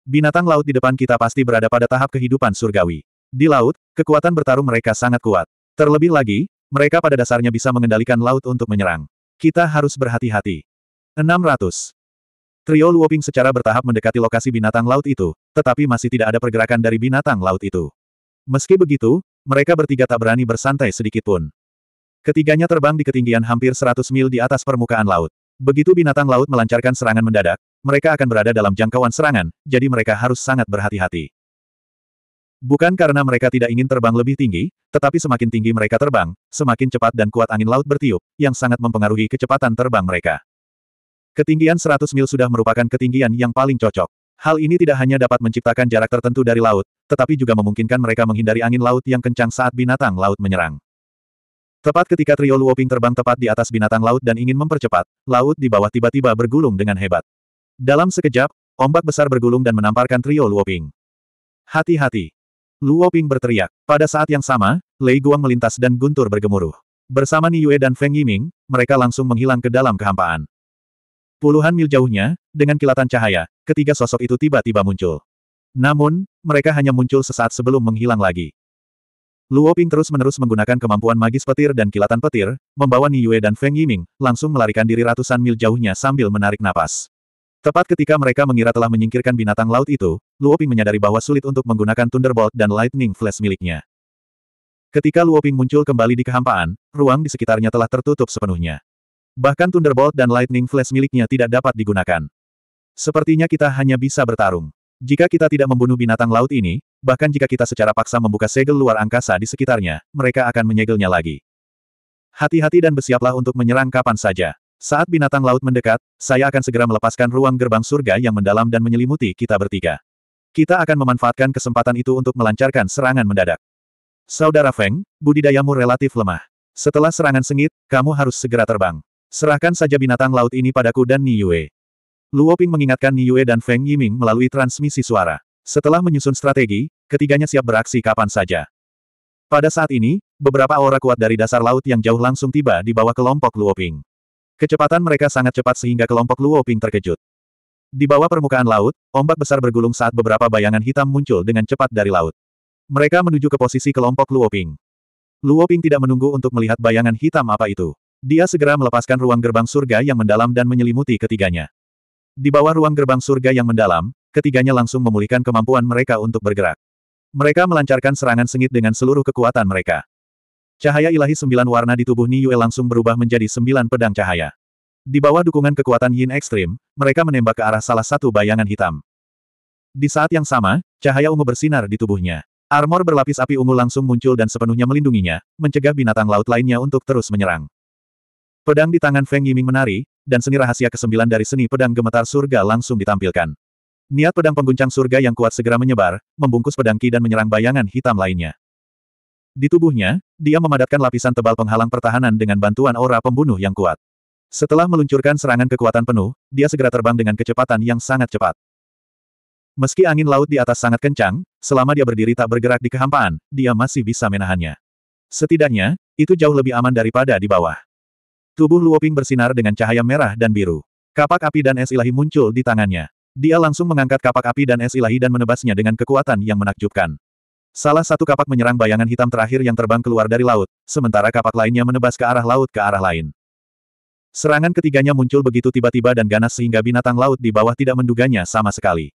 Binatang laut di depan kita pasti berada pada tahap kehidupan surgawi. Di laut, kekuatan bertarung mereka sangat kuat. Terlebih lagi, mereka pada dasarnya bisa mengendalikan laut untuk menyerang. Kita harus berhati-hati. 600. Trio Luoping secara bertahap mendekati lokasi binatang laut itu, tetapi masih tidak ada pergerakan dari binatang laut itu. Meski begitu, mereka bertiga tak berani bersantai sedikitpun. Ketiganya terbang di ketinggian hampir 100 mil di atas permukaan laut. Begitu binatang laut melancarkan serangan mendadak, mereka akan berada dalam jangkauan serangan, jadi mereka harus sangat berhati-hati. Bukan karena mereka tidak ingin terbang lebih tinggi, tetapi semakin tinggi mereka terbang, semakin cepat dan kuat angin laut bertiup, yang sangat mempengaruhi kecepatan terbang mereka. Ketinggian 100 mil sudah merupakan ketinggian yang paling cocok. Hal ini tidak hanya dapat menciptakan jarak tertentu dari laut, tetapi juga memungkinkan mereka menghindari angin laut yang kencang saat binatang laut menyerang. Tepat ketika trio Luoping terbang tepat di atas binatang laut dan ingin mempercepat, laut di bawah tiba-tiba bergulung dengan hebat. Dalam sekejap, ombak besar bergulung dan menamparkan trio Luoping. Hati-hati! Luoping berteriak. Pada saat yang sama, Lei Guang melintas dan guntur bergemuruh. Bersama Ni Yue dan Feng Yiming, mereka langsung menghilang ke dalam kehampaan. Puluhan mil jauhnya, dengan kilatan cahaya, ketiga sosok itu tiba-tiba muncul. Namun, mereka hanya muncul sesaat sebelum menghilang lagi. Luo Ping terus-menerus menggunakan kemampuan magis petir dan kilatan petir, membawa Yue dan Feng Yiming, langsung melarikan diri ratusan mil jauhnya sambil menarik napas. Tepat ketika mereka mengira telah menyingkirkan binatang laut itu, Luo Ping menyadari bahwa sulit untuk menggunakan Thunderbolt dan Lightning Flash miliknya. Ketika Luo Ping muncul kembali di kehampaan, ruang di sekitarnya telah tertutup sepenuhnya. Bahkan Thunderbolt dan Lightning Flash miliknya tidak dapat digunakan. Sepertinya kita hanya bisa bertarung. Jika kita tidak membunuh binatang laut ini, Bahkan jika kita secara paksa membuka segel luar angkasa di sekitarnya, mereka akan menyegelnya lagi. Hati-hati dan bersiaplah untuk menyerang kapan saja. Saat binatang laut mendekat, saya akan segera melepaskan ruang gerbang surga yang mendalam dan menyelimuti kita bertiga. Kita akan memanfaatkan kesempatan itu untuk melancarkan serangan mendadak. Saudara Feng, budidayamu relatif lemah. Setelah serangan sengit, kamu harus segera terbang. Serahkan saja binatang laut ini padaku dan Ni Yue. Luoping mengingatkan Ni Yue dan Feng Yiming melalui transmisi suara. Setelah menyusun strategi, ketiganya siap beraksi kapan saja. Pada saat ini, beberapa aura kuat dari dasar laut yang jauh langsung tiba di bawah kelompok Luoping. Kecepatan mereka sangat cepat sehingga kelompok Luoping terkejut. Di bawah permukaan laut, ombak besar bergulung saat beberapa bayangan hitam muncul dengan cepat dari laut. Mereka menuju ke posisi kelompok Luoping. Luoping tidak menunggu untuk melihat bayangan hitam apa itu. Dia segera melepaskan ruang gerbang surga yang mendalam dan menyelimuti ketiganya. Di bawah ruang gerbang surga yang mendalam, ketiganya langsung memulihkan kemampuan mereka untuk bergerak. Mereka melancarkan serangan sengit dengan seluruh kekuatan mereka. Cahaya ilahi sembilan warna di tubuh Niyue langsung berubah menjadi sembilan pedang cahaya. Di bawah dukungan kekuatan Yin Ekstrim, mereka menembak ke arah salah satu bayangan hitam. Di saat yang sama, cahaya ungu bersinar di tubuhnya. Armor berlapis api ungu langsung muncul dan sepenuhnya melindunginya, mencegah binatang laut lainnya untuk terus menyerang. Pedang di tangan Feng Yiming menari, dan seni rahasia kesembilan dari seni pedang gemetar surga langsung ditampilkan. Niat pedang pengguncang surga yang kuat segera menyebar, membungkus pedang Ki dan menyerang bayangan hitam lainnya. Di tubuhnya, dia memadatkan lapisan tebal penghalang pertahanan dengan bantuan aura pembunuh yang kuat. Setelah meluncurkan serangan kekuatan penuh, dia segera terbang dengan kecepatan yang sangat cepat. Meski angin laut di atas sangat kencang, selama dia berdiri tak bergerak di kehampaan, dia masih bisa menahannya. Setidaknya, itu jauh lebih aman daripada di bawah. Tubuh Luoping bersinar dengan cahaya merah dan biru. Kapak api dan es ilahi muncul di tangannya. Dia langsung mengangkat kapak api dan es ilahi dan menebasnya dengan kekuatan yang menakjubkan. Salah satu kapak menyerang bayangan hitam terakhir yang terbang keluar dari laut, sementara kapak lainnya menebas ke arah laut ke arah lain. Serangan ketiganya muncul begitu tiba-tiba dan ganas sehingga binatang laut di bawah tidak menduganya sama sekali.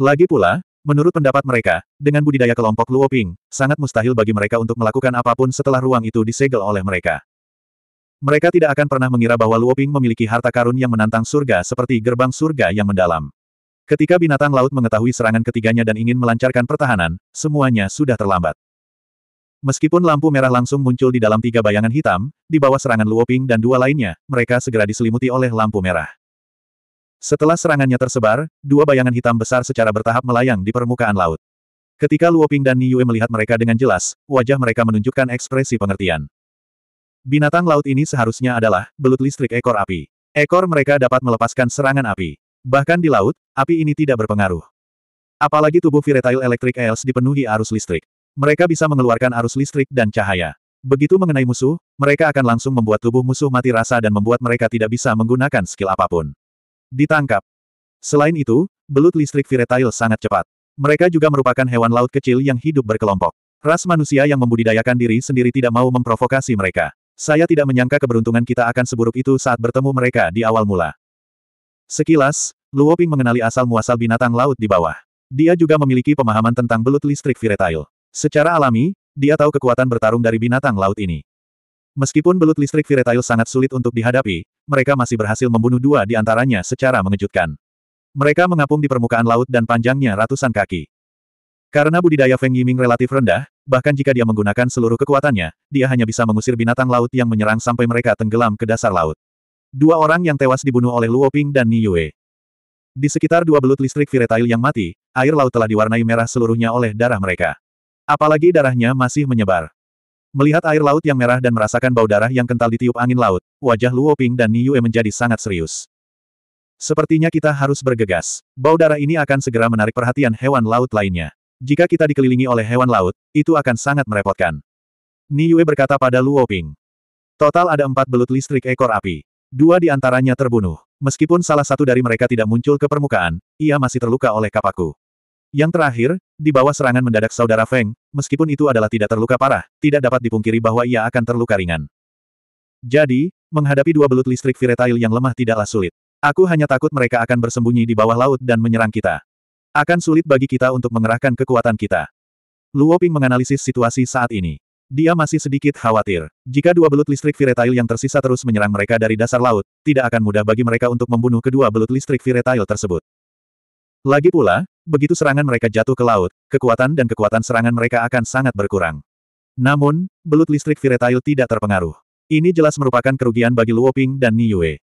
Lagi pula, menurut pendapat mereka, dengan budidaya kelompok Luoping, sangat mustahil bagi mereka untuk melakukan apapun setelah ruang itu disegel oleh mereka. Mereka tidak akan pernah mengira bahwa Luoping memiliki harta karun yang menantang surga seperti gerbang surga yang mendalam. Ketika binatang laut mengetahui serangan ketiganya dan ingin melancarkan pertahanan, semuanya sudah terlambat. Meskipun lampu merah langsung muncul di dalam tiga bayangan hitam, di bawah serangan Luoping dan dua lainnya, mereka segera diselimuti oleh lampu merah. Setelah serangannya tersebar, dua bayangan hitam besar secara bertahap melayang di permukaan laut. Ketika Luoping dan Niyue melihat mereka dengan jelas, wajah mereka menunjukkan ekspresi pengertian. Binatang laut ini seharusnya adalah belut listrik ekor api. Ekor mereka dapat melepaskan serangan api. Bahkan di laut, api ini tidak berpengaruh. Apalagi tubuh Viretile Electric elves dipenuhi arus listrik. Mereka bisa mengeluarkan arus listrik dan cahaya. Begitu mengenai musuh, mereka akan langsung membuat tubuh musuh mati rasa dan membuat mereka tidak bisa menggunakan skill apapun. Ditangkap. Selain itu, belut listrik Viretile sangat cepat. Mereka juga merupakan hewan laut kecil yang hidup berkelompok. Ras manusia yang membudidayakan diri sendiri tidak mau memprovokasi mereka. Saya tidak menyangka keberuntungan kita akan seburuk itu saat bertemu mereka di awal mula. Sekilas, Luoping mengenali asal-muasal binatang laut di bawah. Dia juga memiliki pemahaman tentang belut listrik viretail. Secara alami, dia tahu kekuatan bertarung dari binatang laut ini. Meskipun belut listrik viretail sangat sulit untuk dihadapi, mereka masih berhasil membunuh dua di antaranya secara mengejutkan. Mereka mengapung di permukaan laut dan panjangnya ratusan kaki. Karena budidaya Feng Yiming relatif rendah, bahkan jika dia menggunakan seluruh kekuatannya, dia hanya bisa mengusir binatang laut yang menyerang sampai mereka tenggelam ke dasar laut. Dua orang yang tewas dibunuh oleh Luo Ping dan Ni Yue. Di sekitar dua belut listrik viretail yang mati, air laut telah diwarnai merah seluruhnya oleh darah mereka. Apalagi darahnya masih menyebar. Melihat air laut yang merah dan merasakan bau darah yang kental ditiup angin laut, wajah Luo Ping dan Ni Yue menjadi sangat serius. Sepertinya kita harus bergegas. Bau darah ini akan segera menarik perhatian hewan laut lainnya. Jika kita dikelilingi oleh hewan laut, itu akan sangat merepotkan. Ni Yue berkata pada Luo Ping. Total ada empat belut listrik ekor api. Dua di antaranya terbunuh. Meskipun salah satu dari mereka tidak muncul ke permukaan, ia masih terluka oleh kapaku. Yang terakhir, di bawah serangan mendadak saudara Feng, meskipun itu adalah tidak terluka parah, tidak dapat dipungkiri bahwa ia akan terluka ringan. Jadi, menghadapi dua belut listrik viretail yang lemah tidaklah sulit. Aku hanya takut mereka akan bersembunyi di bawah laut dan menyerang kita. Akan sulit bagi kita untuk mengerahkan kekuatan kita. Luoping menganalisis situasi saat ini. Dia masih sedikit khawatir. Jika dua belut listrik Viretail yang tersisa terus menyerang mereka dari dasar laut, tidak akan mudah bagi mereka untuk membunuh kedua belut listrik Viretail tersebut. Lagi pula, begitu serangan mereka jatuh ke laut, kekuatan dan kekuatan serangan mereka akan sangat berkurang. Namun, belut listrik Viretail tidak terpengaruh. Ini jelas merupakan kerugian bagi Luoping dan Yue.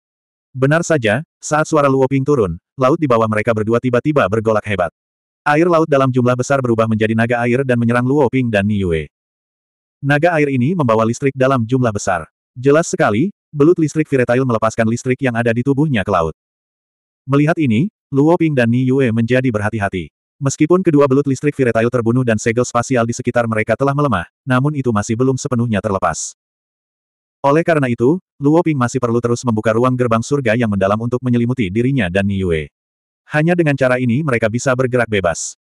Benar saja, saat suara Luoping turun, laut di bawah mereka berdua tiba-tiba bergolak hebat. Air laut dalam jumlah besar berubah menjadi naga air dan menyerang Luoping Ping dan Niue. Naga air ini membawa listrik dalam jumlah besar. Jelas sekali, belut listrik viretail melepaskan listrik yang ada di tubuhnya ke laut. Melihat ini, Luo Ping dan Ni Yue menjadi berhati-hati. Meskipun kedua belut listrik viretail terbunuh dan segel spasial di sekitar mereka telah melemah, namun itu masih belum sepenuhnya terlepas. Oleh karena itu, Luo Ping masih perlu terus membuka ruang gerbang surga yang mendalam untuk menyelimuti dirinya dan Ni Yue. Hanya dengan cara ini mereka bisa bergerak bebas.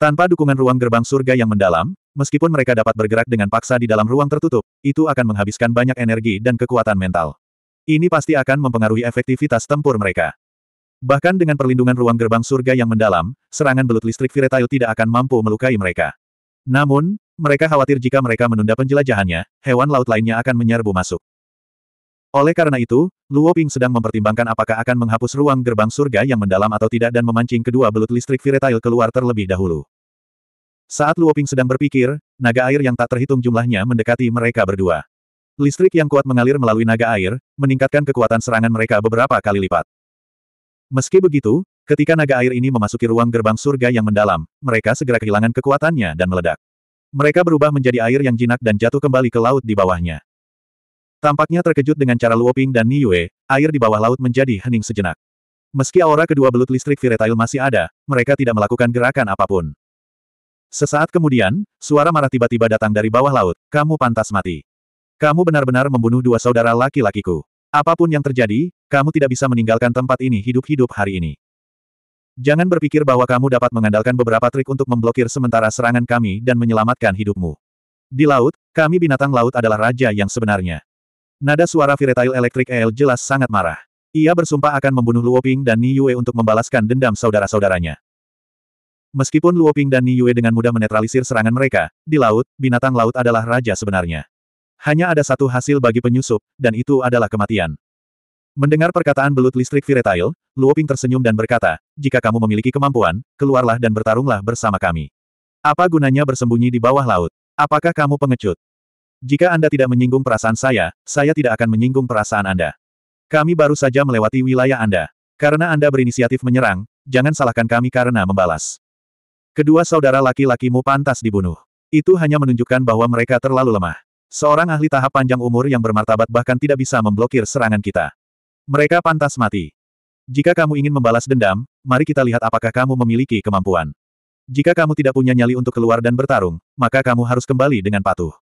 Tanpa dukungan ruang gerbang surga yang mendalam, Meskipun mereka dapat bergerak dengan paksa di dalam ruang tertutup, itu akan menghabiskan banyak energi dan kekuatan mental. Ini pasti akan mempengaruhi efektivitas tempur mereka. Bahkan dengan perlindungan ruang gerbang surga yang mendalam, serangan belut listrik viretail tidak akan mampu melukai mereka. Namun, mereka khawatir jika mereka menunda penjelajahannya, hewan laut lainnya akan menyerbu masuk. Oleh karena itu, Luo Ping sedang mempertimbangkan apakah akan menghapus ruang gerbang surga yang mendalam atau tidak dan memancing kedua belut listrik viretail keluar terlebih dahulu. Saat Luoping sedang berpikir, naga air yang tak terhitung jumlahnya mendekati mereka berdua. Listrik yang kuat mengalir melalui naga air, meningkatkan kekuatan serangan mereka beberapa kali lipat. Meski begitu, ketika naga air ini memasuki ruang gerbang surga yang mendalam, mereka segera kehilangan kekuatannya dan meledak. Mereka berubah menjadi air yang jinak dan jatuh kembali ke laut di bawahnya. Tampaknya terkejut dengan cara Luoping dan Yue, air di bawah laut menjadi hening sejenak. Meski aura kedua belut listrik viretail masih ada, mereka tidak melakukan gerakan apapun. Sesaat kemudian, suara marah tiba-tiba datang dari bawah laut, kamu pantas mati. Kamu benar-benar membunuh dua saudara laki-lakiku. Apapun yang terjadi, kamu tidak bisa meninggalkan tempat ini hidup-hidup hari ini. Jangan berpikir bahwa kamu dapat mengandalkan beberapa trik untuk memblokir sementara serangan kami dan menyelamatkan hidupmu. Di laut, kami binatang laut adalah raja yang sebenarnya. Nada suara Viretail Electric El jelas sangat marah. Ia bersumpah akan membunuh Luoping dan Niue untuk membalaskan dendam saudara-saudaranya. Meskipun Luoping dan Ni Yue dengan mudah menetralisir serangan mereka, di laut, binatang laut adalah raja sebenarnya. Hanya ada satu hasil bagi penyusup, dan itu adalah kematian. Mendengar perkataan belut listrik viretail, Luoping tersenyum dan berkata, jika kamu memiliki kemampuan, keluarlah dan bertarunglah bersama kami. Apa gunanya bersembunyi di bawah laut? Apakah kamu pengecut? Jika Anda tidak menyinggung perasaan saya, saya tidak akan menyinggung perasaan Anda. Kami baru saja melewati wilayah Anda. Karena Anda berinisiatif menyerang, jangan salahkan kami karena membalas. Kedua saudara laki-lakimu pantas dibunuh. Itu hanya menunjukkan bahwa mereka terlalu lemah. Seorang ahli tahap panjang umur yang bermartabat bahkan tidak bisa memblokir serangan kita. Mereka pantas mati. Jika kamu ingin membalas dendam, mari kita lihat apakah kamu memiliki kemampuan. Jika kamu tidak punya nyali untuk keluar dan bertarung, maka kamu harus kembali dengan patuh.